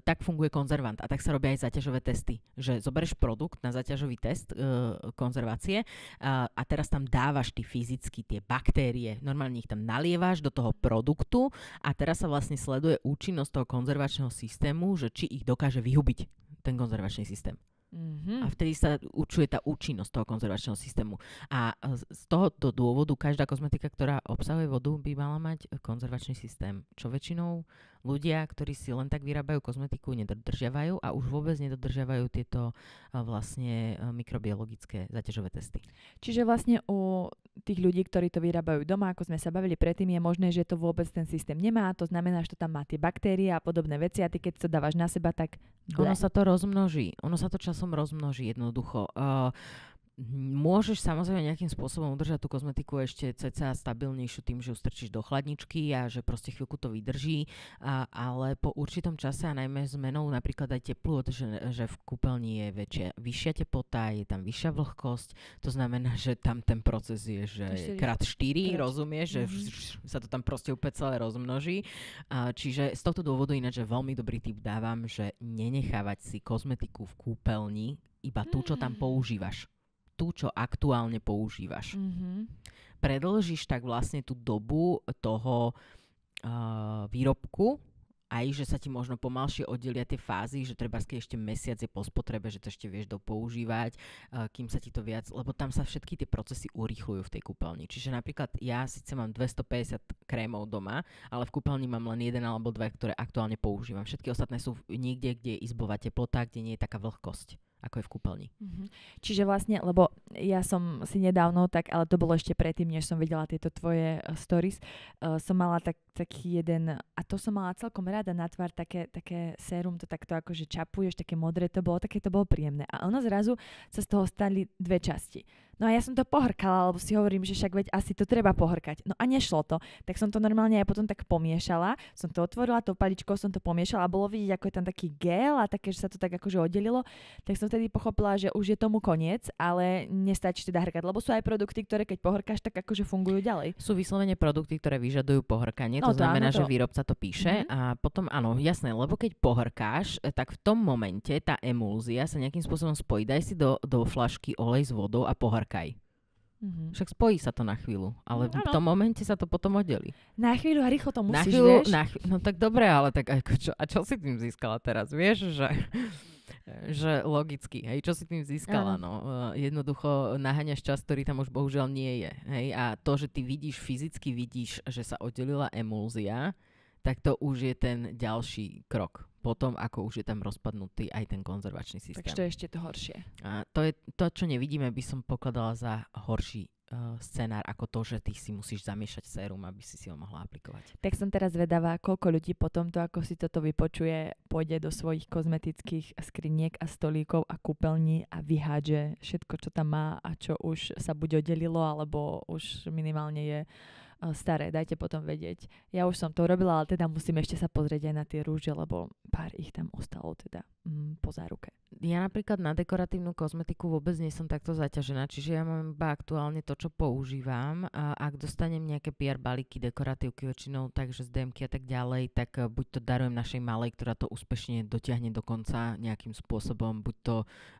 tak funguje konzervant a tak sa robia aj zaťažové testy. Že zoberieš produkt na zaťažový test uh, konzervácie a, e, a teraz tam dávaš ty fyzicky tie baktérie, normálne ich tam nalievaš do toho produktu a teraz sa vlastne sleduje účinnosť toho konzervačného systému, že či ich dokáže vyhubiť ten konzervačný systém. Mm-hmm. A vtedy sa určuje tá účinnosť toho konzervačného systému. A e, z tohoto dôvodu každá kozmetika, ktorá obsahuje vodu, by mala mať konzervačný systém. Čo väčšinou ľudia, ktorí si len tak vyrábajú kozmetiku, nedodržiavajú a už vôbec nedodržiavajú tieto vlastne e, mikrobiologické zaťažové testy. Čiže vlastne o tých ľudí, ktorí to vyrábajú doma, ako sme sa bavili predtým, je možné, že to vôbec ten systém nemá, to znamená, že to tam má tie baktérie a podobné veci a ty keď to dávaš na seba, tak... Ono sa to rozmnoží, ono sa to časom rozmnoží jednoducho. Uh, Môžeš samozrejme nejakým spôsobom udržať tú kozmetiku ešte cca stabilnejšiu tým, že ju strčíš do chladničky a že proste chvíľku to vydrží, a, ale po určitom čase a najmä zmenou napríklad aj teplot, že, že v kúpeľni je väčšia, vyššia teplota, je tam vyššia vlhkosť, to znamená, že tam ten proces je, že krát 4, krát. rozumieš, že mm-hmm. sa to tam proste úplne celé rozmnoží. A, čiže z tohto dôvodu ináč, že veľmi dobrý tip dávam, že nenechávať si kozmetiku v kúpeľni, iba tú, čo tam mm. používaš tú, čo aktuálne používaš. Mm-hmm. Predlžíš tak vlastne tú dobu toho uh, výrobku, aj že sa ti možno pomalšie oddelia tie fázy, že treba keď ešte mesiac je po spotrebe, že to ešte vieš dopoužívať, uh, kým sa ti to viac, lebo tam sa všetky tie procesy urýchľujú v tej kúpeľni. Čiže napríklad ja síce mám 250 krémov doma, ale v kúpeľni mám len jeden alebo dva, ktoré aktuálne používam. Všetky ostatné sú niekde, kde je izbová teplota, kde nie je taká vlhkosť ako je v kúpeľni. Mm-hmm. Čiže vlastne, lebo ja som si nedávno, tak, ale to bolo ešte predtým, než som vedela tieto tvoje uh, stories, uh, som mala tak, taký jeden, a to som mala celkom rada na tvár, také, také sérum, to takto akože čapuješ, také modré to bolo, také to bolo príjemné. A ono zrazu sa z toho stali dve časti No a ja som to pohrkala, lebo si hovorím, že však veď asi to treba pohrkať. No a nešlo to. Tak som to normálne aj potom tak pomiešala. Som to otvorila, tou paličkou som to pomiešala a bolo vidieť, ako je tam taký gel a také, že sa to tak akože oddelilo. Tak som vtedy pochopila, že už je tomu koniec, ale nestačí teda hrkať, lebo sú aj produkty, ktoré keď pohrkáš, tak akože fungujú ďalej. Sú vyslovene produkty, ktoré vyžadujú pohrkanie, no, to, to znamená, áno, to... že výrobca to píše mm-hmm. a potom áno, jasné, lebo keď pohrkáš, e, tak v tom momente tá emulzia sa nejakým spôsobom spojí. Daj si do, do flašky olej s vodou a pohrkáš čakaj. Mm-hmm. Však spojí sa to na chvíľu, ale no, v tom momente sa to potom oddelí. Na chvíľu a rýchlo to musíš, na chvíľu, vieš? Na chvíľu, no tak dobre, ale tak ako čo, a čo si tým získala teraz, vieš, že, že logicky, hej, čo si tým získala, ano. no. E, jednoducho naháňaš čas, ktorý tam už bohužiaľ nie je, hej, a to, že ty vidíš, fyzicky vidíš, že sa oddelila emulzia, tak to už je ten ďalší krok potom, ako už je tam rozpadnutý aj ten konzervačný systém. Takže to je ešte to horšie. A to je to, čo nevidíme, by som pokladala za horší uh, scenár ako to, že ty si musíš zamiešať sérum, aby si si ho mohla aplikovať. Tak som teraz vedavá, koľko ľudí po tomto, ako si toto vypočuje, pôjde do svojich kozmetických skriniek a stolíkov a kúpeľní a vyhádže všetko, čo tam má a čo už sa buď oddelilo, alebo už minimálne je uh, staré, dajte potom vedieť. Ja už som to robila, ale teda musím ešte sa pozrieť aj na tie rúže, lebo pár ich tam ostalo teda mm, po záruke. Ja napríklad na dekoratívnu kozmetiku vôbec nie som takto zaťažená, čiže ja mám iba aktuálne to, čo používam. A ak dostanem nejaké PR er balíky, dekoratívky väčšinou, takže z DMK a tak ďalej, tak eh, buď to darujem našej malej, ktorá to úspešne dotiahne do konca nejakým spôsobom, buď to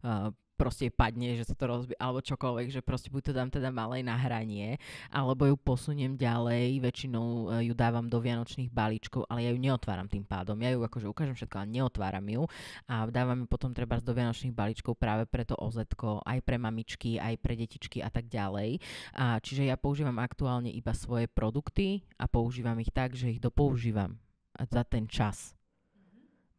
uh, proste padne, že sa to rozbí, alebo čokoľvek, že proste buď to dám teda malé na hranie, alebo ju posuniem ďalej, väčšinou e, ju dávam do vianočných balíčkov, ale ja ju neotváram tým pádom. Ja ju akože ukážem všetko, ale neotváram ju a dávam ju potom treba do vianočných balíčkov práve pre to oz aj pre mamičky, aj pre detičky a tak ďalej. A čiže ja používam aktuálne iba svoje produkty a používam ich tak, že ich dopoužívam za ten čas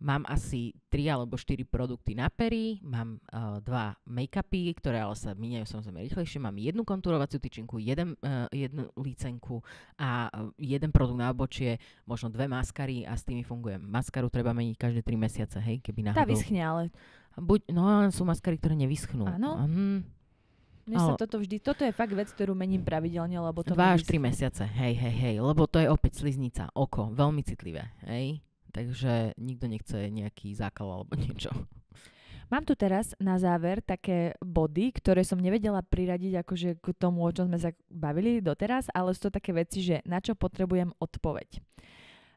Mám asi 3 alebo 4 produkty na pery, mám uh, dva make-upy, ktoré ale sa míňajú samozrejme rýchlejšie, mám jednu konturovaciu tyčinku, jeden, uh, jednu lícenku a uh, jeden produkt na obočie, možno dve maskary a s tými fungujem. Maskaru treba meniť každé 3 mesiace, hej, keby náhodou. Tá vyschne ale. Buď, no sú maskary, ktoré nevyschnú. Áno. Mhm. Mne sa toto vždy, toto je fakt vec, ktorú mením pravidelne, lebo to... 2 až 3 mesiace, hej, hej, hej, lebo to je opäť sliznica, oko, veľmi citlivé, hej. Takže nikto nechce nejaký zákal alebo niečo. Mám tu teraz na záver také body, ktoré som nevedela priradiť akože k tomu, o čom sme sa bavili doteraz, ale sú to také veci, že na čo potrebujem odpoveď.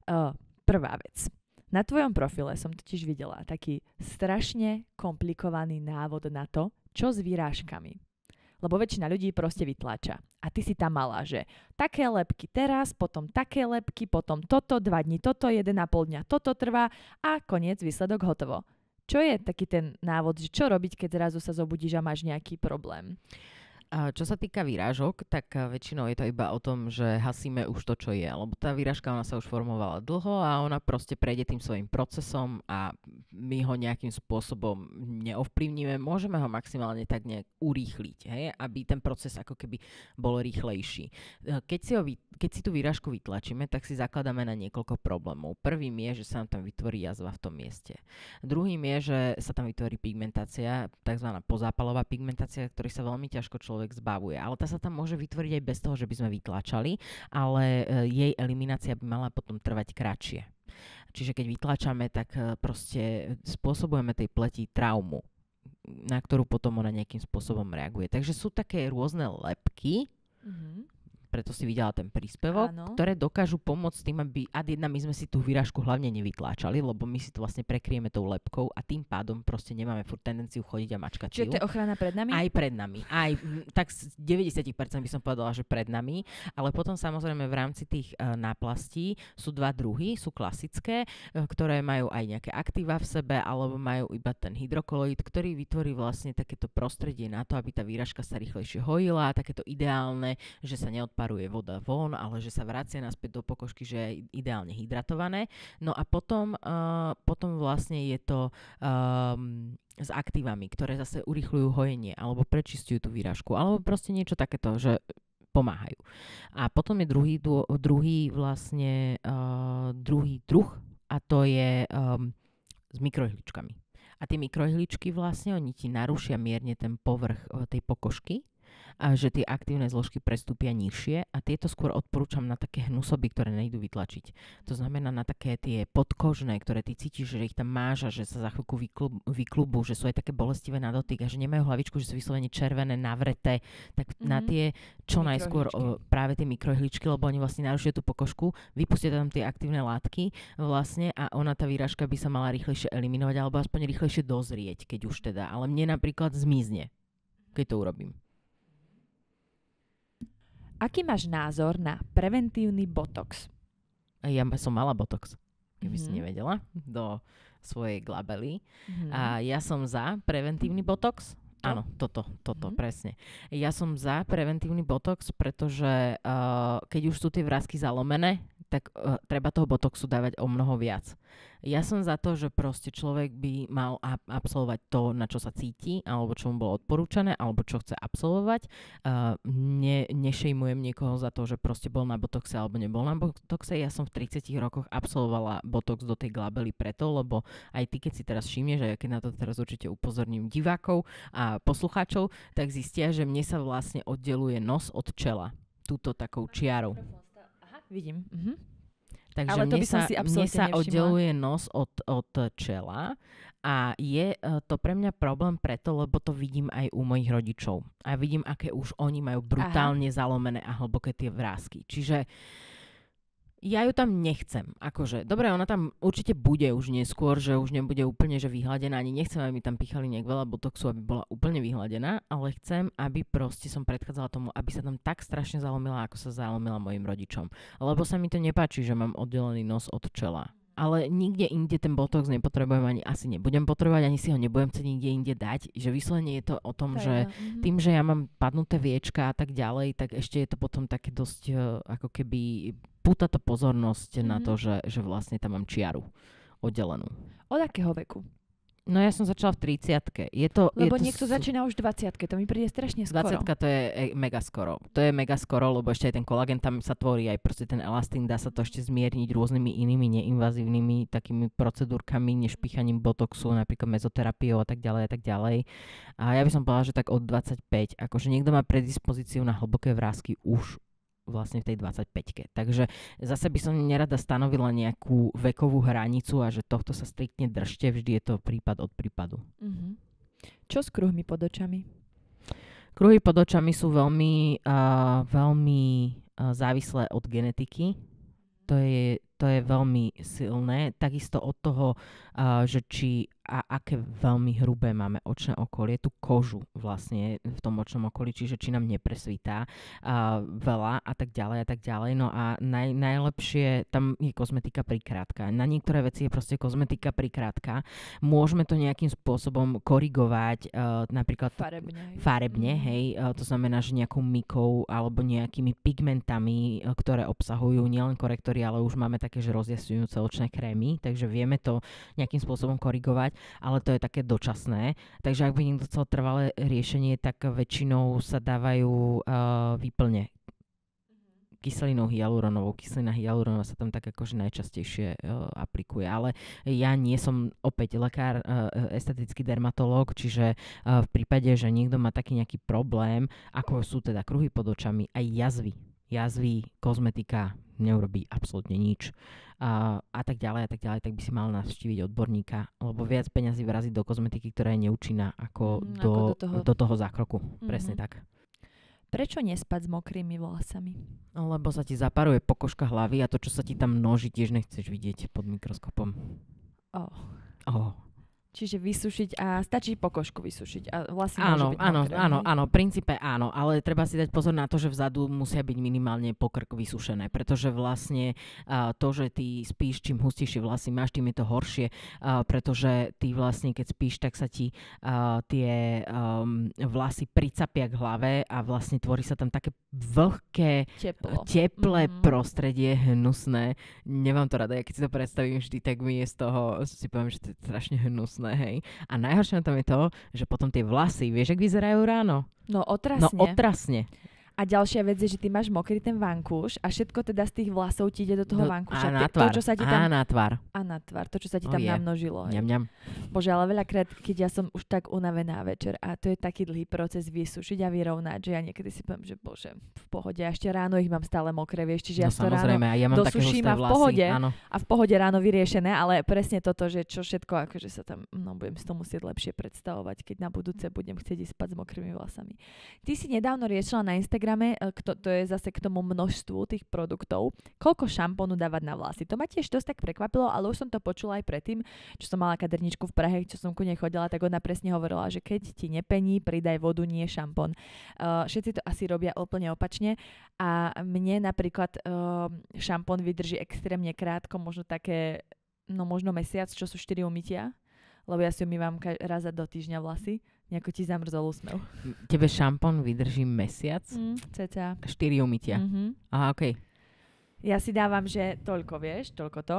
Uh, prvá vec. Na tvojom profile som totiž videla taký strašne komplikovaný návod na to, čo s výrážkami lebo väčšina ľudí proste vytláča. A ty si tam mala, že také lepky teraz, potom také lepky, potom toto, dva dní toto, jeden a pol dňa toto trvá a koniec, výsledok hotovo. Čo je taký ten návod, že čo robiť, keď zrazu sa zobudíš a máš nejaký problém? A čo sa týka výrážok, tak eh, väčšinou je to iba o tom, že hasíme už to, čo je. Lebo tá výrážka ona sa už formovala dlho a ona proste prejde tým svojim procesom a my ho nejakým spôsobom neovplyvníme. Môžeme ho maximálne tak nejak urýchliť, hej? aby ten proces ako keby bol rýchlejší. Eh, keď si, ho, keď si tú výrážku vytlačíme, tak si zakladáme na niekoľko problémov. Prvým je, že sa nám tam vytvorí jazva v tom mieste. Druhým je, že sa tam vytvorí pigmentácia, tzv. pozápalová pigmentácia, ktorý sa veľmi ťažko človek človek zbavuje. Ale tá sa tam môže vytvoriť aj bez toho, že by sme vytlačali, ale e, jej eliminácia by mala potom trvať kratšie. Čiže keď vytlačame, tak e, proste spôsobujeme tej pleti traumu na ktorú potom ona nejakým spôsobom reaguje. Takže sú také rôzne lepky, mm-hmm preto si videla ten príspevok, Áno. ktoré dokážu pomôcť tým, aby ad jedna my sme si tú výražku hlavne nevytláčali, lebo my si to vlastne prekrieme tou lepkou a tým pádom proste nemáme furt tendenciu chodiť a mačkať. Čiže to je ochrana pred nami? Aj pred nami. Aj, tak z 90% by som povedala, že pred nami, ale potom samozrejme v rámci tých uh, náplastí sú dva druhy, sú klasické, uh, ktoré majú aj nejaké aktíva v sebe, alebo majú iba ten hydrokoloid, ktorý vytvorí vlastne takéto prostredie na to, aby tá výražka sa rýchlejšie hojila, takéto ideálne, že sa neodpadá paruje voda von, ale že sa vracia naspäť do pokožky, že je ideálne hydratované. No a potom, uh, potom vlastne je to um, s aktívami, ktoré zase urýchľujú hojenie alebo prečistujú tú výražku, alebo proste niečo takéto, že pomáhajú. A potom je druhý, druhý vlastne uh, druhý druh a to je um, s mikrohličkami. A tie mikrohličky vlastne, oni ti narušia mierne ten povrch eh, tej pokožky, a že tie aktívne zložky prestúpia nižšie a tieto skôr odporúčam na také hnusoby, ktoré nejdú vytlačiť. To znamená na také tie podkožné, ktoré ty cítiš, že ich tam a že sa za chvíľku vyklub, že sú aj také bolestivé na dotyk a že nemajú hlavičku, že sú vyslovene červené, navreté, tak mm-hmm. na mhm. tie čo najskôr o, práve tie mikrohličky, lebo oni vlastne narušia tú pokožku, vypustia tam tie aktívne látky vlastne a ona tá výražka by sa mala rýchlejšie eliminovať alebo aspoň rýchlejšie dozrieť, keď už teda. Ale mne napríklad zmizne, keď to urobím. Aký máš názor na preventívny botox? Ja som mala botox, keby mm-hmm. si mhm. nevedela, do svojej glabely. Mm-hmm. A ja som za preventívny botox. Áno, toto, toto, mm-hmm. presne. Ja som za preventívny botox, pretože uh, keď už sú tie vrázky zalomené, tak uh, treba toho botoxu dávať o mnoho viac. Ja som za to, že proste človek by mal a- absolvovať to, na čo sa cíti, alebo čo mu bolo odporúčané, alebo čo chce absolvovať. Uh, ne- nešejmujem niekoho za to, že proste bol na botoxe alebo nebol na botoxe. Ja som v 30 rokoch absolvovala botox do tej glabely preto, lebo aj ty, keď si teraz všimneš, a ja keď na to teraz určite upozorním divákov a poslucháčov, tak zistia, že mne sa vlastne oddeluje nos od čela túto takou čiarou vidím. Mhm. Takže Ale to mne by som sa, si mne sa nevšimla. oddeluje nos od, od čela a je e, to pre mňa problém preto, lebo to vidím aj u mojich rodičov. A vidím, aké už oni majú brutálne Aha. zalomené a hlboké tie vrázky. Čiže uh, ja ju tam nechcem. Akože, dobre, ona tam určite bude už neskôr, že už nebude úplne že vyhladená. Ani nechcem, aby mi tam pichali nejak veľa botoxu, aby bola úplne vyhladená, ale chcem, aby proste som predchádzala tomu, aby sa tam tak strašne zalomila, ako sa zalomila mojim rodičom. Lebo sa mi to nepáči, že mám oddelený nos od čela ale nikde inde ten botox nepotrebujem ani asi nebudem potrebovať, ani si ho nebudem chcieť nikde inde dať, že vyslovene je to o tom, to že tým, že ja mám padnuté viečka a tak ďalej, tak ešte je to potom také dosť e, ako keby púta to pozornosť mm-hmm. na to, mhm. že, že vlastne tam mám čiaru oddelenú. Od akého veku? No ja som začala v 30 je to, Lebo je to niekto sú... začína už v 20 to mi príde strašne skoro. 20 to je e, mega skoro. To je mega skoro, lebo ešte aj ten kolagen tam sa tvorí, aj proste ten elastín, dá sa to ešte zmierniť rôznymi inými neinvazívnymi takými procedúrkami, než pichaním botoxu, napríklad mezoterapiou a tak ďalej a tak ďalej. A ja by som povedala, že tak od 25, akože niekto má predispozíciu na hlboké vrázky už vlastne v tej 25 Takže zase by som nerada stanovila nejakú vekovú hranicu a že tohto sa striktne držte, vždy je to prípad od prípadu. Mm-hmm. Čo s kruhmi pod očami? Kruhy pod očami sú veľmi, uh, veľmi uh, závislé od genetiky. To je, to je veľmi silné. Takisto od toho, uh, že či a aké veľmi hrubé máme očné okolie, tú kožu vlastne v tom očnom okolí, čiže či nám nepresvítá uh, veľa a tak ďalej a tak ďalej. No a naj, najlepšie tam je kozmetika prikrátka. Na niektoré veci je proste kozmetika prikrátka. Môžeme to nejakým spôsobom korigovať, uh, napríklad farebne, farebne hej, uh, to znamená, že nejakou mykou alebo nejakými pigmentami, uh, ktoré obsahujú nielen korektory, ale už máme také, že rozjasňujúce očné krémy, takže vieme to nejakým spôsobom korigovať ale to je také dočasné. Takže ak by niekto chcel trvalé riešenie, tak väčšinou sa dávajú uh, výplne mhm. kyselinou hyaluronovou. Kyselina hyaluronová sa tam tak akože najčastejšie uh, aplikuje. Ale ja nie som opäť lekár, uh, estetický dermatológ, čiže uh, v prípade, že niekto má taký nejaký problém, ako sú teda kruhy pod očami, aj jazvy, jazvy, kozmetika neurobí absolútne nič a, a tak ďalej a tak ďalej, tak by si mal navštíviť odborníka, lebo mhm. viac peňazí vrazí do kozmetiky, ktorá je neúčinná ako, mm, do, ako do, toho... do toho zákroku. Mm-hmm. Presne mhm. tak. Prečo nespať s mokrými vlasami? No, lebo sa ti zaparuje pokožka hlavy a to, čo sa ti tam množí, tiež nechceš vidieť pod mikroskopom. Oh. Oh. Čiže vysušiť a stačí pokožku vysušiť. A vlastne áno, áno, mokré, áno, áno, v princípe áno, ale treba si dať pozor na to, že vzadu musia byť minimálne pokrk vysušené, pretože vlastne uh, to, že ty spíš, čím hustejšie vlasy máš, tým je to horšie, uh, pretože ty vlastne, keď spíš, tak sa ti uh, tie um, vlasy pricapia k hlave a vlastne tvorí sa tam také vlhké, Teplo. E, teplé mm-hmm. prostredie, hnusné. Nemám to rada, ja keď si to predstavím vždy, tak mi je z toho, si poviem, že to je strašne hnusné hrozné, hej. A najhoršie na tom je to, že potom tie vlasy, vieš, ak vyzerajú ráno? No otrasne. No otrasne. A ďalšia vec je, že ty máš mokrý ten vankúš a všetko teda z tých vlasov ti ide do toho do, no, vankúša. A na tvár. To, čo sa ti no tam, a na tvár. A na tvár, to, čo sa ti tam oh, namnožilo. Ňam, ňam. Bože, ale veľakrát, keď ja som už tak unavená večer a to je taký dlhý proces vysušiť a vyrovnať, že ja niekedy si poviem, že bože, v pohode, a ešte ráno ich mám stále mokré, vieš, čiže no, ja to ráno a ja mám dosuším a v pohode, áno. a v pohode ráno vyriešené, ale presne toto, že čo všetko, akože sa tam, no budem si to musieť lepšie predstavovať, keď na budúce budem chcieť ísť spať s mokrými vlasami. Ty si nedávno riešila na Instagram Instagrame, e, kto, to je zase k tomu množstvu tých produktov, koľko šampónu dávať na vlasy. To ma tiež dosť tak prekvapilo, ale už som to počula aj predtým, čo som mala kaderničku v Prahe, čo som ku nej chodila, tak ona presne hovorila, že keď ti nepení, pridaj vodu, nie šampón. Uh, všetci to asi robia úplne opačne a mne napríklad uh, šampón vydrží extrémne krátko, možno také, no možno mesiac, čo sú 4 umytia, lebo ja si umývam raz do týždňa vlasy nejako ti zamrzol úsmev. Tebe šampón vydrží mesiac? Mm, ceca. Štyri umytia. Mm-hmm. Aha, okej. Okay. Ja si dávam, že toľko, vieš, toľko to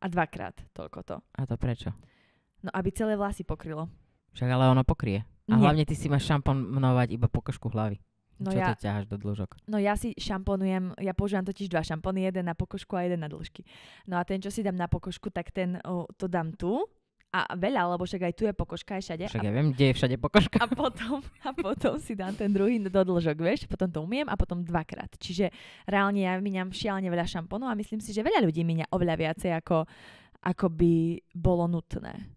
a dvakrát toľko to. A to prečo? No, aby celé vlasy pokrylo. Však ale ono pokrie. A Nie. hlavne ty si máš šampón mnovať iba po košku hlavy. No Čo ja, to ťaháš do dĺžok? No ja si šamponujem, ja používam totiž dva šampóny, jeden na pokožku a jeden na dĺžky. No a ten, čo si dám na pokožku, tak ten o, to dám tu a veľa, lebo však aj tu je pokožka aj všade. Však ja viem, kde je všade pokožka. A potom, a potom si dám ten druhý dodlžok, vieš, potom to umiem a potom dvakrát. Čiže reálne ja míňam šialene veľa šamponov a myslím si, že veľa ľudí míňa oveľa viacej ako, ako by bolo nutné.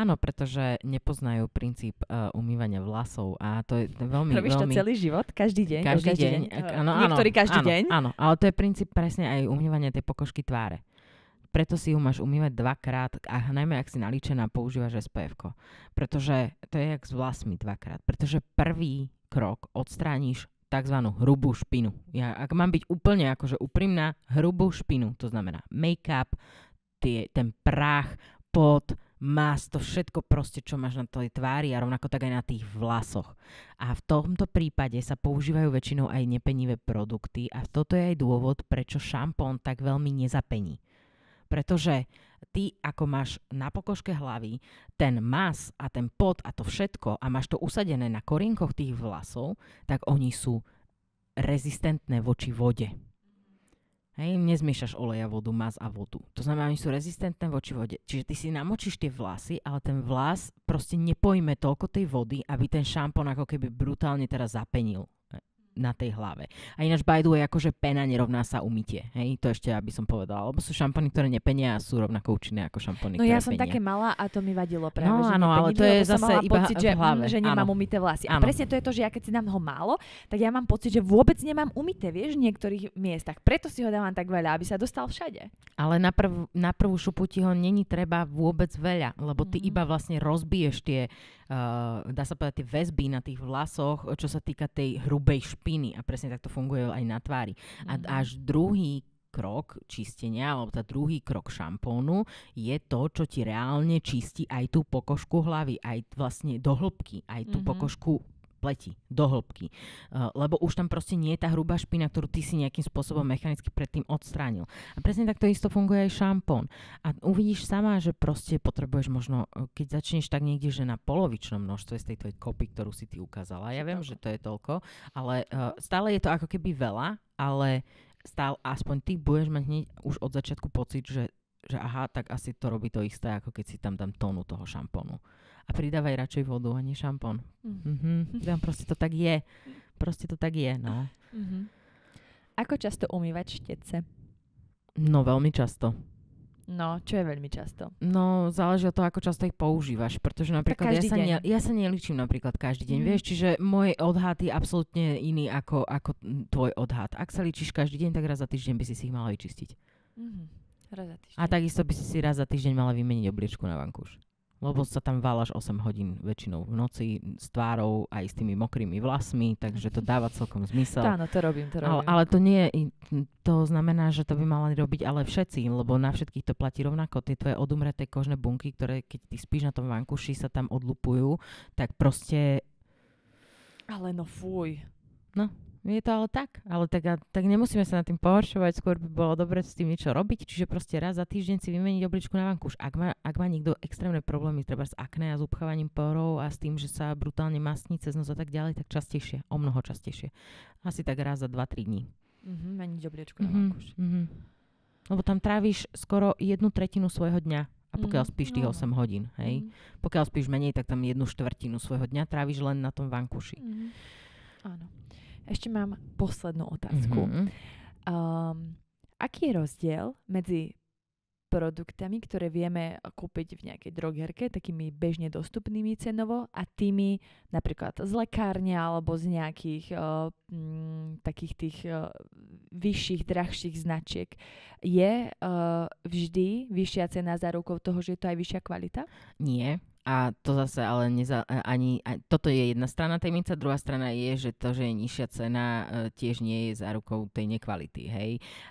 Áno, pretože nepoznajú princíp uh, umývania vlasov a to je veľmi... Robíš veľmi... to celý život? Každý deň? Každý, každý deň. deň. No, áno, áno, Niektorý každý ano, deň? Áno, ale to je princíp presne aj umývania tej pokožky tváre. Preto si ju máš umývať dvakrát a najmä ak si naličená používaš SPF. Pretože to je jak s vlasmi dvakrát. Pretože prvý krok odstrániš tzv. hrubú špinu. Ja, ak mám byť úplne akože úprimná, hrubú špinu, to znamená make-up, tie, ten prach, pot, más, to všetko proste, čo máš na tej tvári a rovnako tak aj na tých vlasoch. A v tomto prípade sa používajú väčšinou aj nepenivé produkty a toto je aj dôvod, prečo šampón tak veľmi nezapení pretože ty ako máš na pokožke hlavy ten mas a ten pot a to všetko a máš to usadené na korienkoch tých vlasov, tak oni sú rezistentné voči vode. Hej, nezmiešaš oleja, vodu, mas a vodu. To znamená, oni sú rezistentné voči vode. Čiže ty si namočíš tie vlasy, ale ten vlas proste nepojme toľko tej vody, aby ten šampón ako keby brutálne teraz zapenil na tej hlave. A ináč by the way, akože pena nerovná sa umytie. Hej, to ešte aby som povedala. Lebo sú šampóny, ktoré nepenia a sú rovnako účinné ako šampóny, No ja som penia. také malá a to mi vadilo práve. No áno, ale to je zase iba pocit, že, v hlave. že nemám áno. umyté vlasy. A áno. presne to je to, že ja keď si dám ho málo, tak ja mám pocit, že vôbec nemám umyté, vieš, v niektorých miestach. Preto si ho dávam tak veľa, aby sa dostal všade. Ale na, prv, na prvú šupu ti ho není treba vôbec veľa, lebo ty mm-hmm. iba vlastne rozbiješ tie, uh, dá sa povedať, tie väzby na tých vlasoch, čo sa týka tej hrubej špiny špiny a presne takto funguje aj na tvári. A mhm. až druhý krok čistenia, alebo tá druhý krok šampónu je to, čo ti reálne čistí aj tú pokožku hlavy, aj vlastne do hĺbky, aj tú mm-hmm. pokožku pleti, do hĺbky. Uh, lebo už tam proste nie je tá hrubá špina, ktorú ty si nejakým spôsobom mechanicky predtým odstránil. A presne takto isto funguje aj šampón. A uvidíš sama, že proste potrebuješ možno, eh, keď začneš tak niekde, že na polovičnom množstve z tej tvojej kopy, ktorú si ty ukázala. Ja viem, že to je toľko, ale uh, stále je to ako keby veľa, ale stále aspoň ty budeš mať hneď už od začiatku pocit, že že aha, tak asi to robí to isté, ako keď si tam dám tónu toho šampónu a pridávaj radšej vodu, ani šampón. Mm. Mm-hmm. proste to tak je. Proste to tak je, no. Mm-hmm. Ako často umývať štetce? No, veľmi často. No, čo je veľmi často? No, záleží od toho, ako často ich používaš, pretože napríklad ja sa, ne, ja sa neličím napríklad každý deň, mm. vieš, čiže môj odhad je absolútne iný ako, ako tvoj odhad. Ak sa ličíš každý deň, tak raz za týždeň by si si ich mala vyčistiť. Mm. Raz za týždeň. A takisto by si si raz za týždeň mala vymeniť obliečku na vankúš lebo sa tam váľaš 8 hodín väčšinou v noci s tvárou aj s tými mokrými vlasmi, takže to dáva celkom zmysel. Áno, to robím, to robím. Ale, ale to nie, to znamená, že to by mali robiť ale všetci, lebo na všetkých to platí rovnako. Tie tvoje odumreté kožné bunky, ktoré keď ty spíš na tom vankuši, sa tam odlupujú, tak proste... Ale no fuj. No. Je to ale tak, ale tak, a, tak nemusíme sa nad tým pohoršovať, skôr by bolo dobre s tým niečo robiť, čiže proste raz za týždeň si vymeniť obličku na vankúš. Ak má, ak má niekto extrémne problémy, treba s akné a s upchávaním porov a s tým, že sa brutálne masní cez nos a tak ďalej, tak častejšie, o mnoho častejšie. Asi tak raz za 2-3 dní. Mm-hmm, meniť obličku mm-hmm, na mhm, vankúš. Mm-hmm. Lebo tam tráviš skoro jednu tretinu svojho dňa a pokiaľ mm, spíš tých no. 8 hodín, hej? Mm. Pokiaľ spíš menej, tak tam jednu štvrtinu svojho dňa tráviš len na tom vankuši. Mm. Áno. Ešte mám poslednú otázku. Mm-hmm. Um, aký je rozdiel medzi produktami, ktoré vieme kúpiť v nejakej drogerke, takými bežne dostupnými cenovo a tými napríklad z lekárne alebo z nejakých uh, eh, m, mm, takých tých uh, vyšších, drahších značiek. Je uh, vždy vyššia cena za rukou toho, že je to aj vyššia kvalita? Nie. A to zase ale neza, e, ani, a toto je jedna strana tej mince, druhá strana je, že to, že je nižšia cena, e, tiež nie je zárukou tej nekvality, hej.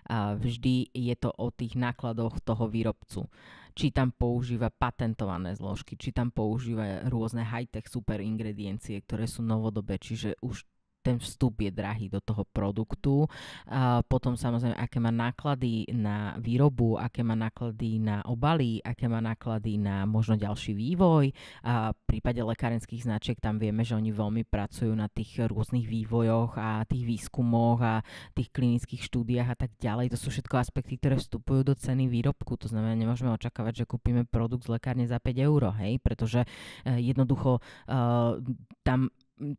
A vždy je to o tých nákladoch toho výrobcu. Či tam používa patentované zložky, či tam používa rôzne high-tech super ingrediencie, ktoré sú novodobé, čiže už ten vstup je drahý do toho produktu. A potom samozrejme, aké má náklady na výrobu, aké má náklady na obaly, aké má náklady na možno ďalší vývoj. A v prípade lekárenských značiek tam vieme, že oni veľmi pracujú na tých rôznych vývojoch a tých výskumoch a tých klinických štúdiách a tak ďalej. To sú všetko aspekty, ktoré vstupujú do ceny výrobku. To znamená, nemôžeme očakávať, že kúpime produkt z lekárne za 5 eur, hej, pretože eh, jednoducho eh, tam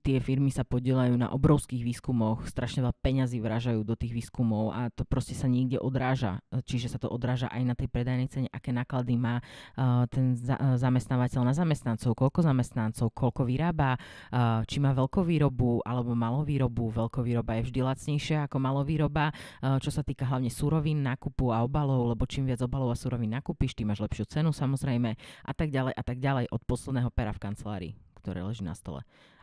tie firmy sa podielajú na obrovských výskumoch, strašne veľa peňazí vražajú do tých výskumov a to proste sa niekde odráža. Čiže sa to odráža aj na tej predajnej cene, aké náklady má eh, ten eh, zamestnávateľ na zamestnancov, koľko zamestnancov, koľko vyrába, eh, či má veľkovýrobu alebo malovýrobu. Veľkovýroba je vždy lacnejšia ako malovýroba, uh, čo sa týka hlavne surovín, nákupu a obalov, lebo čím viac obalov a surovín nakúpiš, tým máš lepšiu cenu samozrejme a tak ďalej a tak ďalej od posledného pera v kancelárii ktoré leží na stole.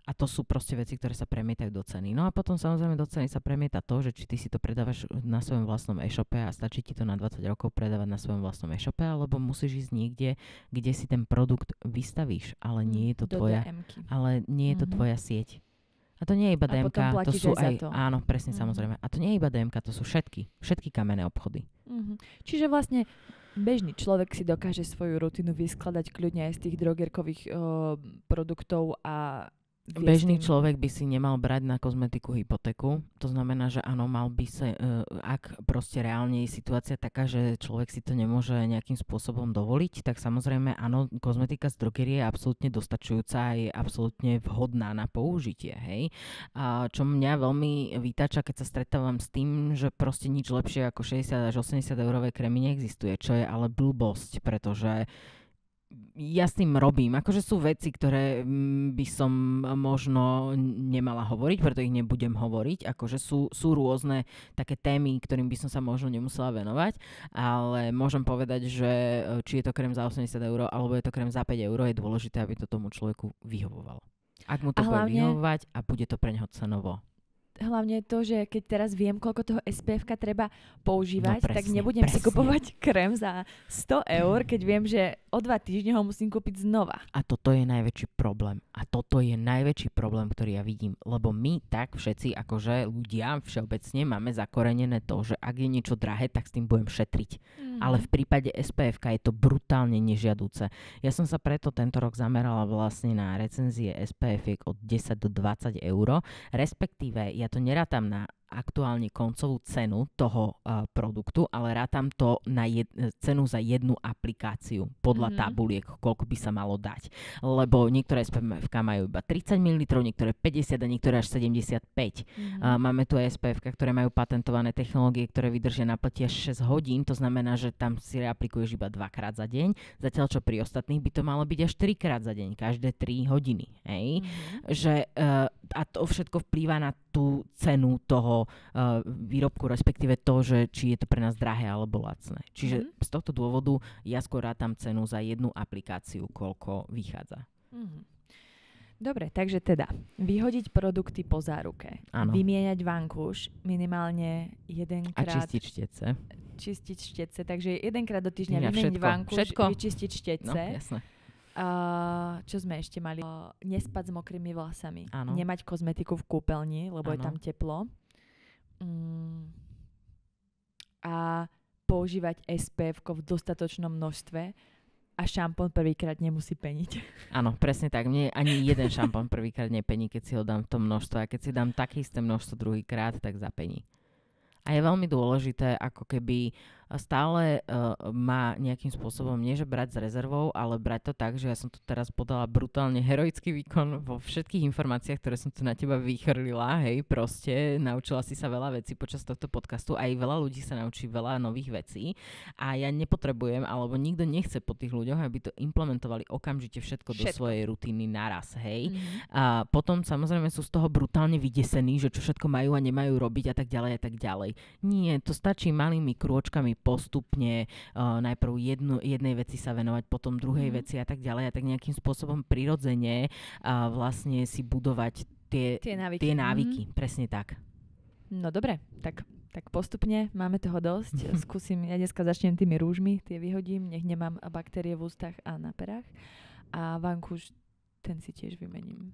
A to sú proste veci, ktoré sa premietajú do ceny. No a potom samozrejme do ceny sa premieta to, že či ty si to predávaš na svojom vlastnom e-shope a stačí ti to na 20 rokov predávať na svojom vlastnom e-shope, alebo musíš ísť niekde, kde si ten produkt vystavíš, ale nie je to, do tvoja, DM-ky. ale nie je to mm-hmm. tvoja sieť. A to nie je iba DMK, to sú aj, to. áno, presne mm-hmm. samozrejme. A to nie je iba DMK, to sú všetky, všetky kamenné obchody. Mm-hmm. Čiže vlastne bežný človek si dokáže svoju rutinu vyskladať kľudne aj z tých drogerkových uh, produktov a Bežný no. človek by si nemal brať na kozmetiku hypotéku. To znamená, že áno, mal by sa, e, ak proste reálne je situácia taká, že človek si to nemôže nejakým spôsobom dovoliť, tak samozrejme áno, kozmetika z drogerie je absolútne dostačujúca a je absolútne vhodná na použitie. Hej? A čo mňa veľmi vytáča, keď sa stretávam s tým, že proste nič lepšie ako 60 až 80 eurové krémy neexistuje, čo je ale blbosť, pretože ja s tým robím. Akože sú veci, ktoré mm, by som možno nemala hovoriť, preto ich nebudem hovoriť. Akože sú, sú rôzne také témy, ktorým by som sa možno nemusela venovať, ale môžem povedať, že e, či je to krém za 80 eur alebo je to krém za 5 eur, je dôležité, aby to tomu človeku vyhovovalo. Ak mu to a hlavne... bude vyhovovať a bude to pre neho cenovo hlavne to, že keď teraz viem, koľko toho spf treba no používať, no presne, tak nebudem presne. si kupovať krém za 100 eur, keď viem, že o dva týždne ho musím kúpiť znova. A toto je najväčší problém. A toto je najväčší problém, ktorý ja vidím. Lebo my tak všetci, akože ľudia všeobecne, máme zakorenené to, že ak je niečo drahé, tak s tým budem šetriť. Mm. Ale v prípade spf je to brutálne nežiaduce. Ja som sa preto tento rok zamerala vlastne na recenzie spf od 10 do 20 eur, respektíve ja ja to nerátam na aktuálne koncovú cenu toho uh, produktu, ale rátam to na jed, cenu za jednu aplikáciu podľa mm-hmm. tabuliek, koľko by sa malo dať. Lebo niektoré SPF majú iba 30 ml, niektoré 50 a niektoré až 75. Mm-hmm. Uh, máme tu aj SPF, ktoré majú patentované technológie, ktoré vydržia na plati až 6 hodín, to znamená, že tam si reaplikuješ iba dvakrát za deň, zatiaľ čo pri ostatných by to malo byť až 3 krát za deň, každé 3 hodiny. Hej? Mm-hmm. Že, uh, a to všetko vplýva na tú cenu toho Eh, výrobku, respektíve to, že či je to pre nás drahé alebo lacné. Čiže mm-hmm. z tohto dôvodu ja skôr rátam cenu za jednu aplikáciu, koľko vychádza. Mm-hmm. Dobre, takže teda vyhodiť produkty po záruke, ano. vymieňať vankúš minimálne jedenkrát. A čistiť štiece. Čistiť štiece, takže jedenkrát do týždňa ja, vymeniť vankúš, všetko. vyčistiť štiece. No, jasné. Uh, čo sme ešte mali? Uh, nespať s mokrými vlasami. Ano. Nemať kozmetiku v kúpeľni, lebo ano. je tam teplo. Mm. A používať SPF v dostatočnom množstve a šampón prvýkrát nemusí peniť. Áno, presne tak. Mne ani jeden šampón prvýkrát nepení, keď si ho dám v tom množstve. A keď si dám také isté množstvo druhýkrát, tak zapení. A je veľmi dôležité ako keby stále uh, má nejakým spôsobom, nie že brať s rezervou, ale brať to tak, že ja som tu teraz podala brutálne heroický výkon vo všetkých informáciách, ktoré som tu na teba vychrlila, hej, proste naučila si sa veľa vecí počas tohto podcastu, aj veľa ľudí sa naučí veľa nových vecí a ja nepotrebujem, alebo nikto nechce po tých ľuďoch, aby to implementovali okamžite všetko, všetko. do svojej rutiny naraz, hej. Mm-hmm. A potom samozrejme sú z toho brutálne vydesení, že čo všetko majú a nemajú robiť a tak ďalej a tak ďalej. Nie, to stačí malými krôčkami postupne uh, najprv jednu, jednej veci sa venovať, potom druhej mm. veci a tak ďalej a tak nejakým spôsobom prirodzene uh, vlastne si budovať tie, tie návyky. Tie návyky mm. Presne tak. No dobre, tak tak postupne, máme toho dosť. Skúsim, ja dneska začnem tými rúžmi, tie vyhodím, nech nemám baktérie v ústach a na perách. A vankúš, ten si tiež vymením.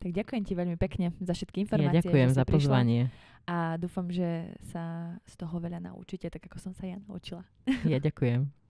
Tak ďakujem ti veľmi pekne za všetky informácie. Ja ďakujem za pozvanie. A dúfam, že sa z toho veľa naučíte, tak ako som sa ja naučila. Ja ďakujem.